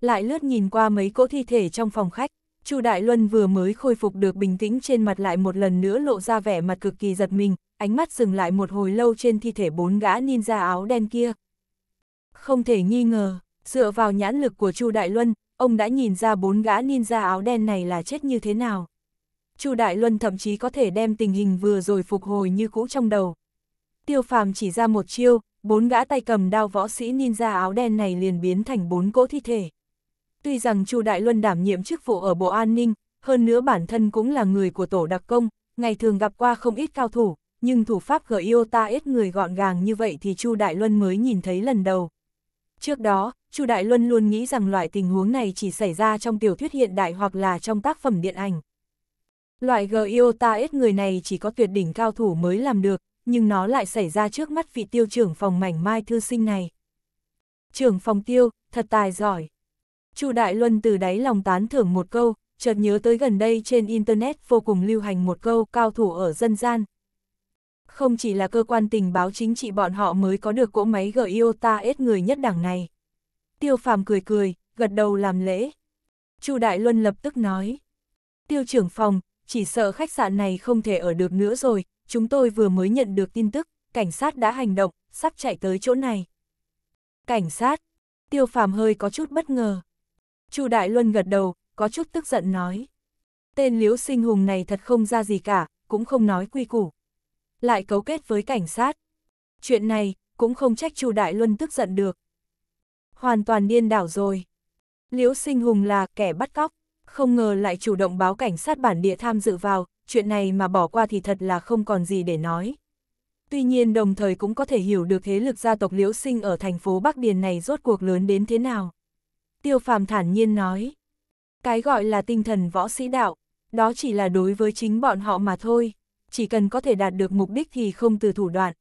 Lại lướt nhìn qua mấy cỗ thi thể trong phòng khách, Chu Đại Luân vừa mới khôi phục được bình tĩnh trên mặt lại một lần nữa lộ ra vẻ mặt cực kỳ giật mình, ánh mắt dừng lại một hồi lâu trên thi thể bốn gã ninja áo đen kia. Không thể nghi ngờ, dựa vào nhãn lực của Chu Đại Luân, ông đã nhìn ra bốn gã ninja áo đen này là chết như thế nào. Chu Đại Luân thậm chí có thể đem tình hình vừa rồi phục hồi như cũ trong đầu. Tiêu phàm chỉ ra một chiêu, bốn gã tay cầm đao võ sĩ ninja áo đen này liền biến thành bốn cỗ thi thể. Tuy rằng Chu Đại Luân đảm nhiệm chức vụ ở Bộ An ninh, hơn nữa bản thân cũng là người của tổ đặc công, ngày thường gặp qua không ít cao thủ, nhưng thủ pháp gợi yêu ta ít người gọn gàng như vậy thì Chu Đại Luân mới nhìn thấy lần đầu. Trước đó, Chu Đại Luân luôn nghĩ rằng loại tình huống này chỉ xảy ra trong tiểu thuyết hiện đại hoặc là trong tác phẩm điện ảnh. Loại Giota S người này chỉ có tuyệt đỉnh cao thủ mới làm được, nhưng nó lại xảy ra trước mắt vị tiêu trưởng phòng mảnh mai thư sinh này. Trưởng phòng tiêu, thật tài giỏi. Chu Đại Luân từ đáy lòng tán thưởng một câu, chợt nhớ tới gần đây trên Internet vô cùng lưu hành một câu cao thủ ở dân gian, không chỉ là cơ quan tình báo chính trị bọn họ mới có được cỗ máy GIOTA S người nhất đảng này. Tiêu phàm cười cười, gật đầu làm lễ. Chu Đại Luân lập tức nói. Tiêu trưởng phòng, chỉ sợ khách sạn này không thể ở được nữa rồi, chúng tôi vừa mới nhận được tin tức, cảnh sát đã hành động, sắp chạy tới chỗ này. Cảnh sát, tiêu phàm hơi có chút bất ngờ. Chu Đại Luân gật đầu, có chút tức giận nói. Tên liễu sinh hùng này thật không ra gì cả, cũng không nói quy củ lại cấu kết với cảnh sát. Chuyện này, cũng không trách Chu Đại Luân tức giận được. Hoàn toàn điên đảo rồi. Liễu Sinh Hùng là kẻ bắt cóc, không ngờ lại chủ động báo cảnh sát bản địa tham dự vào, chuyện này mà bỏ qua thì thật là không còn gì để nói. Tuy nhiên đồng thời cũng có thể hiểu được thế lực gia tộc Liễu Sinh ở thành phố Bắc Điền này rốt cuộc lớn đến thế nào. Tiêu Phàm thản nhiên nói, cái gọi là tinh thần võ sĩ đạo, đó chỉ là đối với chính bọn họ mà thôi chỉ cần có thể đạt được mục đích thì không từ thủ đoạn.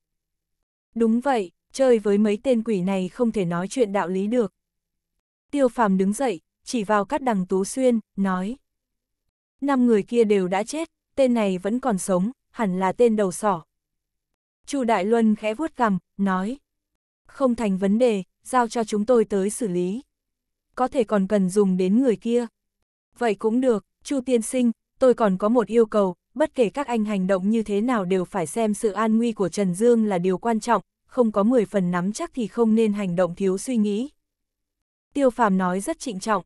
Đúng vậy, chơi với mấy tên quỷ này không thể nói chuyện đạo lý được. Tiêu phàm đứng dậy, chỉ vào các đằng tú xuyên, nói. Năm người kia đều đã chết, tên này vẫn còn sống, hẳn là tên đầu sỏ. Chu Đại Luân khẽ vuốt cằm, nói. Không thành vấn đề, giao cho chúng tôi tới xử lý. Có thể còn cần dùng đến người kia. Vậy cũng được, Chu Tiên Sinh, tôi còn có một yêu cầu, bất kể các anh hành động như thế nào đều phải xem sự an nguy của Trần Dương là điều quan trọng, không có 10 phần nắm chắc thì không nên hành động thiếu suy nghĩ. Tiêu Phàm nói rất trịnh trọng.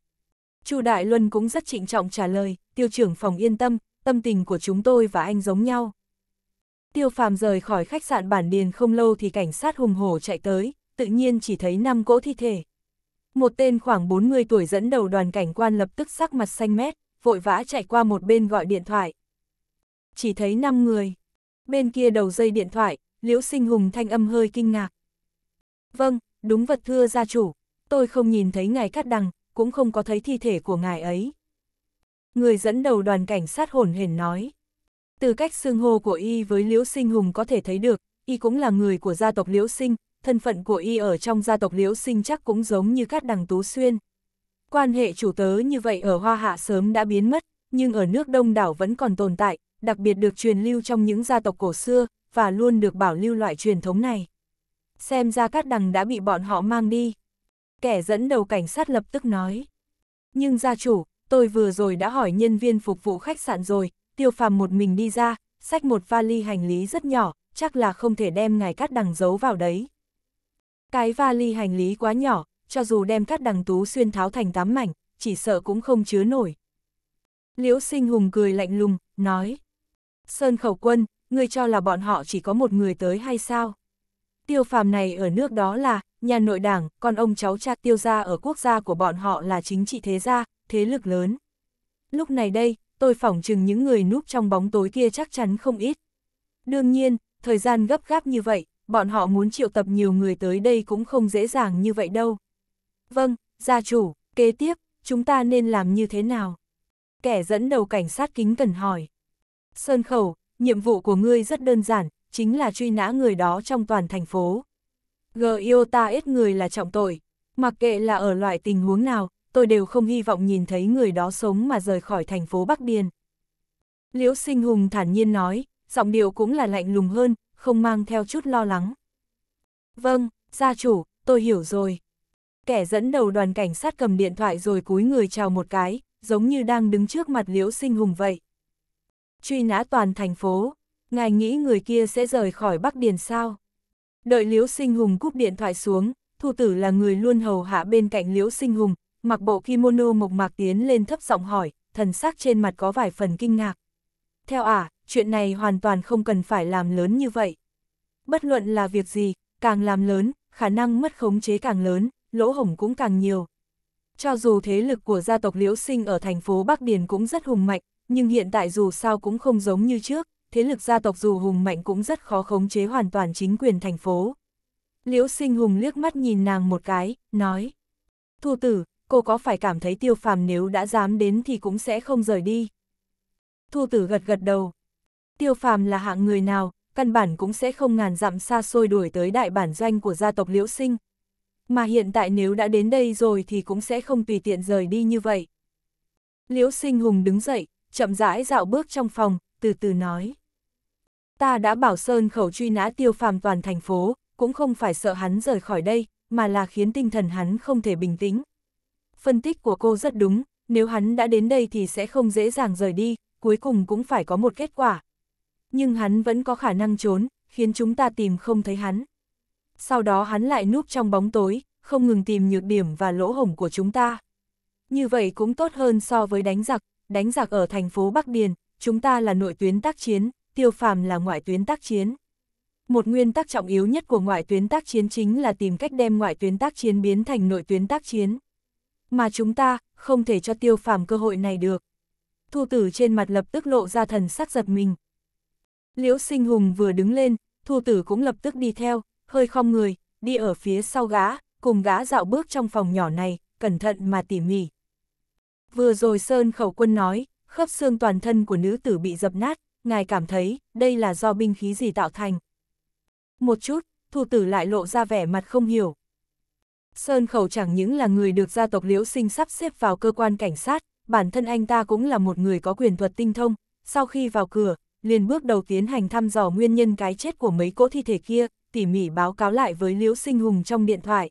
Chu Đại Luân cũng rất trịnh trọng trả lời, tiêu trưởng phòng yên tâm, tâm tình của chúng tôi và anh giống nhau. Tiêu Phàm rời khỏi khách sạn Bản Điền không lâu thì cảnh sát hùng hổ chạy tới, tự nhiên chỉ thấy năm cỗ thi thể. Một tên khoảng 40 tuổi dẫn đầu đoàn cảnh quan lập tức sắc mặt xanh mét, vội vã chạy qua một bên gọi điện thoại chỉ thấy 5 người. Bên kia đầu dây điện thoại, Liễu Sinh Hùng thanh âm hơi kinh ngạc. Vâng, đúng vật thưa gia chủ, tôi không nhìn thấy ngài cắt đằng, cũng không có thấy thi thể của ngài ấy. Người dẫn đầu đoàn cảnh sát hồn hển nói. Từ cách xương hô của y với Liễu Sinh Hùng có thể thấy được, y cũng là người của gia tộc Liễu Sinh, thân phận của y ở trong gia tộc Liễu Sinh chắc cũng giống như các đằng Tú Xuyên. Quan hệ chủ tớ như vậy ở Hoa Hạ sớm đã biến mất, nhưng ở nước Đông đảo vẫn còn tồn tại, đặc biệt được truyền lưu trong những gia tộc cổ xưa, và luôn được bảo lưu loại truyền thống này. Xem ra Cát Đằng đã bị bọn họ mang đi. Kẻ dẫn đầu cảnh sát lập tức nói. Nhưng gia chủ, tôi vừa rồi đã hỏi nhân viên phục vụ khách sạn rồi, tiêu phàm một mình đi ra, xách một vali hành lý rất nhỏ, chắc là không thể đem ngài Cát Đằng giấu vào đấy. Cái vali hành lý quá nhỏ, cho dù đem Cát Đằng tú xuyên tháo thành tám mảnh, chỉ sợ cũng không chứa nổi. Liễu sinh hùng cười lạnh lùng, nói. Sơn Khẩu Quân, ngươi cho là bọn họ chỉ có một người tới hay sao? Tiêu phàm này ở nước đó là, nhà nội đảng, con ông cháu cha tiêu gia ở quốc gia của bọn họ là chính trị thế gia, thế lực lớn. Lúc này đây, tôi phỏng chừng những người núp trong bóng tối kia chắc chắn không ít. Đương nhiên, thời gian gấp gáp như vậy, bọn họ muốn triệu tập nhiều người tới đây cũng không dễ dàng như vậy đâu. Vâng, gia chủ, kế tiếp, chúng ta nên làm như thế nào? Kẻ dẫn đầu cảnh sát kính cần hỏi. Sơn Khẩu, nhiệm vụ của ngươi rất đơn giản, chính là truy nã người đó trong toàn thành phố. g ít người là trọng tội, mặc kệ là ở loại tình huống nào, tôi đều không hy vọng nhìn thấy người đó sống mà rời khỏi thành phố Bắc Điền. Liễu Sinh Hùng thản nhiên nói, giọng điệu cũng là lạnh lùng hơn, không mang theo chút lo lắng. Vâng, gia chủ, tôi hiểu rồi. Kẻ dẫn đầu đoàn cảnh sát cầm điện thoại rồi cúi người chào một cái, giống như đang đứng trước mặt Liễu Sinh Hùng vậy truy nã toàn thành phố, ngài nghĩ người kia sẽ rời khỏi Bắc Điền sao? Đợi Liễu Sinh Hùng cúp điện thoại xuống, Thu Tử là người luôn hầu hạ bên cạnh Liễu Sinh Hùng, mặc bộ kimono mộc mạc tiến lên thấp giọng hỏi, thần sắc trên mặt có vài phần kinh ngạc. Theo ả, à, chuyện này hoàn toàn không cần phải làm lớn như vậy. Bất luận là việc gì, càng làm lớn, khả năng mất khống chế càng lớn, lỗ hổng cũng càng nhiều. Cho dù thế lực của gia tộc Liễu Sinh ở thành phố Bắc Điền cũng rất hùng mạnh, nhưng hiện tại dù sao cũng không giống như trước, thế lực gia tộc dù hùng mạnh cũng rất khó khống chế hoàn toàn chính quyền thành phố. Liễu sinh hùng liếc mắt nhìn nàng một cái, nói. Thu tử, cô có phải cảm thấy tiêu phàm nếu đã dám đến thì cũng sẽ không rời đi? Thu tử gật gật đầu. Tiêu phàm là hạng người nào, căn bản cũng sẽ không ngàn dặm xa xôi đuổi tới đại bản doanh của gia tộc liễu sinh. Mà hiện tại nếu đã đến đây rồi thì cũng sẽ không tùy tiện rời đi như vậy. Liễu sinh hùng đứng dậy, chậm rãi dạo bước trong phòng, từ từ nói. Ta đã bảo Sơn khẩu truy nã tiêu phàm toàn thành phố, cũng không phải sợ hắn rời khỏi đây, mà là khiến tinh thần hắn không thể bình tĩnh. Phân tích của cô rất đúng, nếu hắn đã đến đây thì sẽ không dễ dàng rời đi, cuối cùng cũng phải có một kết quả. Nhưng hắn vẫn có khả năng trốn, khiến chúng ta tìm không thấy hắn. Sau đó hắn lại núp trong bóng tối, không ngừng tìm nhược điểm và lỗ hổng của chúng ta. Như vậy cũng tốt hơn so với đánh giặc, đánh giặc ở thành phố Bắc Điền, chúng ta là nội tuyến tác chiến, tiêu phàm là ngoại tuyến tác chiến. Một nguyên tắc trọng yếu nhất của ngoại tuyến tác chiến chính là tìm cách đem ngoại tuyến tác chiến biến thành nội tuyến tác chiến. Mà chúng ta, không thể cho tiêu phàm cơ hội này được. Thu tử trên mặt lập tức lộ ra thần sắc giật mình. Liễu sinh hùng vừa đứng lên, thu tử cũng lập tức đi theo, hơi khom người, đi ở phía sau gã, cùng gã dạo bước trong phòng nhỏ này, cẩn thận mà tỉ mỉ. Vừa rồi Sơn khẩu quân nói, khớp xương toàn thân của nữ tử bị dập nát, ngài cảm thấy đây là do binh khí gì tạo thành. Một chút, thủ tử lại lộ ra vẻ mặt không hiểu. Sơn khẩu chẳng những là người được gia tộc liễu sinh sắp xếp vào cơ quan cảnh sát, bản thân anh ta cũng là một người có quyền thuật tinh thông, sau khi vào cửa, liền bước đầu tiến hành thăm dò nguyên nhân cái chết của mấy cỗ thi thể kia, tỉ mỉ báo cáo lại với Liễu Sinh Hùng trong điện thoại.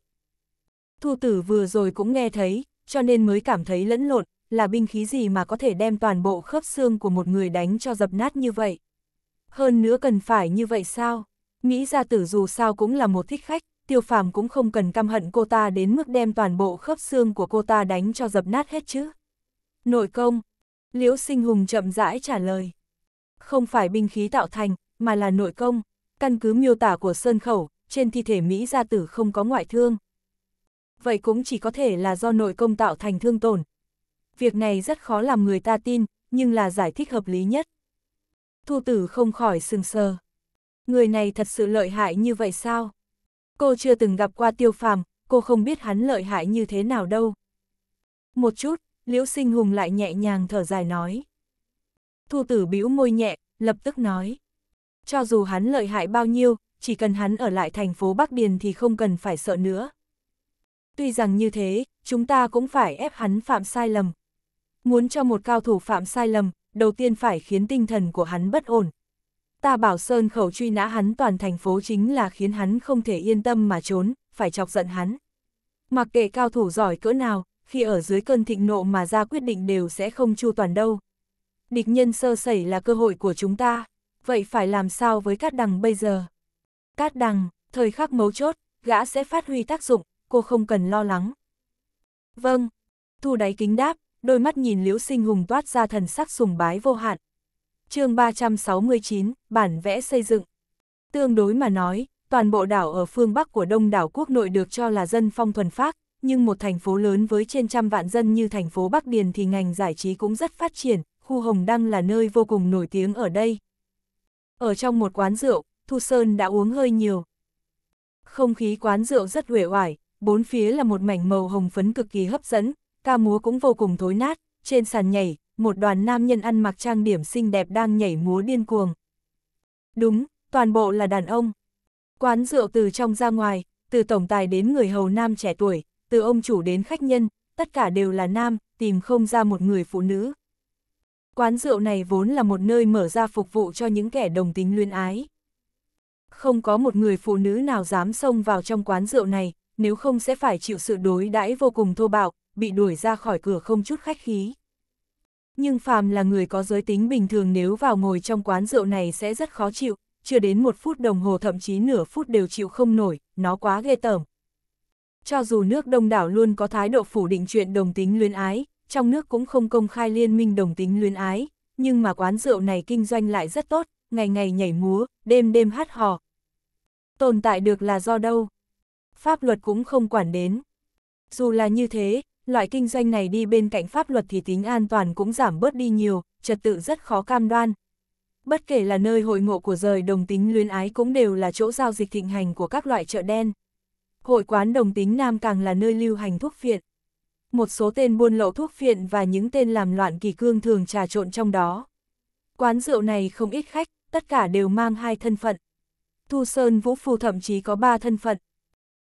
Thu tử vừa rồi cũng nghe thấy, cho nên mới cảm thấy lẫn lộn, là binh khí gì mà có thể đem toàn bộ khớp xương của một người đánh cho dập nát như vậy. Hơn nữa cần phải như vậy sao? Mỹ gia tử dù sao cũng là một thích khách, tiêu phàm cũng không cần căm hận cô ta đến mức đem toàn bộ khớp xương của cô ta đánh cho dập nát hết chứ. Nội công, liễu sinh hùng chậm rãi trả lời. Không phải binh khí tạo thành, mà là nội công. Căn cứ miêu tả của Sơn Khẩu, trên thi thể Mỹ gia tử không có ngoại thương, vậy cũng chỉ có thể là do nội công tạo thành thương tổn. Việc này rất khó làm người ta tin, nhưng là giải thích hợp lý nhất. Thu tử không khỏi sừng sờ. Người này thật sự lợi hại như vậy sao? Cô chưa từng gặp qua tiêu phàm, cô không biết hắn lợi hại như thế nào đâu. Một chút, Liễu Sinh Hùng lại nhẹ nhàng thở dài nói. Thu tử bĩu môi nhẹ, lập tức nói. Cho dù hắn lợi hại bao nhiêu, chỉ cần hắn ở lại thành phố Bắc Điền thì không cần phải sợ nữa tuy rằng như thế, chúng ta cũng phải ép hắn phạm sai lầm. Muốn cho một cao thủ phạm sai lầm, đầu tiên phải khiến tinh thần của hắn bất ổn. Ta bảo Sơn khẩu truy nã hắn toàn thành phố chính là khiến hắn không thể yên tâm mà trốn, phải chọc giận hắn. Mặc kệ cao thủ giỏi cỡ nào, khi ở dưới cơn thịnh nộ mà ra quyết định đều sẽ không chu toàn đâu. Địch nhân sơ sẩy là cơ hội của chúng ta, vậy phải làm sao với Cát Đằng bây giờ? Cát Đằng, thời khắc mấu chốt, gã sẽ phát huy tác dụng, cô không cần lo lắng. Vâng, Thu đáy kính đáp, đôi mắt nhìn Liễu Sinh Hùng toát ra thần sắc sùng bái vô hạn. chương 369, bản vẽ xây dựng. Tương đối mà nói, toàn bộ đảo ở phương Bắc của đông đảo quốc nội được cho là dân phong thuần phác, nhưng một thành phố lớn với trên trăm vạn dân như thành phố Bắc Điền thì ngành giải trí cũng rất phát triển, khu Hồng Đăng là nơi vô cùng nổi tiếng ở đây. Ở trong một quán rượu, Thu Sơn đã uống hơi nhiều. Không khí quán rượu rất uể hoài bốn phía là một mảnh màu hồng phấn cực kỳ hấp dẫn, ca múa cũng vô cùng thối nát, trên sàn nhảy, một đoàn nam nhân ăn mặc trang điểm xinh đẹp đang nhảy múa điên cuồng. Đúng, toàn bộ là đàn ông. Quán rượu từ trong ra ngoài, từ tổng tài đến người hầu nam trẻ tuổi, từ ông chủ đến khách nhân, tất cả đều là nam, tìm không ra một người phụ nữ. Quán rượu này vốn là một nơi mở ra phục vụ cho những kẻ đồng tính luyên ái. Không có một người phụ nữ nào dám xông vào trong quán rượu này, nếu không sẽ phải chịu sự đối đãi vô cùng thô bạo, bị đuổi ra khỏi cửa không chút khách khí. Nhưng Phạm là người có giới tính bình thường nếu vào ngồi trong quán rượu này sẽ rất khó chịu, chưa đến một phút đồng hồ thậm chí nửa phút đều chịu không nổi, nó quá ghê tởm. Cho dù nước đông đảo luôn có thái độ phủ định chuyện đồng tính luyến ái, trong nước cũng không công khai liên minh đồng tính luyến ái, nhưng mà quán rượu này kinh doanh lại rất tốt, ngày ngày nhảy múa, đêm đêm hát hò. Tồn tại được là do đâu? pháp luật cũng không quản đến. Dù là như thế, loại kinh doanh này đi bên cạnh pháp luật thì tính an toàn cũng giảm bớt đi nhiều, trật tự rất khó cam đoan. Bất kể là nơi hội ngộ của rời đồng tính luyến ái cũng đều là chỗ giao dịch thịnh hành của các loại chợ đen. Hội quán đồng tính nam càng là nơi lưu hành thuốc phiện. Một số tên buôn lậu thuốc phiện và những tên làm loạn kỳ cương thường trà trộn trong đó. Quán rượu này không ít khách, tất cả đều mang hai thân phận. Thu Sơn Vũ phu thậm chí có ba thân phận,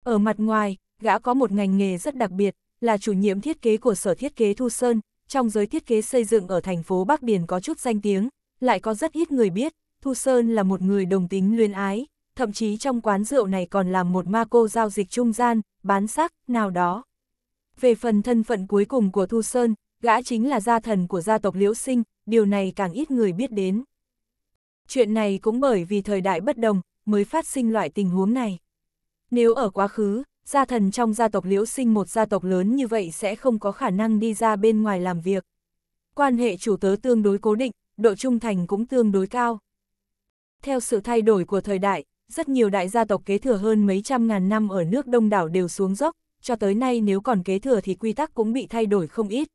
ở mặt ngoài, gã có một ngành nghề rất đặc biệt, là chủ nhiệm thiết kế của Sở Thiết kế Thu Sơn, trong giới thiết kế xây dựng ở thành phố Bắc Điền có chút danh tiếng, lại có rất ít người biết, Thu Sơn là một người đồng tính luyến ái, thậm chí trong quán rượu này còn làm một ma cô giao dịch trung gian, bán sắc, nào đó. Về phần thân phận cuối cùng của Thu Sơn, gã chính là gia thần của gia tộc Liễu Sinh, điều này càng ít người biết đến. Chuyện này cũng bởi vì thời đại bất đồng, mới phát sinh loại tình huống này. Nếu ở quá khứ, gia thần trong gia tộc liễu sinh một gia tộc lớn như vậy sẽ không có khả năng đi ra bên ngoài làm việc. Quan hệ chủ tớ tương đối cố định, độ trung thành cũng tương đối cao. Theo sự thay đổi của thời đại, rất nhiều đại gia tộc kế thừa hơn mấy trăm ngàn năm ở nước đông đảo đều xuống dốc, cho tới nay nếu còn kế thừa thì quy tắc cũng bị thay đổi không ít.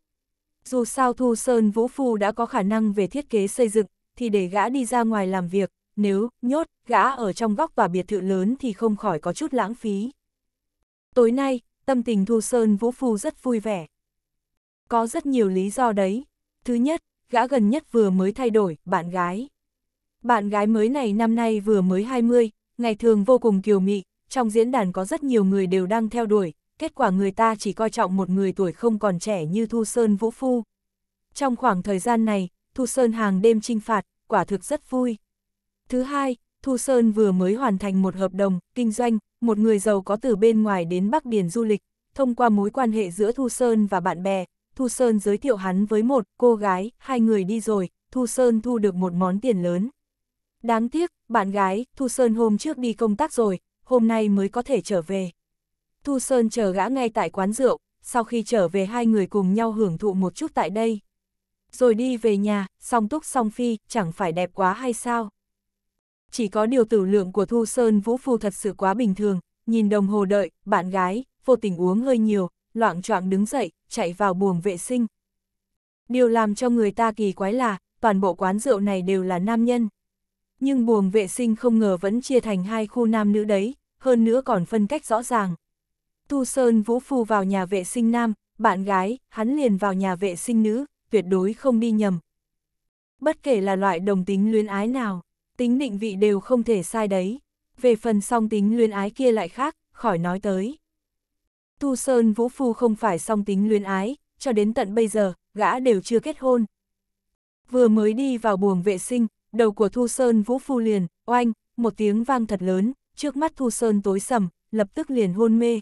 Dù sao Thu Sơn Vũ Phu đã có khả năng về thiết kế xây dựng, thì để gã đi ra ngoài làm việc, nếu nhốt gã ở trong góc và biệt thự lớn thì không khỏi có chút lãng phí. Tối nay, tâm tình Thu Sơn Vũ Phu rất vui vẻ. Có rất nhiều lý do đấy. Thứ nhất, gã gần nhất vừa mới thay đổi, bạn gái. Bạn gái mới này năm nay vừa mới 20, ngày thường vô cùng kiều mị, trong diễn đàn có rất nhiều người đều đang theo đuổi, kết quả người ta chỉ coi trọng một người tuổi không còn trẻ như Thu Sơn Vũ Phu. Trong khoảng thời gian này, Thu Sơn hàng đêm trinh phạt, quả thực rất vui. Thứ hai, Thu Sơn vừa mới hoàn thành một hợp đồng, kinh doanh, một người giàu có từ bên ngoài đến Bắc Điền du lịch, thông qua mối quan hệ giữa Thu Sơn và bạn bè, Thu Sơn giới thiệu hắn với một cô gái, hai người đi rồi, Thu Sơn thu được một món tiền lớn. Đáng tiếc, bạn gái, Thu Sơn hôm trước đi công tác rồi, hôm nay mới có thể trở về. Thu Sơn chờ gã ngay tại quán rượu, sau khi trở về hai người cùng nhau hưởng thụ một chút tại đây. Rồi đi về nhà, song túc song phi, chẳng phải đẹp quá hay sao? chỉ có điều tử lượng của Thu Sơn Vũ Phu thật sự quá bình thường, nhìn đồng hồ đợi, bạn gái, vô tình uống hơi nhiều, loạn trọng đứng dậy, chạy vào buồng vệ sinh. Điều làm cho người ta kỳ quái là, toàn bộ quán rượu này đều là nam nhân. Nhưng buồng vệ sinh không ngờ vẫn chia thành hai khu nam nữ đấy, hơn nữa còn phân cách rõ ràng. Thu Sơn Vũ Phu vào nhà vệ sinh nam, bạn gái, hắn liền vào nhà vệ sinh nữ, tuyệt đối không đi nhầm. Bất kể là loại đồng tính luyến ái nào tính định vị đều không thể sai đấy. Về phần song tính luyến ái kia lại khác, khỏi nói tới. Tu Sơn Vũ Phu không phải song tính luyến ái, cho đến tận bây giờ, gã đều chưa kết hôn. Vừa mới đi vào buồng vệ sinh, đầu của Thu Sơn Vũ Phu liền, oanh, một tiếng vang thật lớn, trước mắt Thu Sơn tối sầm, lập tức liền hôn mê.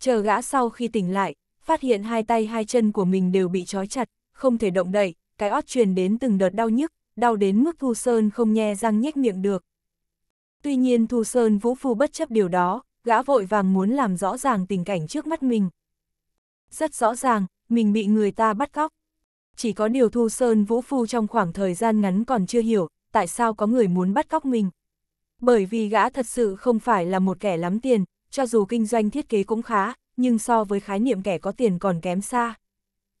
Chờ gã sau khi tỉnh lại, phát hiện hai tay hai chân của mình đều bị trói chặt, không thể động đậy, cái ót truyền đến từng đợt đau nhức, đau đến mức Thu Sơn không nhe răng nhếch miệng được. Tuy nhiên Thu Sơn vũ phu bất chấp điều đó, gã vội vàng muốn làm rõ ràng tình cảnh trước mắt mình. Rất rõ ràng, mình bị người ta bắt cóc. Chỉ có điều Thu Sơn vũ phu trong khoảng thời gian ngắn còn chưa hiểu, tại sao có người muốn bắt cóc mình. Bởi vì gã thật sự không phải là một kẻ lắm tiền, cho dù kinh doanh thiết kế cũng khá, nhưng so với khái niệm kẻ có tiền còn kém xa.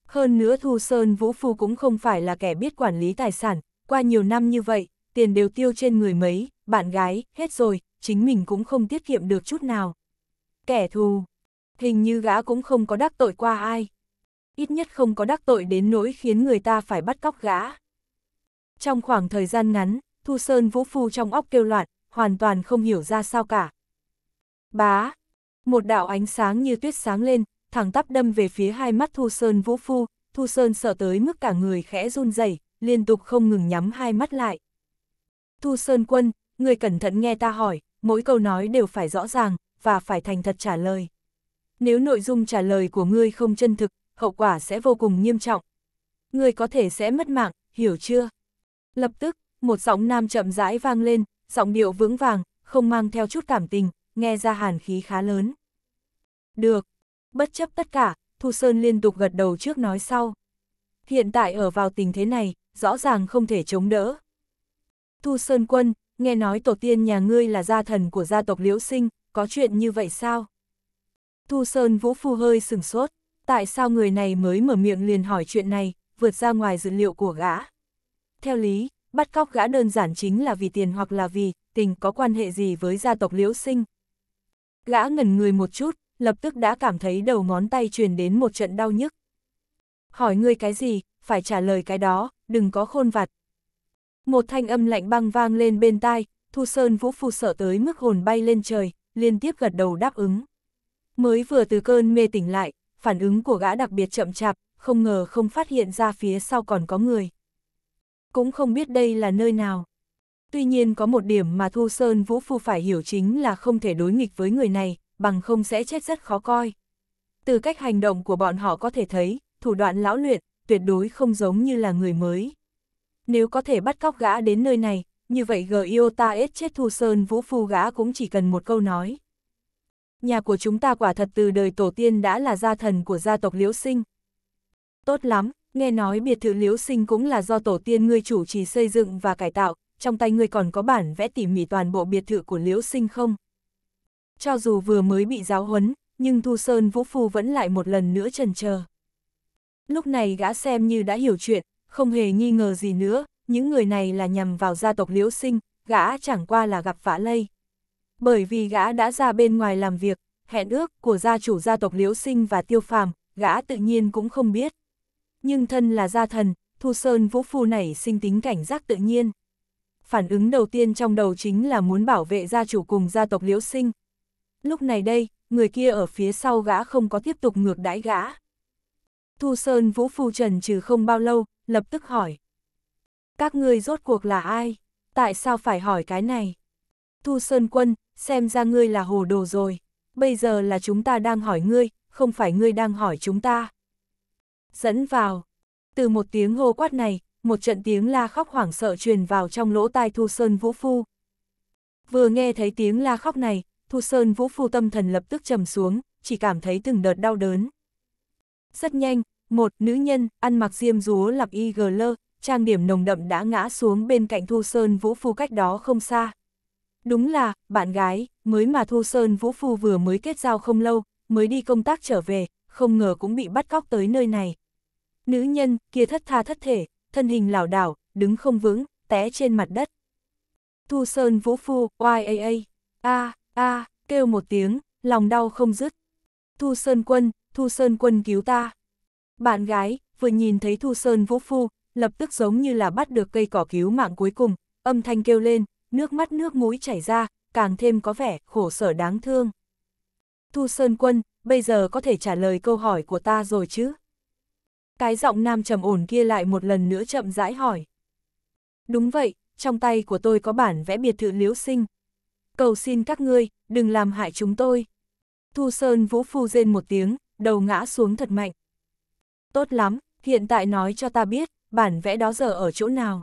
Hơn nữa Thu Sơn Vũ Phu cũng không phải là kẻ biết quản lý tài sản, qua nhiều năm như vậy, tiền đều tiêu trên người mấy, bạn gái, hết rồi, chính mình cũng không tiết kiệm được chút nào. Kẻ thù, hình như gã cũng không có đắc tội qua ai. Ít nhất không có đắc tội đến nỗi khiến người ta phải bắt cóc gã. Trong khoảng thời gian ngắn, Thu Sơn Vũ Phu trong óc kêu loạn, hoàn toàn không hiểu ra sao cả. Bá, một đạo ánh sáng như tuyết sáng lên, thẳng tắp đâm về phía hai mắt Thu Sơn Vũ Phu, Thu Sơn sợ tới mức cả người khẽ run rẩy liên tục không ngừng nhắm hai mắt lại. Thu Sơn Quân, người cẩn thận nghe ta hỏi, mỗi câu nói đều phải rõ ràng, và phải thành thật trả lời. Nếu nội dung trả lời của ngươi không chân thực, hậu quả sẽ vô cùng nghiêm trọng. Ngươi có thể sẽ mất mạng, hiểu chưa? Lập tức, một giọng nam chậm rãi vang lên, giọng điệu vững vàng, không mang theo chút cảm tình, nghe ra hàn khí khá lớn. Được. Bất chấp tất cả, Thu Sơn liên tục gật đầu trước nói sau. Hiện tại ở vào tình thế này, rõ ràng không thể chống đỡ. Thu Sơn Quân, nghe nói tổ tiên nhà ngươi là gia thần của gia tộc Liễu Sinh, có chuyện như vậy sao? Thu Sơn Vũ Phu hơi sừng sốt, tại sao người này mới mở miệng liền hỏi chuyện này, vượt ra ngoài dự liệu của gã. Theo lý, bắt cóc gã đơn giản chính là vì tiền hoặc là vì tình có quan hệ gì với gia tộc Liễu Sinh. Gã ngẩn người một chút, lập tức đã cảm thấy đầu ngón tay truyền đến một trận đau nhức. Hỏi ngươi cái gì, phải trả lời cái đó, đừng có khôn vặt. Một thanh âm lạnh băng vang lên bên tai, Thu Sơn Vũ Phu sợ tới mức hồn bay lên trời, liên tiếp gật đầu đáp ứng. Mới vừa từ cơn mê tỉnh lại, phản ứng của gã đặc biệt chậm chạp, không ngờ không phát hiện ra phía sau còn có người. Cũng không biết đây là nơi nào. Tuy nhiên có một điểm mà Thu Sơn Vũ Phu phải hiểu chính là không thể đối nghịch với người này, bằng không sẽ chết rất khó coi. Từ cách hành động của bọn họ có thể thấy, thủ đoạn lão luyện, tuyệt đối không giống như là người mới. Nếu có thể bắt cóc gã đến nơi này, như vậy Giota ết chết thu sơn vũ phu gã cũng chỉ cần một câu nói. Nhà của chúng ta quả thật từ đời tổ tiên đã là gia thần của gia tộc Liễu Sinh. Tốt lắm, nghe nói biệt thự Liễu Sinh cũng là do tổ tiên ngươi chủ trì xây dựng và cải tạo, trong tay ngươi còn có bản vẽ tỉ mỉ toàn bộ biệt thự của Liễu Sinh không? Cho dù vừa mới bị giáo huấn, nhưng Thu Sơn Vũ Phu vẫn lại một lần nữa trần chờ Lúc này gã xem như đã hiểu chuyện, không hề nghi ngờ gì nữa, những người này là nhằm vào gia tộc Liễu Sinh, gã chẳng qua là gặp vã lây. Bởi vì gã đã ra bên ngoài làm việc, hẹn ước của gia chủ gia tộc Liễu Sinh và Tiêu Phàm, gã tự nhiên cũng không biết. Nhưng thân là gia thần, Thu Sơn Vũ Phu này sinh tính cảnh giác tự nhiên. Phản ứng đầu tiên trong đầu chính là muốn bảo vệ gia chủ cùng gia tộc Liễu Sinh. Lúc này đây, người kia ở phía sau gã không có tiếp tục ngược đãi gã. Thu Sơn Vũ Phu Trần trừ không bao lâu, lập tức hỏi. Các ngươi rốt cuộc là ai? Tại sao phải hỏi cái này? Thu Sơn Quân, xem ra ngươi là hồ đồ rồi. Bây giờ là chúng ta đang hỏi ngươi, không phải ngươi đang hỏi chúng ta. Dẫn vào. Từ một tiếng hô quát này, một trận tiếng la khóc hoảng sợ truyền vào trong lỗ tai Thu Sơn Vũ Phu. Vừa nghe thấy tiếng la khóc này, Thu Sơn Vũ Phu tâm thần lập tức trầm xuống, chỉ cảm thấy từng đợt đau đớn rất nhanh, một nữ nhân ăn mặc diêm rúa lặp y gờ lơ, trang điểm nồng đậm đã ngã xuống bên cạnh Thu Sơn Vũ Phu cách đó không xa. Đúng là, bạn gái, mới mà Thu Sơn Vũ Phu vừa mới kết giao không lâu, mới đi công tác trở về, không ngờ cũng bị bắt cóc tới nơi này. Nữ nhân kia thất tha thất thể, thân hình lảo đảo, đứng không vững, té trên mặt đất. Thu Sơn Vũ Phu, YAA, a a kêu một tiếng, lòng đau không dứt. Thu Sơn Quân, Thu Sơn quân cứu ta. Bạn gái, vừa nhìn thấy Thu Sơn vũ phu, lập tức giống như là bắt được cây cỏ cứu mạng cuối cùng, âm thanh kêu lên, nước mắt nước mũi chảy ra, càng thêm có vẻ khổ sở đáng thương. Thu Sơn quân, bây giờ có thể trả lời câu hỏi của ta rồi chứ? Cái giọng nam trầm ổn kia lại một lần nữa chậm rãi hỏi. Đúng vậy, trong tay của tôi có bản vẽ biệt thự liễu sinh. Cầu xin các ngươi, đừng làm hại chúng tôi. Thu Sơn vũ phu rên một tiếng, đầu ngã xuống thật mạnh. Tốt lắm, hiện tại nói cho ta biết, bản vẽ đó giờ ở chỗ nào.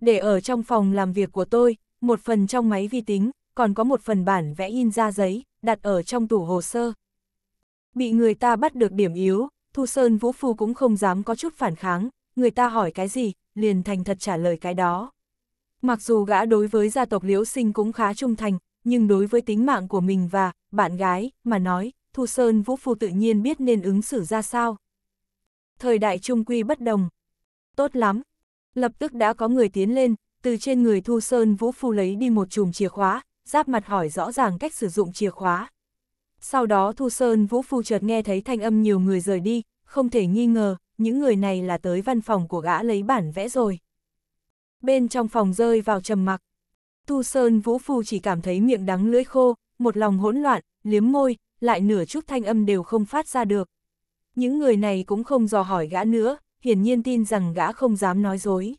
Để ở trong phòng làm việc của tôi, một phần trong máy vi tính, còn có một phần bản vẽ in ra giấy, đặt ở trong tủ hồ sơ. Bị người ta bắt được điểm yếu, Thu Sơn Vũ Phu cũng không dám có chút phản kháng, người ta hỏi cái gì, liền thành thật trả lời cái đó. Mặc dù gã đối với gia tộc Liễu Sinh cũng khá trung thành, nhưng đối với tính mạng của mình và bạn gái mà nói, Thu Sơn Vũ Phu tự nhiên biết nên ứng xử ra sao. Thời đại trung quy bất đồng. Tốt lắm. Lập tức đã có người tiến lên, từ trên người Thu Sơn Vũ Phu lấy đi một chùm chìa khóa, giáp mặt hỏi rõ ràng cách sử dụng chìa khóa. Sau đó Thu Sơn Vũ Phu chợt nghe thấy thanh âm nhiều người rời đi, không thể nghi ngờ, những người này là tới văn phòng của gã lấy bản vẽ rồi. Bên trong phòng rơi vào trầm mặc. Thu Sơn Vũ Phu chỉ cảm thấy miệng đắng lưỡi khô, một lòng hỗn loạn, liếm môi, lại nửa chút thanh âm đều không phát ra được. Những người này cũng không dò hỏi gã nữa, hiển nhiên tin rằng gã không dám nói dối.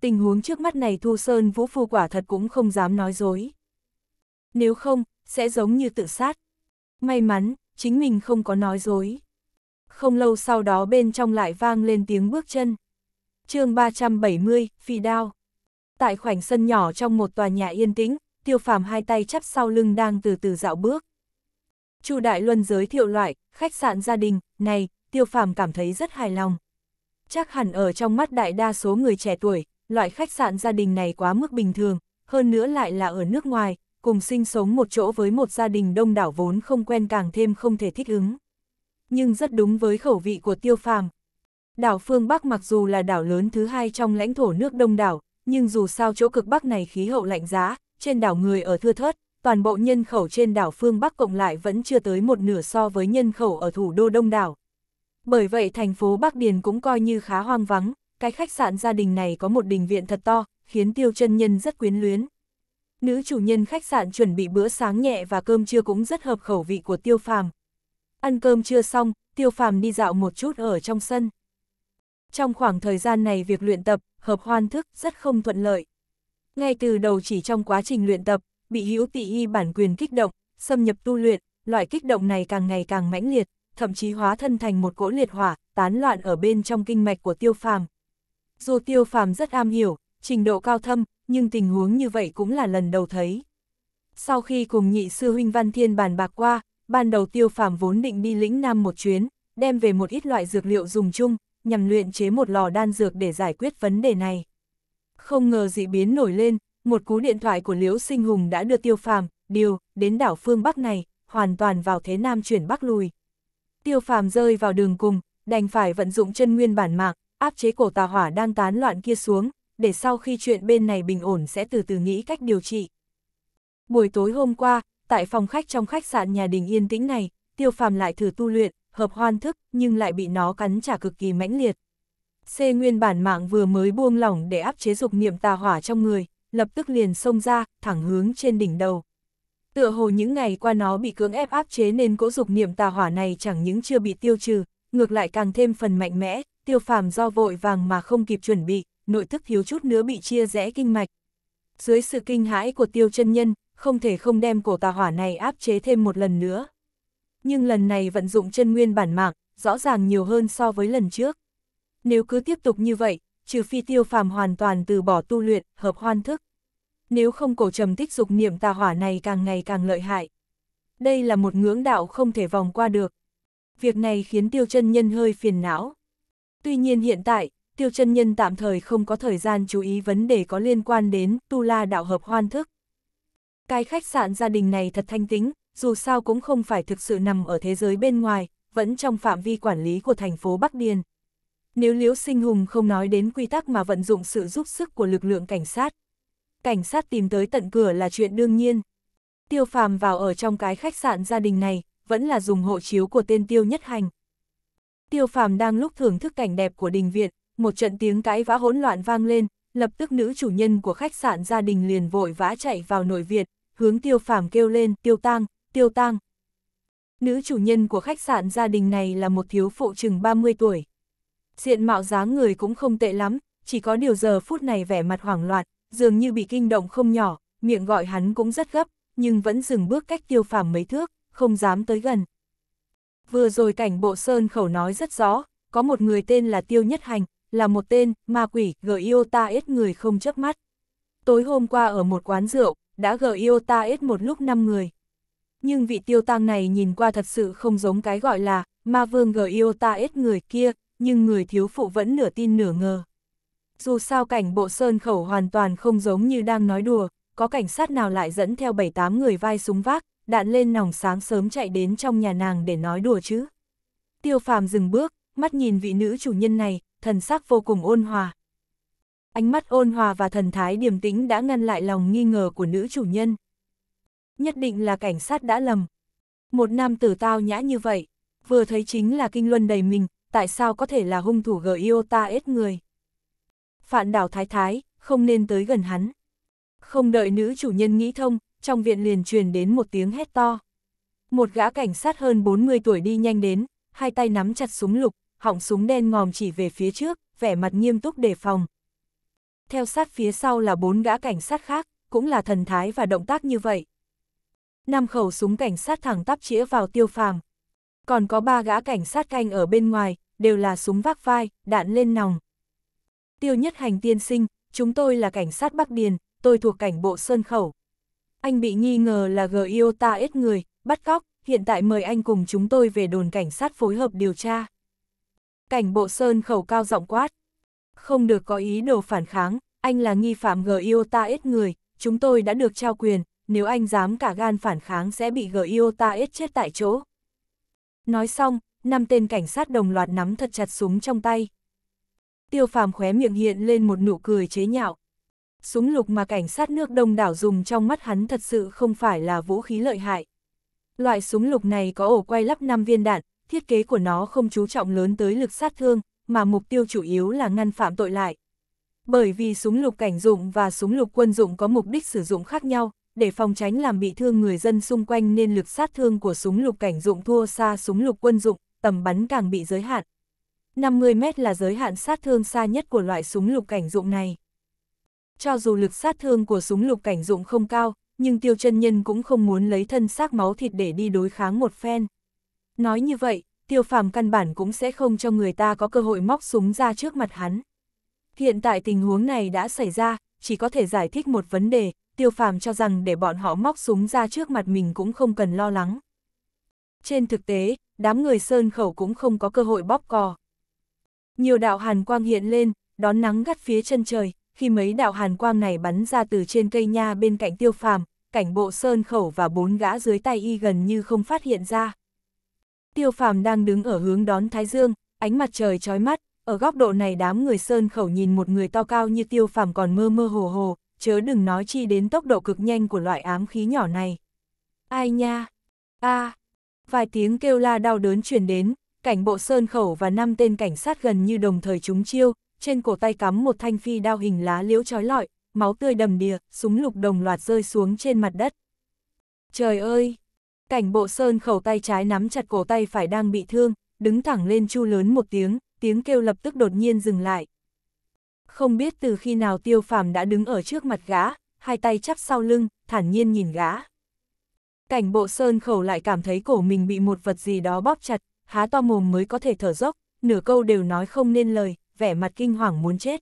Tình huống trước mắt này Thu Sơn Vũ Phu quả thật cũng không dám nói dối. Nếu không, sẽ giống như tự sát. May mắn, chính mình không có nói dối. Không lâu sau đó bên trong lại vang lên tiếng bước chân. chương 370, Phi Đao. Tại khoảnh sân nhỏ trong một tòa nhà yên tĩnh, tiêu phàm hai tay chắp sau lưng đang từ từ dạo bước. Chu Đại Luân giới thiệu loại, khách sạn gia đình, này, tiêu phàm cảm thấy rất hài lòng. Chắc hẳn ở trong mắt đại đa số người trẻ tuổi, loại khách sạn gia đình này quá mức bình thường, hơn nữa lại là ở nước ngoài, cùng sinh sống một chỗ với một gia đình đông đảo vốn không quen càng thêm không thể thích ứng. Nhưng rất đúng với khẩu vị của tiêu phàm. Đảo phương Bắc mặc dù là đảo lớn thứ hai trong lãnh thổ nước đông đảo, nhưng dù sao chỗ cực Bắc này khí hậu lạnh giá, trên đảo người ở thưa thớt, toàn bộ nhân khẩu trên đảo phương Bắc cộng lại vẫn chưa tới một nửa so với nhân khẩu ở thủ đô Đông đảo. Bởi vậy thành phố Bắc Điền cũng coi như khá hoang vắng, cái khách sạn gia đình này có một đình viện thật to, khiến tiêu chân nhân rất quyến luyến. Nữ chủ nhân khách sạn chuẩn bị bữa sáng nhẹ và cơm trưa cũng rất hợp khẩu vị của tiêu phàm. Ăn cơm trưa xong, tiêu phàm đi dạo một chút ở trong sân. Trong khoảng thời gian này việc luyện tập, hợp hoan thức rất không thuận lợi. Ngay từ đầu chỉ trong quá trình luyện tập, bị hữu tị y bản quyền kích động, xâm nhập tu luyện, loại kích động này càng ngày càng mãnh liệt, thậm chí hóa thân thành một cỗ liệt hỏa, tán loạn ở bên trong kinh mạch của tiêu phàm. Dù tiêu phàm rất am hiểu, trình độ cao thâm, nhưng tình huống như vậy cũng là lần đầu thấy. Sau khi cùng nhị sư huynh Văn Thiên bàn bạc qua, ban đầu tiêu phàm vốn định đi lĩnh Nam một chuyến, đem về một ít loại dược liệu dùng chung, nhằm luyện chế một lò đan dược để giải quyết vấn đề này. Không ngờ dị biến nổi lên, một cú điện thoại của Liễu Sinh Hùng đã đưa Tiêu Phàm, điều, đến đảo phương Bắc này, hoàn toàn vào thế Nam chuyển Bắc lùi. Tiêu Phàm rơi vào đường cùng, đành phải vận dụng chân nguyên bản mạc, áp chế cổ tà hỏa đang tán loạn kia xuống, để sau khi chuyện bên này bình ổn sẽ từ từ nghĩ cách điều trị. Buổi tối hôm qua, tại phòng khách trong khách sạn nhà đình yên tĩnh này, Tiêu Phàm lại thử tu luyện, hợp hoan thức, nhưng lại bị nó cắn trả cực kỳ mãnh liệt. C nguyên bản mạng vừa mới buông lỏng để áp chế dục niệm tà hỏa trong người, lập tức liền xông ra, thẳng hướng trên đỉnh đầu. Tựa hồ những ngày qua nó bị cưỡng ép áp chế nên cỗ dục niệm tà hỏa này chẳng những chưa bị tiêu trừ, ngược lại càng thêm phần mạnh mẽ, tiêu phàm do vội vàng mà không kịp chuẩn bị, nội thức thiếu chút nữa bị chia rẽ kinh mạch. Dưới sự kinh hãi của tiêu chân nhân, không thể không đem cổ tà hỏa này áp chế thêm một lần nữa. Nhưng lần này vận dụng chân nguyên bản mạng, rõ ràng nhiều hơn so với lần trước. Nếu cứ tiếp tục như vậy, trừ phi tiêu phàm hoàn toàn từ bỏ tu luyện, hợp hoan thức. Nếu không cổ trầm tích dục niệm tà hỏa này càng ngày càng lợi hại. Đây là một ngưỡng đạo không thể vòng qua được. Việc này khiến tiêu chân nhân hơi phiền não. Tuy nhiên hiện tại, tiêu chân nhân tạm thời không có thời gian chú ý vấn đề có liên quan đến tu la đạo hợp hoan thức. Cái khách sạn gia đình này thật thanh tính, dù sao cũng không phải thực sự nằm ở thế giới bên ngoài, vẫn trong phạm vi quản lý của thành phố Bắc Điền. Nếu Liễu Sinh Hùng không nói đến quy tắc mà vận dụng sự giúp sức của lực lượng cảnh sát. Cảnh sát tìm tới tận cửa là chuyện đương nhiên. Tiêu phàm vào ở trong cái khách sạn gia đình này, vẫn là dùng hộ chiếu của tên Tiêu Nhất Hành. Tiêu phàm đang lúc thưởng thức cảnh đẹp của đình viện, một trận tiếng cãi vã hỗn loạn vang lên, lập tức nữ chủ nhân của khách sạn gia đình liền vội vã chạy vào nội viện, hướng tiêu phàm kêu lên, tiêu tang, tiêu tang. Nữ chủ nhân của khách sạn gia đình này là một thiếu phụ chừng 30 tuổi diện mạo dáng người cũng không tệ lắm, chỉ có điều giờ phút này vẻ mặt hoảng loạn, dường như bị kinh động không nhỏ, miệng gọi hắn cũng rất gấp, nhưng vẫn dừng bước cách tiêu phàm mấy thước, không dám tới gần. Vừa rồi cảnh bộ Sơn khẩu nói rất rõ, có một người tên là Tiêu Nhất Hành, là một tên, ma quỷ, gợi yêu ta ít người không chớp mắt. Tối hôm qua ở một quán rượu, đã gợi yêu ta ít một lúc năm người. Nhưng vị tiêu tăng này nhìn qua thật sự không giống cái gọi là ma vương gợi yêu ta ít người kia, nhưng người thiếu phụ vẫn nửa tin nửa ngờ. Dù sao cảnh bộ sơn khẩu hoàn toàn không giống như đang nói đùa, có cảnh sát nào lại dẫn theo 7-8 người vai súng vác, đạn lên nòng sáng sớm chạy đến trong nhà nàng để nói đùa chứ. Tiêu phàm dừng bước, mắt nhìn vị nữ chủ nhân này, thần sắc vô cùng ôn hòa. Ánh mắt ôn hòa và thần thái điềm tĩnh đã ngăn lại lòng nghi ngờ của nữ chủ nhân. Nhất định là cảnh sát đã lầm. Một nam tử tao nhã như vậy, vừa thấy chính là kinh luân đầy mình, tại sao có thể là hung thủ gờ Iota ết người? Phạn đảo thái thái, không nên tới gần hắn. Không đợi nữ chủ nhân nghĩ thông, trong viện liền truyền đến một tiếng hét to. Một gã cảnh sát hơn 40 tuổi đi nhanh đến, hai tay nắm chặt súng lục, họng súng đen ngòm chỉ về phía trước, vẻ mặt nghiêm túc đề phòng. Theo sát phía sau là bốn gã cảnh sát khác, cũng là thần thái và động tác như vậy. Năm khẩu súng cảnh sát thẳng tắp chĩa vào tiêu phàm, còn có ba gã cảnh sát canh ở bên ngoài, đều là súng vác vai, đạn lên nòng. Tiêu nhất hành tiên sinh, chúng tôi là cảnh sát Bắc Điền, tôi thuộc cảnh bộ Sơn Khẩu. Anh bị nghi ngờ là gờ Giota ít người, bắt cóc, hiện tại mời anh cùng chúng tôi về đồn cảnh sát phối hợp điều tra. Cảnh bộ Sơn Khẩu cao giọng quát. Không được có ý đồ phản kháng, anh là nghi phạm gờ Giota ít người, chúng tôi đã được trao quyền, nếu anh dám cả gan phản kháng sẽ bị gờ Giota ít chết tại chỗ. Nói xong, năm tên cảnh sát đồng loạt nắm thật chặt súng trong tay. Tiêu phàm khóe miệng hiện lên một nụ cười chế nhạo. Súng lục mà cảnh sát nước đông đảo dùng trong mắt hắn thật sự không phải là vũ khí lợi hại. Loại súng lục này có ổ quay lắp 5 viên đạn, thiết kế của nó không chú trọng lớn tới lực sát thương, mà mục tiêu chủ yếu là ngăn phạm tội lại. Bởi vì súng lục cảnh dụng và súng lục quân dụng có mục đích sử dụng khác nhau, để phòng tránh làm bị thương người dân xung quanh nên lực sát thương của súng lục cảnh dụng thua xa súng lục quân dụng, tầm bắn càng bị giới hạn. 50 mét là giới hạn sát thương xa nhất của loại súng lục cảnh dụng này. Cho dù lực sát thương của súng lục cảnh dụng không cao, nhưng tiêu chân nhân cũng không muốn lấy thân xác máu thịt để đi đối kháng một phen. Nói như vậy, tiêu phàm căn bản cũng sẽ không cho người ta có cơ hội móc súng ra trước mặt hắn. Hiện tại tình huống này đã xảy ra, chỉ có thể giải thích một vấn đề, tiêu phàm cho rằng để bọn họ móc súng ra trước mặt mình cũng không cần lo lắng. Trên thực tế, đám người sơn khẩu cũng không có cơ hội bóp cò. Nhiều đạo hàn quang hiện lên, đón nắng gắt phía chân trời, khi mấy đạo hàn quang này bắn ra từ trên cây nha bên cạnh tiêu phàm, cảnh bộ sơn khẩu và bốn gã dưới tay y gần như không phát hiện ra. Tiêu phàm đang đứng ở hướng đón Thái Dương, ánh mặt trời trói mắt, ở góc độ này đám người sơn khẩu nhìn một người to cao như tiêu phàm còn mơ mơ hồ hồ, chớ đừng nói chi đến tốc độ cực nhanh của loại ám khí nhỏ này. Ai nha? a à, Vài tiếng kêu la đau đớn truyền đến, cảnh bộ sơn khẩu và năm tên cảnh sát gần như đồng thời chúng chiêu, trên cổ tay cắm một thanh phi đao hình lá liễu trói lọi, máu tươi đầm đìa, súng lục đồng loạt rơi xuống trên mặt đất. Trời ơi! Cảnh bộ sơn khẩu tay trái nắm chặt cổ tay phải đang bị thương, đứng thẳng lên chu lớn một tiếng, tiếng kêu lập tức đột nhiên dừng lại không biết từ khi nào tiêu phàm đã đứng ở trước mặt gã, hai tay chắp sau lưng, thản nhiên nhìn gã. Cảnh bộ sơn khẩu lại cảm thấy cổ mình bị một vật gì đó bóp chặt, há to mồm mới có thể thở dốc, nửa câu đều nói không nên lời, vẻ mặt kinh hoàng muốn chết.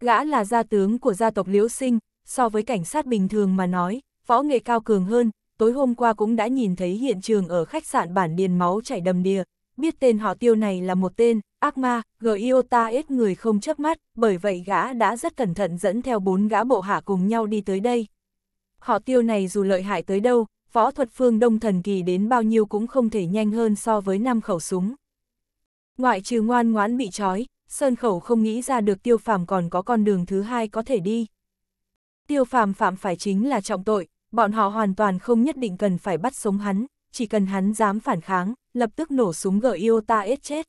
Gã là gia tướng của gia tộc Liễu Sinh, so với cảnh sát bình thường mà nói, võ nghệ cao cường hơn, tối hôm qua cũng đã nhìn thấy hiện trường ở khách sạn bản điền máu chảy đầm đìa, biết tên họ tiêu này là một tên Ác ma, Giota ít người không chớp mắt, bởi vậy gã đã rất cẩn thận dẫn theo bốn gã bộ hạ cùng nhau đi tới đây. Họ tiêu này dù lợi hại tới đâu, võ thuật phương đông thần kỳ đến bao nhiêu cũng không thể nhanh hơn so với năm khẩu súng. Ngoại trừ ngoan ngoãn bị trói, Sơn Khẩu không nghĩ ra được tiêu phàm còn có con đường thứ hai có thể đi. Tiêu phàm phạm phải chính là trọng tội, bọn họ hoàn toàn không nhất định cần phải bắt sống hắn, chỉ cần hắn dám phản kháng, lập tức nổ súng gợi yêu ta ết chết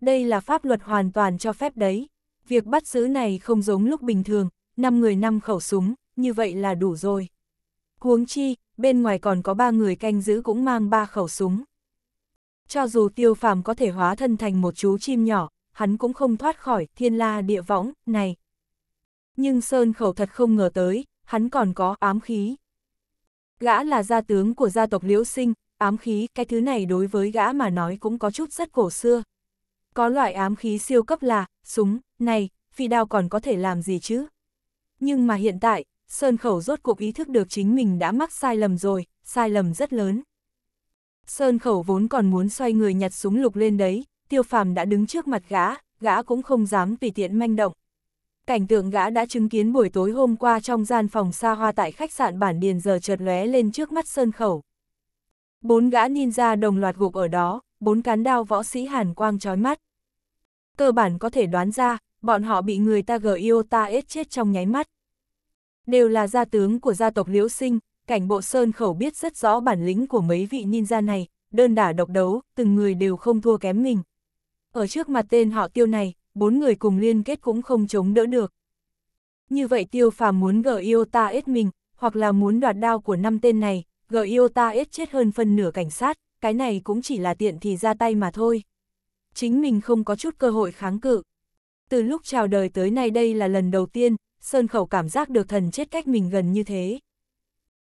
đây là pháp luật hoàn toàn cho phép đấy. Việc bắt giữ này không giống lúc bình thường, 5 người 5 khẩu súng, như vậy là đủ rồi. Huống chi, bên ngoài còn có 3 người canh giữ cũng mang 3 khẩu súng. Cho dù tiêu phàm có thể hóa thân thành một chú chim nhỏ, hắn cũng không thoát khỏi thiên la địa võng này. Nhưng Sơn khẩu thật không ngờ tới, hắn còn có ám khí. Gã là gia tướng của gia tộc Liễu Sinh, ám khí, cái thứ này đối với gã mà nói cũng có chút rất cổ xưa. Có loại ám khí siêu cấp là, súng, này, phi đao còn có thể làm gì chứ? Nhưng mà hiện tại, Sơn Khẩu rốt cuộc ý thức được chính mình đã mắc sai lầm rồi, sai lầm rất lớn. Sơn Khẩu vốn còn muốn xoay người nhặt súng lục lên đấy, tiêu phàm đã đứng trước mặt gã, gã cũng không dám vì tiện manh động. Cảnh tượng gã đã chứng kiến buổi tối hôm qua trong gian phòng xa hoa tại khách sạn Bản Điền giờ chợt lóe lên trước mắt Sơn Khẩu. Bốn gã ninja đồng loạt gục ở đó, bốn cán đao võ sĩ hàn quang trói mắt cơ bản có thể đoán ra, bọn họ bị người ta gờ yêu ta ết chết trong nháy mắt. Đều là gia tướng của gia tộc Liễu Sinh, cảnh bộ Sơn Khẩu biết rất rõ bản lĩnh của mấy vị ninja này, đơn đả độc đấu, từng người đều không thua kém mình. Ở trước mặt tên họ tiêu này, bốn người cùng liên kết cũng không chống đỡ được. Như vậy tiêu phàm muốn gờ yêu ta ết mình, hoặc là muốn đoạt đao của năm tên này, gờ yêu ta ết chết hơn phân nửa cảnh sát, cái này cũng chỉ là tiện thì ra tay mà thôi chính mình không có chút cơ hội kháng cự. Từ lúc chào đời tới nay đây là lần đầu tiên, Sơn Khẩu cảm giác được thần chết cách mình gần như thế.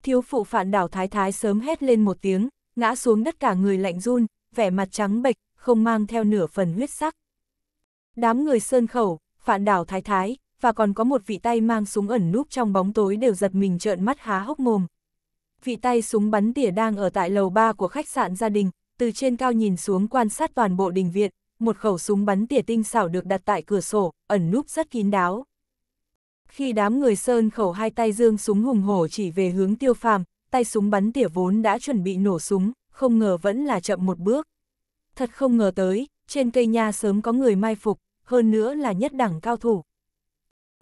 Thiếu phụ phản đảo thái thái sớm hét lên một tiếng, ngã xuống đất cả người lạnh run, vẻ mặt trắng bệch, không mang theo nửa phần huyết sắc. Đám người Sơn Khẩu, phản đảo thái thái, và còn có một vị tay mang súng ẩn núp trong bóng tối đều giật mình trợn mắt há hốc mồm. Vị tay súng bắn tỉa đang ở tại lầu ba của khách sạn gia đình, từ trên cao nhìn xuống quan sát toàn bộ đình viện, một khẩu súng bắn tỉa tinh xảo được đặt tại cửa sổ, ẩn núp rất kín đáo. Khi đám người sơn khẩu hai tay dương súng hùng hổ chỉ về hướng tiêu phàm, tay súng bắn tỉa vốn đã chuẩn bị nổ súng, không ngờ vẫn là chậm một bước. Thật không ngờ tới, trên cây nha sớm có người mai phục, hơn nữa là nhất đẳng cao thủ.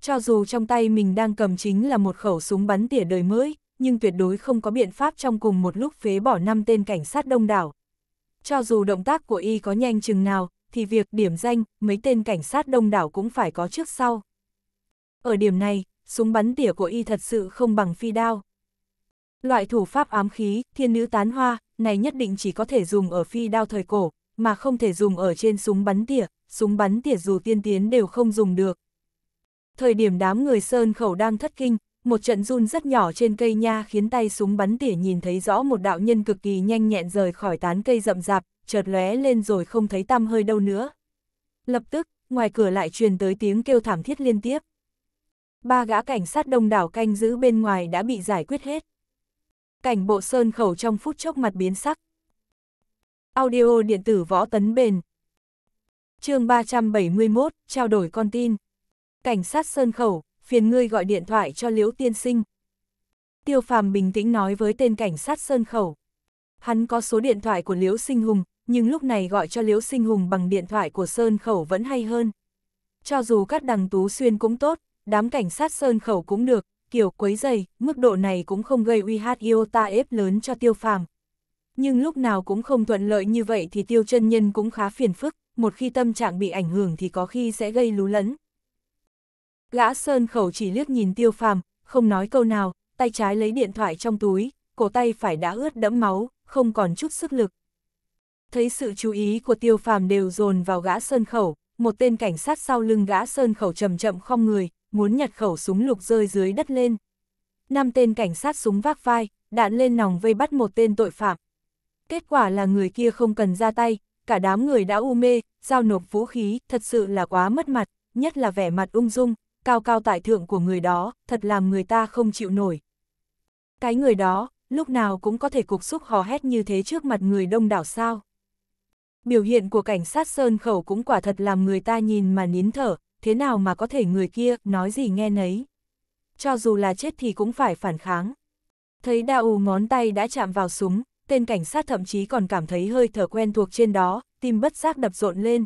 Cho dù trong tay mình đang cầm chính là một khẩu súng bắn tỉa đời mới, nhưng tuyệt đối không có biện pháp trong cùng một lúc phế bỏ năm tên cảnh sát đông đảo cho dù động tác của y có nhanh chừng nào, thì việc điểm danh, mấy tên cảnh sát đông đảo cũng phải có trước sau. Ở điểm này, súng bắn tỉa của y thật sự không bằng phi đao. Loại thủ pháp ám khí, thiên nữ tán hoa, này nhất định chỉ có thể dùng ở phi đao thời cổ, mà không thể dùng ở trên súng bắn tỉa, súng bắn tỉa dù tiên tiến đều không dùng được. Thời điểm đám người Sơn Khẩu đang thất kinh, một trận run rất nhỏ trên cây nha khiến tay súng bắn tỉa nhìn thấy rõ một đạo nhân cực kỳ nhanh nhẹn rời khỏi tán cây rậm rạp, chợt lóe lên rồi không thấy tăm hơi đâu nữa. Lập tức, ngoài cửa lại truyền tới tiếng kêu thảm thiết liên tiếp. Ba gã cảnh sát đông đảo canh giữ bên ngoài đã bị giải quyết hết. Cảnh bộ sơn khẩu trong phút chốc mặt biến sắc. Audio điện tử võ tấn bền. chương 371, trao đổi con tin. Cảnh sát sơn khẩu, phiền ngươi gọi điện thoại cho Liễu Tiên Sinh. Tiêu Phàm bình tĩnh nói với tên cảnh sát Sơn Khẩu. Hắn có số điện thoại của Liễu Sinh Hùng, nhưng lúc này gọi cho Liễu Sinh Hùng bằng điện thoại của Sơn Khẩu vẫn hay hơn. Cho dù các đằng tú xuyên cũng tốt, đám cảnh sát Sơn Khẩu cũng được, kiểu quấy dày, mức độ này cũng không gây uy hát ta ép lớn cho Tiêu Phàm. Nhưng lúc nào cũng không thuận lợi như vậy thì Tiêu chân Nhân cũng khá phiền phức, một khi tâm trạng bị ảnh hưởng thì có khi sẽ gây lú lẫn, Gã sơn khẩu chỉ liếc nhìn tiêu phàm, không nói câu nào, tay trái lấy điện thoại trong túi, cổ tay phải đã ướt đẫm máu, không còn chút sức lực. Thấy sự chú ý của tiêu phàm đều dồn vào gã sơn khẩu, một tên cảnh sát sau lưng gã sơn khẩu chậm chậm không người, muốn nhặt khẩu súng lục rơi dưới đất lên. Năm tên cảnh sát súng vác vai, đạn lên nòng vây bắt một tên tội phạm. Kết quả là người kia không cần ra tay, cả đám người đã u mê, giao nộp vũ khí, thật sự là quá mất mặt, nhất là vẻ mặt ung dung, cao cao tại thượng của người đó, thật làm người ta không chịu nổi. Cái người đó, lúc nào cũng có thể cục xúc hò hét như thế trước mặt người đông đảo sao. Biểu hiện của cảnh sát Sơn Khẩu cũng quả thật làm người ta nhìn mà nín thở, thế nào mà có thể người kia nói gì nghe nấy. Cho dù là chết thì cũng phải phản kháng. Thấy đa ù ngón tay đã chạm vào súng, tên cảnh sát thậm chí còn cảm thấy hơi thở quen thuộc trên đó, tim bất giác đập rộn lên.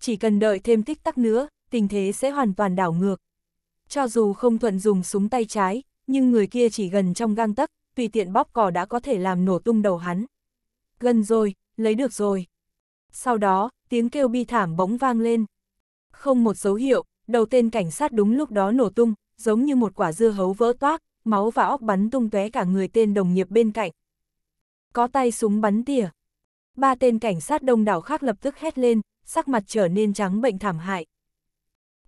Chỉ cần đợi thêm tích tắc nữa, tình thế sẽ hoàn toàn đảo ngược. Cho dù không thuận dùng súng tay trái, nhưng người kia chỉ gần trong gang tấc, tùy tiện bóp cò đã có thể làm nổ tung đầu hắn. Gần rồi, lấy được rồi. Sau đó, tiếng kêu bi thảm bỗng vang lên. Không một dấu hiệu, đầu tên cảnh sát đúng lúc đó nổ tung, giống như một quả dưa hấu vỡ toác, máu và óc bắn tung tóe cả người tên đồng nghiệp bên cạnh. Có tay súng bắn tỉa. Ba tên cảnh sát đông đảo khác lập tức hét lên, sắc mặt trở nên trắng bệnh thảm hại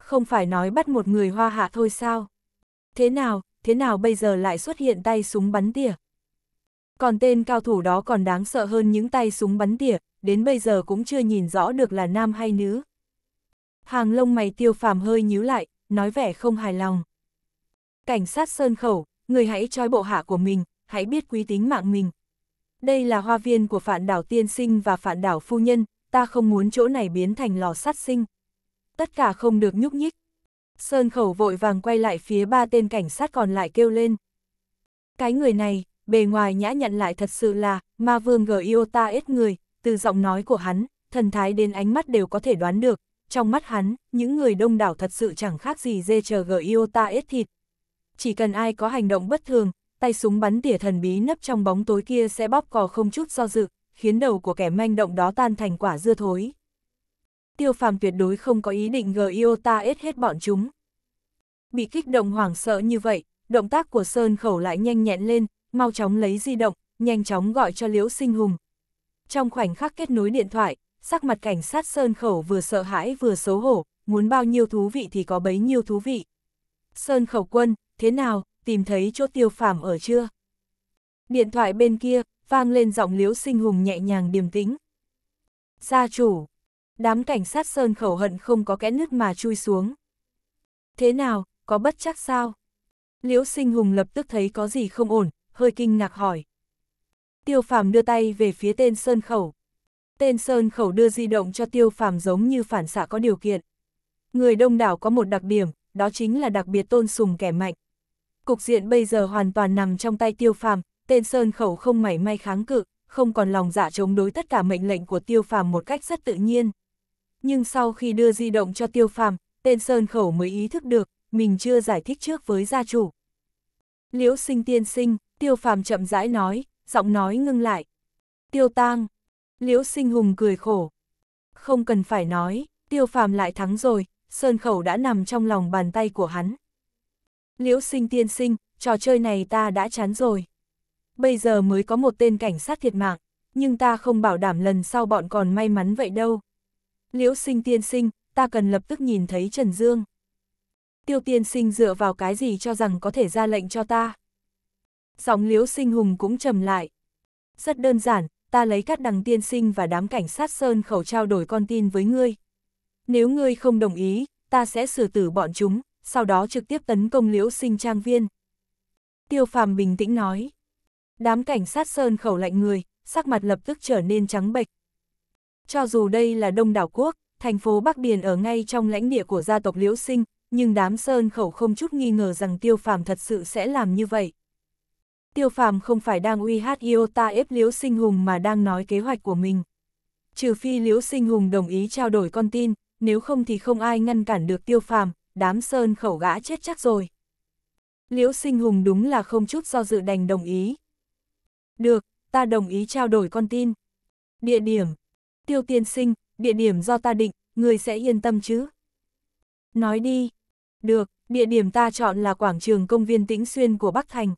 không phải nói bắt một người hoa hạ thôi sao? Thế nào, thế nào bây giờ lại xuất hiện tay súng bắn tỉa? Còn tên cao thủ đó còn đáng sợ hơn những tay súng bắn tỉa, đến bây giờ cũng chưa nhìn rõ được là nam hay nữ. Hàng lông mày tiêu phàm hơi nhíu lại, nói vẻ không hài lòng. Cảnh sát sơn khẩu, người hãy trói bộ hạ của mình, hãy biết quý tính mạng mình. Đây là hoa viên của phản đảo tiên sinh và phản đảo phu nhân, ta không muốn chỗ này biến thành lò sát sinh tất cả không được nhúc nhích. Sơn khẩu vội vàng quay lại phía ba tên cảnh sát còn lại kêu lên. Cái người này, bề ngoài nhã nhận lại thật sự là, ma vương gờ Iota ít người, từ giọng nói của hắn, thần thái đến ánh mắt đều có thể đoán được, trong mắt hắn, những người đông đảo thật sự chẳng khác gì dê chờ gờ Iota ít thịt. Chỉ cần ai có hành động bất thường, tay súng bắn tỉa thần bí nấp trong bóng tối kia sẽ bóp cò không chút do dự, khiến đầu của kẻ manh động đó tan thành quả dưa thối tiêu phàm tuyệt đối không có ý định gờ ta ết hết bọn chúng. Bị kích động hoảng sợ như vậy, động tác của Sơn Khẩu lại nhanh nhẹn lên, mau chóng lấy di động, nhanh chóng gọi cho Liễu Sinh Hùng. Trong khoảnh khắc kết nối điện thoại, sắc mặt cảnh sát Sơn Khẩu vừa sợ hãi vừa xấu hổ, muốn bao nhiêu thú vị thì có bấy nhiêu thú vị. Sơn Khẩu Quân, thế nào, tìm thấy chỗ tiêu phàm ở chưa? Điện thoại bên kia, vang lên giọng Liễu Sinh Hùng nhẹ nhàng điềm tĩnh. Gia chủ, Đám cảnh sát sơn khẩu hận không có kẽ nứt mà chui xuống. Thế nào, có bất chắc sao? Liễu sinh hùng lập tức thấy có gì không ổn, hơi kinh ngạc hỏi. Tiêu phàm đưa tay về phía tên sơn khẩu. Tên sơn khẩu đưa di động cho tiêu phàm giống như phản xạ có điều kiện. Người đông đảo có một đặc điểm, đó chính là đặc biệt tôn sùng kẻ mạnh. Cục diện bây giờ hoàn toàn nằm trong tay tiêu phàm, tên sơn khẩu không mảy may kháng cự, không còn lòng dạ chống đối tất cả mệnh lệnh của tiêu phàm một cách rất tự nhiên nhưng sau khi đưa di động cho tiêu phàm, tên Sơn Khẩu mới ý thức được, mình chưa giải thích trước với gia chủ. Liễu sinh tiên sinh, tiêu phàm chậm rãi nói, giọng nói ngưng lại. Tiêu tang, liễu sinh hùng cười khổ. Không cần phải nói, tiêu phàm lại thắng rồi, Sơn Khẩu đã nằm trong lòng bàn tay của hắn. Liễu sinh tiên sinh, trò chơi này ta đã chán rồi. Bây giờ mới có một tên cảnh sát thiệt mạng, nhưng ta không bảo đảm lần sau bọn còn may mắn vậy đâu liễu sinh tiên sinh, ta cần lập tức nhìn thấy Trần Dương. Tiêu tiên sinh dựa vào cái gì cho rằng có thể ra lệnh cho ta. Giọng liễu sinh hùng cũng trầm lại. Rất đơn giản, ta lấy các đằng tiên sinh và đám cảnh sát sơn khẩu trao đổi con tin với ngươi. Nếu ngươi không đồng ý, ta sẽ xử tử bọn chúng, sau đó trực tiếp tấn công liễu sinh trang viên. Tiêu phàm bình tĩnh nói. Đám cảnh sát sơn khẩu lạnh người, sắc mặt lập tức trở nên trắng bệch, cho dù đây là Đông đảo quốc, thành phố Bắc Điền ở ngay trong lãnh địa của gia tộc Liễu Sinh, nhưng đám sơn khẩu không chút nghi ngờ rằng Tiêu Phàm thật sự sẽ làm như vậy. Tiêu Phàm không phải đang uy hát ta ép Liễu Sinh Hùng mà đang nói kế hoạch của mình. Trừ phi Liễu Sinh Hùng đồng ý trao đổi con tin, nếu không thì không ai ngăn cản được Tiêu Phàm, đám sơn khẩu gã chết chắc rồi. Liễu Sinh Hùng đúng là không chút do dự đành đồng ý. Được, ta đồng ý trao đổi con tin. Địa điểm, tiêu tiên sinh, địa điểm do ta định, người sẽ yên tâm chứ? Nói đi. Được, địa điểm ta chọn là quảng trường công viên Tĩnh Xuyên của Bắc Thành.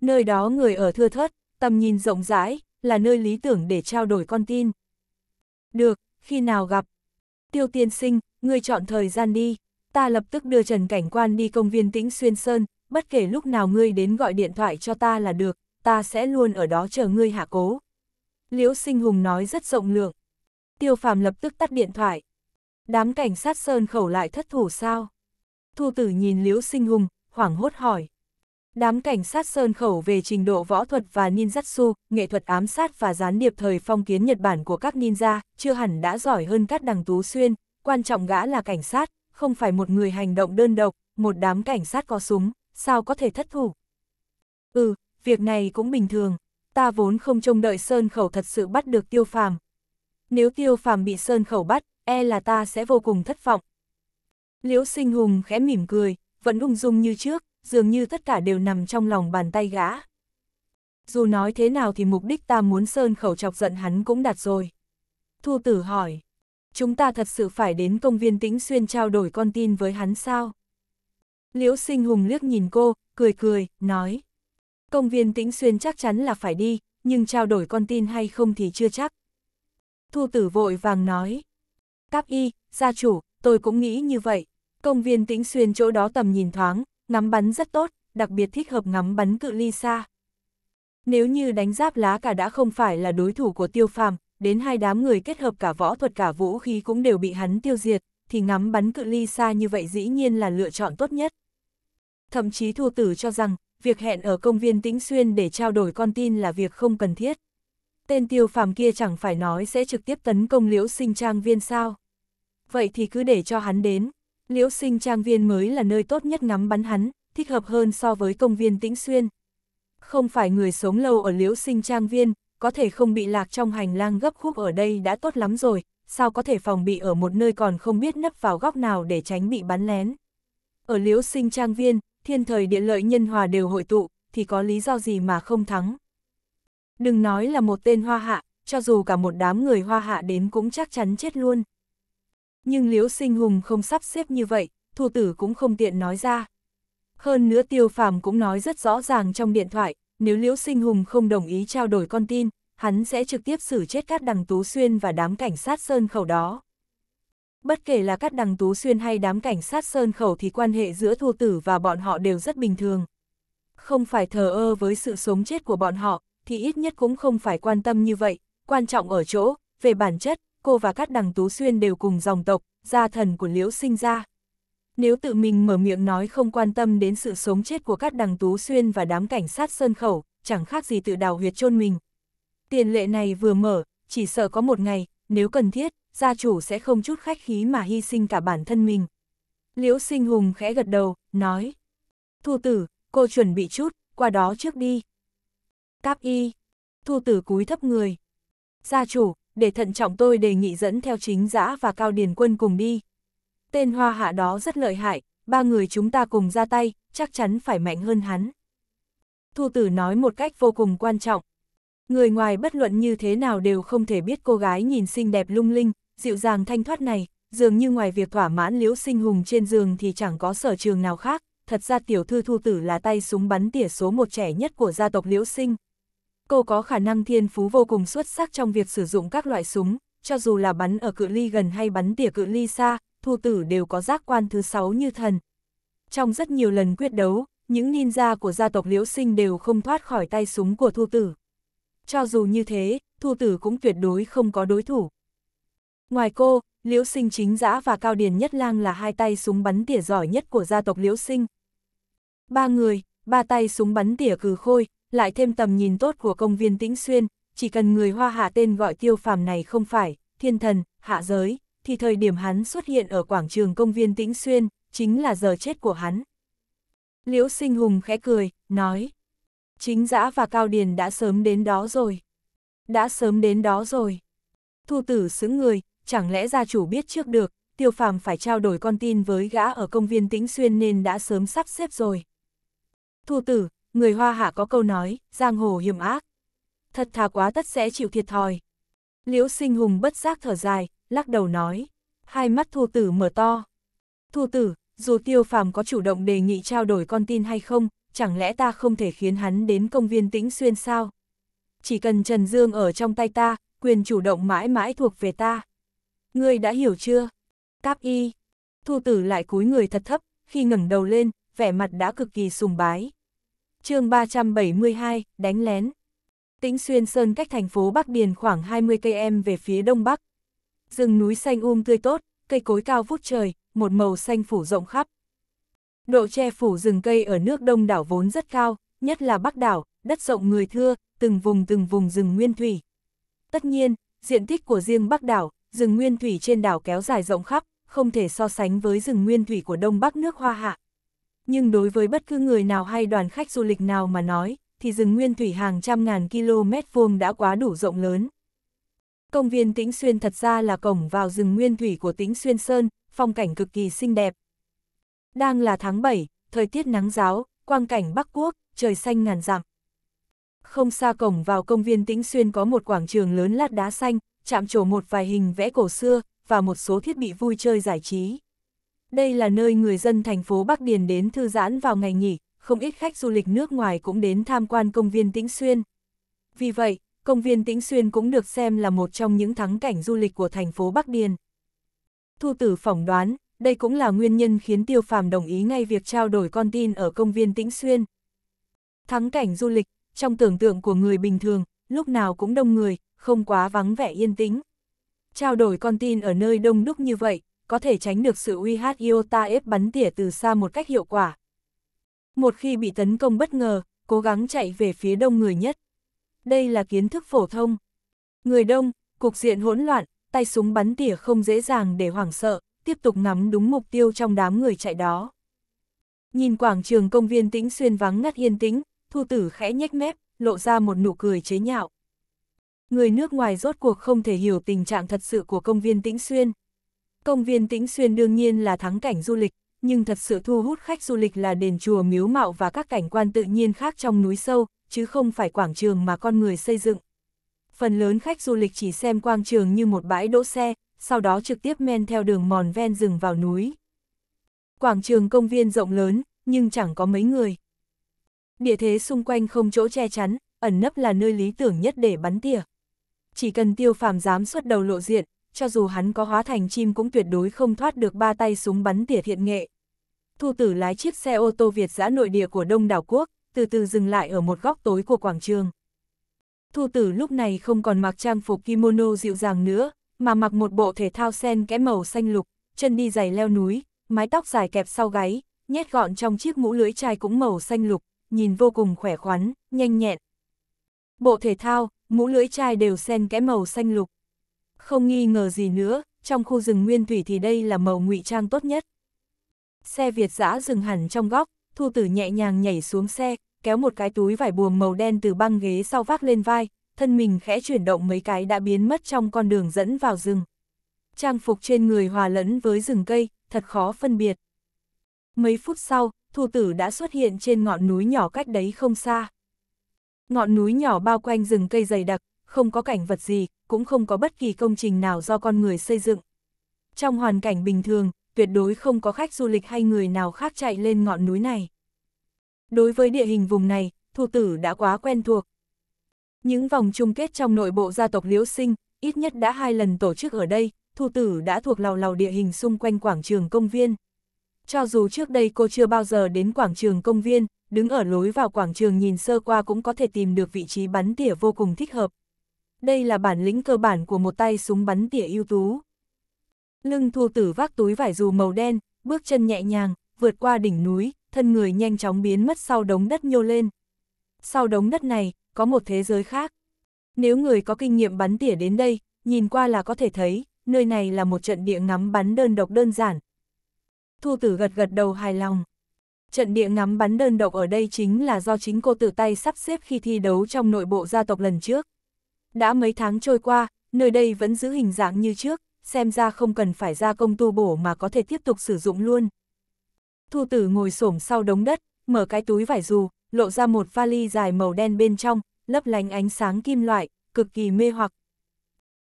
Nơi đó người ở thưa thớt, tầm nhìn rộng rãi, là nơi lý tưởng để trao đổi con tin. Được, khi nào gặp? Tiêu tiên sinh, người chọn thời gian đi, ta lập tức đưa Trần Cảnh Quan đi công viên Tĩnh Xuyên Sơn, bất kể lúc nào ngươi đến gọi điện thoại cho ta là được, ta sẽ luôn ở đó chờ ngươi hạ cố. Liễu Sinh Hùng nói rất rộng lượng. Tiêu phàm lập tức tắt điện thoại. Đám cảnh sát sơn khẩu lại thất thủ sao? Thu tử nhìn Liễu Sinh Hùng, hoảng hốt hỏi. Đám cảnh sát sơn khẩu về trình độ võ thuật và ninjutsu, nghệ thuật ám sát và gián điệp thời phong kiến Nhật Bản của các ninja, chưa hẳn đã giỏi hơn các đằng tú xuyên, quan trọng gã là cảnh sát, không phải một người hành động đơn độc, một đám cảnh sát có súng, sao có thể thất thủ? Ừ, việc này cũng bình thường, ta vốn không trông đợi sơn khẩu thật sự bắt được tiêu phàm, nếu tiêu phàm bị sơn khẩu bắt, e là ta sẽ vô cùng thất vọng. Liễu sinh hùng khẽ mỉm cười, vẫn ung dung như trước, dường như tất cả đều nằm trong lòng bàn tay gã. Dù nói thế nào thì mục đích ta muốn sơn khẩu chọc giận hắn cũng đạt rồi. Thu tử hỏi, chúng ta thật sự phải đến công viên tĩnh xuyên trao đổi con tin với hắn sao? Liễu sinh hùng liếc nhìn cô, cười cười, nói. Công viên tĩnh xuyên chắc chắn là phải đi, nhưng trao đổi con tin hay không thì chưa chắc, Thu tử vội vàng nói. Cáp y, gia chủ, tôi cũng nghĩ như vậy. Công viên tĩnh xuyên chỗ đó tầm nhìn thoáng, ngắm bắn rất tốt, đặc biệt thích hợp ngắm bắn cự ly xa. Nếu như đánh giáp lá cả đã không phải là đối thủ của tiêu phàm, đến hai đám người kết hợp cả võ thuật cả vũ khí cũng đều bị hắn tiêu diệt, thì ngắm bắn cự ly xa như vậy dĩ nhiên là lựa chọn tốt nhất. Thậm chí Thu tử cho rằng, việc hẹn ở công viên Tĩnh Xuyên để trao đổi con tin là việc không cần thiết tên tiêu phàm kia chẳng phải nói sẽ trực tiếp tấn công liễu sinh trang viên sao. Vậy thì cứ để cho hắn đến, liễu sinh trang viên mới là nơi tốt nhất ngắm bắn hắn, thích hợp hơn so với công viên tĩnh xuyên. Không phải người sống lâu ở liễu sinh trang viên, có thể không bị lạc trong hành lang gấp khúc ở đây đã tốt lắm rồi, sao có thể phòng bị ở một nơi còn không biết nấp vào góc nào để tránh bị bắn lén. Ở liễu sinh trang viên, thiên thời địa lợi nhân hòa đều hội tụ, thì có lý do gì mà không thắng. Đừng nói là một tên hoa hạ, cho dù cả một đám người hoa hạ đến cũng chắc chắn chết luôn. Nhưng Liễu Sinh Hùng không sắp xếp như vậy, thủ tử cũng không tiện nói ra. Hơn nữa tiêu phàm cũng nói rất rõ ràng trong điện thoại, nếu Liễu Sinh Hùng không đồng ý trao đổi con tin, hắn sẽ trực tiếp xử chết các đằng Tú Xuyên và đám cảnh sát Sơn Khẩu đó. Bất kể là các đằng Tú Xuyên hay đám cảnh sát Sơn Khẩu thì quan hệ giữa Thu tử và bọn họ đều rất bình thường. Không phải thờ ơ với sự sống chết của bọn họ, thì ít nhất cũng không phải quan tâm như vậy, quan trọng ở chỗ, về bản chất, cô và các đằng Tú Xuyên đều cùng dòng tộc, gia thần của Liễu sinh ra. Nếu tự mình mở miệng nói không quan tâm đến sự sống chết của các đằng Tú Xuyên và đám cảnh sát Sơn Khẩu, chẳng khác gì tự đào huyệt chôn mình. Tiền lệ này vừa mở, chỉ sợ có một ngày, nếu cần thiết, gia chủ sẽ không chút khách khí mà hy sinh cả bản thân mình. Liễu sinh hùng khẽ gật đầu, nói. Thu tử, cô chuẩn bị chút, qua đó trước đi, Cáp y. Thu tử cúi thấp người. Gia chủ, để thận trọng tôi đề nghị dẫn theo chính giã và cao điền quân cùng đi. Tên hoa hạ đó rất lợi hại, ba người chúng ta cùng ra tay, chắc chắn phải mạnh hơn hắn. Thu tử nói một cách vô cùng quan trọng. Người ngoài bất luận như thế nào đều không thể biết cô gái nhìn xinh đẹp lung linh, dịu dàng thanh thoát này, dường như ngoài việc thỏa mãn liễu sinh hùng trên giường thì chẳng có sở trường nào khác, thật ra tiểu thư thu tử là tay súng bắn tỉa số một trẻ nhất của gia tộc liễu sinh. Cô có khả năng thiên phú vô cùng xuất sắc trong việc sử dụng các loại súng, cho dù là bắn ở cự ly gần hay bắn tỉa cự ly xa, thu tử đều có giác quan thứ sáu như thần. Trong rất nhiều lần quyết đấu, những ninja của gia tộc Liễu Sinh đều không thoát khỏi tay súng của thu tử. Cho dù như thế, thu tử cũng tuyệt đối không có đối thủ. Ngoài cô, Liễu Sinh chính giã và Cao Điền Nhất Lang là hai tay súng bắn tỉa giỏi nhất của gia tộc Liễu Sinh. Ba người, ba tay súng bắn tỉa cừ khôi, lại thêm tầm nhìn tốt của công viên Tĩnh Xuyên, chỉ cần người hoa hạ tên gọi tiêu phàm này không phải, thiên thần, hạ giới, thì thời điểm hắn xuất hiện ở quảng trường công viên Tĩnh Xuyên, chính là giờ chết của hắn. Liễu sinh hùng khẽ cười, nói, chính giã và Cao Điền đã sớm đến đó rồi. Đã sớm đến đó rồi. Thu tử xứng người, chẳng lẽ gia chủ biết trước được, tiêu phàm phải trao đổi con tin với gã ở công viên Tĩnh Xuyên nên đã sớm sắp xếp rồi. Thu tử, người Hoa Hạ có câu nói, giang hồ hiểm ác. Thật thà quá tất sẽ chịu thiệt thòi. Liễu sinh hùng bất giác thở dài, lắc đầu nói. Hai mắt thu tử mở to. Thu tử, dù tiêu phàm có chủ động đề nghị trao đổi con tin hay không, chẳng lẽ ta không thể khiến hắn đến công viên tĩnh xuyên sao? Chỉ cần Trần Dương ở trong tay ta, quyền chủ động mãi mãi thuộc về ta. Ngươi đã hiểu chưa? Cáp y. Thu tử lại cúi người thật thấp, khi ngẩng đầu lên, vẻ mặt đã cực kỳ sùng bái, chương 372, đánh lén. Tĩnh Xuyên Sơn cách thành phố Bắc Điền khoảng 20 km về phía đông bắc. Rừng núi xanh um tươi tốt, cây cối cao vút trời, một màu xanh phủ rộng khắp. Độ che phủ rừng cây ở nước đông đảo vốn rất cao, nhất là bắc đảo, đất rộng người thưa, từng vùng từng vùng rừng nguyên thủy. Tất nhiên, diện tích của riêng bắc đảo, rừng nguyên thủy trên đảo kéo dài rộng khắp, không thể so sánh với rừng nguyên thủy của đông bắc nước Hoa Hạ nhưng đối với bất cứ người nào hay đoàn khách du lịch nào mà nói, thì rừng nguyên thủy hàng trăm ngàn km vuông đã quá đủ rộng lớn. Công viên Tĩnh Xuyên thật ra là cổng vào rừng nguyên thủy của Tĩnh Xuyên Sơn, phong cảnh cực kỳ xinh đẹp. Đang là tháng 7, thời tiết nắng giáo, quang cảnh Bắc Quốc, trời xanh ngàn dặm. Không xa cổng vào công viên Tĩnh Xuyên có một quảng trường lớn lát đá xanh, chạm trổ một vài hình vẽ cổ xưa và một số thiết bị vui chơi giải trí. Đây là nơi người dân thành phố Bắc Điền đến thư giãn vào ngày nghỉ, không ít khách du lịch nước ngoài cũng đến tham quan công viên Tĩnh Xuyên. Vì vậy, công viên Tĩnh Xuyên cũng được xem là một trong những thắng cảnh du lịch của thành phố Bắc Điền. Thu tử phỏng đoán, đây cũng là nguyên nhân khiến Tiêu Phàm đồng ý ngay việc trao đổi con tin ở công viên Tĩnh Xuyên. Thắng cảnh du lịch, trong tưởng tượng của người bình thường, lúc nào cũng đông người, không quá vắng vẻ yên tĩnh. Trao đổi con tin ở nơi đông đúc như vậy, có thể tránh được sự uy hát Iota ép bắn tỉa từ xa một cách hiệu quả. Một khi bị tấn công bất ngờ, cố gắng chạy về phía đông người nhất. Đây là kiến thức phổ thông. Người đông, cục diện hỗn loạn, tay súng bắn tỉa không dễ dàng để hoảng sợ, tiếp tục ngắm đúng mục tiêu trong đám người chạy đó. Nhìn quảng trường công viên tĩnh xuyên vắng ngắt yên tĩnh, thu tử khẽ nhếch mép, lộ ra một nụ cười chế nhạo. Người nước ngoài rốt cuộc không thể hiểu tình trạng thật sự của công viên tĩnh xuyên. Công viên Tĩnh Xuyên đương nhiên là thắng cảnh du lịch, nhưng thật sự thu hút khách du lịch là đền chùa miếu mạo và các cảnh quan tự nhiên khác trong núi sâu, chứ không phải quảng trường mà con người xây dựng. Phần lớn khách du lịch chỉ xem quang trường như một bãi đỗ xe, sau đó trực tiếp men theo đường mòn ven rừng vào núi. Quảng trường công viên rộng lớn, nhưng chẳng có mấy người. Địa thế xung quanh không chỗ che chắn, ẩn nấp là nơi lý tưởng nhất để bắn tỉa. Chỉ cần tiêu phàm dám xuất đầu lộ diện, cho dù hắn có hóa thành chim cũng tuyệt đối không thoát được ba tay súng bắn tỉa thiện nghệ. Thu tử lái chiếc xe ô tô Việt giã nội địa của Đông đảo quốc, từ từ dừng lại ở một góc tối của quảng trường. Thu tử lúc này không còn mặc trang phục kimono dịu dàng nữa, mà mặc một bộ thể thao sen kẽ màu xanh lục, chân đi giày leo núi, mái tóc dài kẹp sau gáy, nhét gọn trong chiếc mũ lưỡi chai cũng màu xanh lục, nhìn vô cùng khỏe khoắn, nhanh nhẹn. Bộ thể thao, mũ lưỡi chai đều sen kẽ màu xanh lục, không nghi ngờ gì nữa, trong khu rừng nguyên thủy thì đây là màu ngụy trang tốt nhất. Xe Việt giã dừng hẳn trong góc, thu tử nhẹ nhàng nhảy xuống xe, kéo một cái túi vải buồm màu đen từ băng ghế sau vác lên vai, thân mình khẽ chuyển động mấy cái đã biến mất trong con đường dẫn vào rừng. Trang phục trên người hòa lẫn với rừng cây, thật khó phân biệt. Mấy phút sau, thu tử đã xuất hiện trên ngọn núi nhỏ cách đấy không xa. Ngọn núi nhỏ bao quanh rừng cây dày đặc, không có cảnh vật gì, cũng không có bất kỳ công trình nào do con người xây dựng. Trong hoàn cảnh bình thường, tuyệt đối không có khách du lịch hay người nào khác chạy lên ngọn núi này. Đối với địa hình vùng này, thủ tử đã quá quen thuộc. Những vòng chung kết trong nội bộ gia tộc Liễu Sinh, ít nhất đã hai lần tổ chức ở đây, thủ tử đã thuộc lào lào địa hình xung quanh quảng trường công viên. Cho dù trước đây cô chưa bao giờ đến quảng trường công viên, đứng ở lối vào quảng trường nhìn sơ qua cũng có thể tìm được vị trí bắn tỉa vô cùng thích hợp, đây là bản lĩnh cơ bản của một tay súng bắn tỉa ưu tú. Lưng thu tử vác túi vải dù màu đen, bước chân nhẹ nhàng, vượt qua đỉnh núi, thân người nhanh chóng biến mất sau đống đất nhô lên. Sau đống đất này, có một thế giới khác. Nếu người có kinh nghiệm bắn tỉa đến đây, nhìn qua là có thể thấy, nơi này là một trận địa ngắm bắn đơn độc đơn giản. Thu tử gật gật đầu hài lòng. Trận địa ngắm bắn đơn độc ở đây chính là do chính cô tự tay sắp xếp khi thi đấu trong nội bộ gia tộc lần trước. Đã mấy tháng trôi qua, nơi đây vẫn giữ hình dạng như trước, xem ra không cần phải gia công tu bổ mà có thể tiếp tục sử dụng luôn. Thu tử ngồi xổm sau đống đất, mở cái túi vải dù, lộ ra một vali dài màu đen bên trong, lấp lánh ánh sáng kim loại, cực kỳ mê hoặc.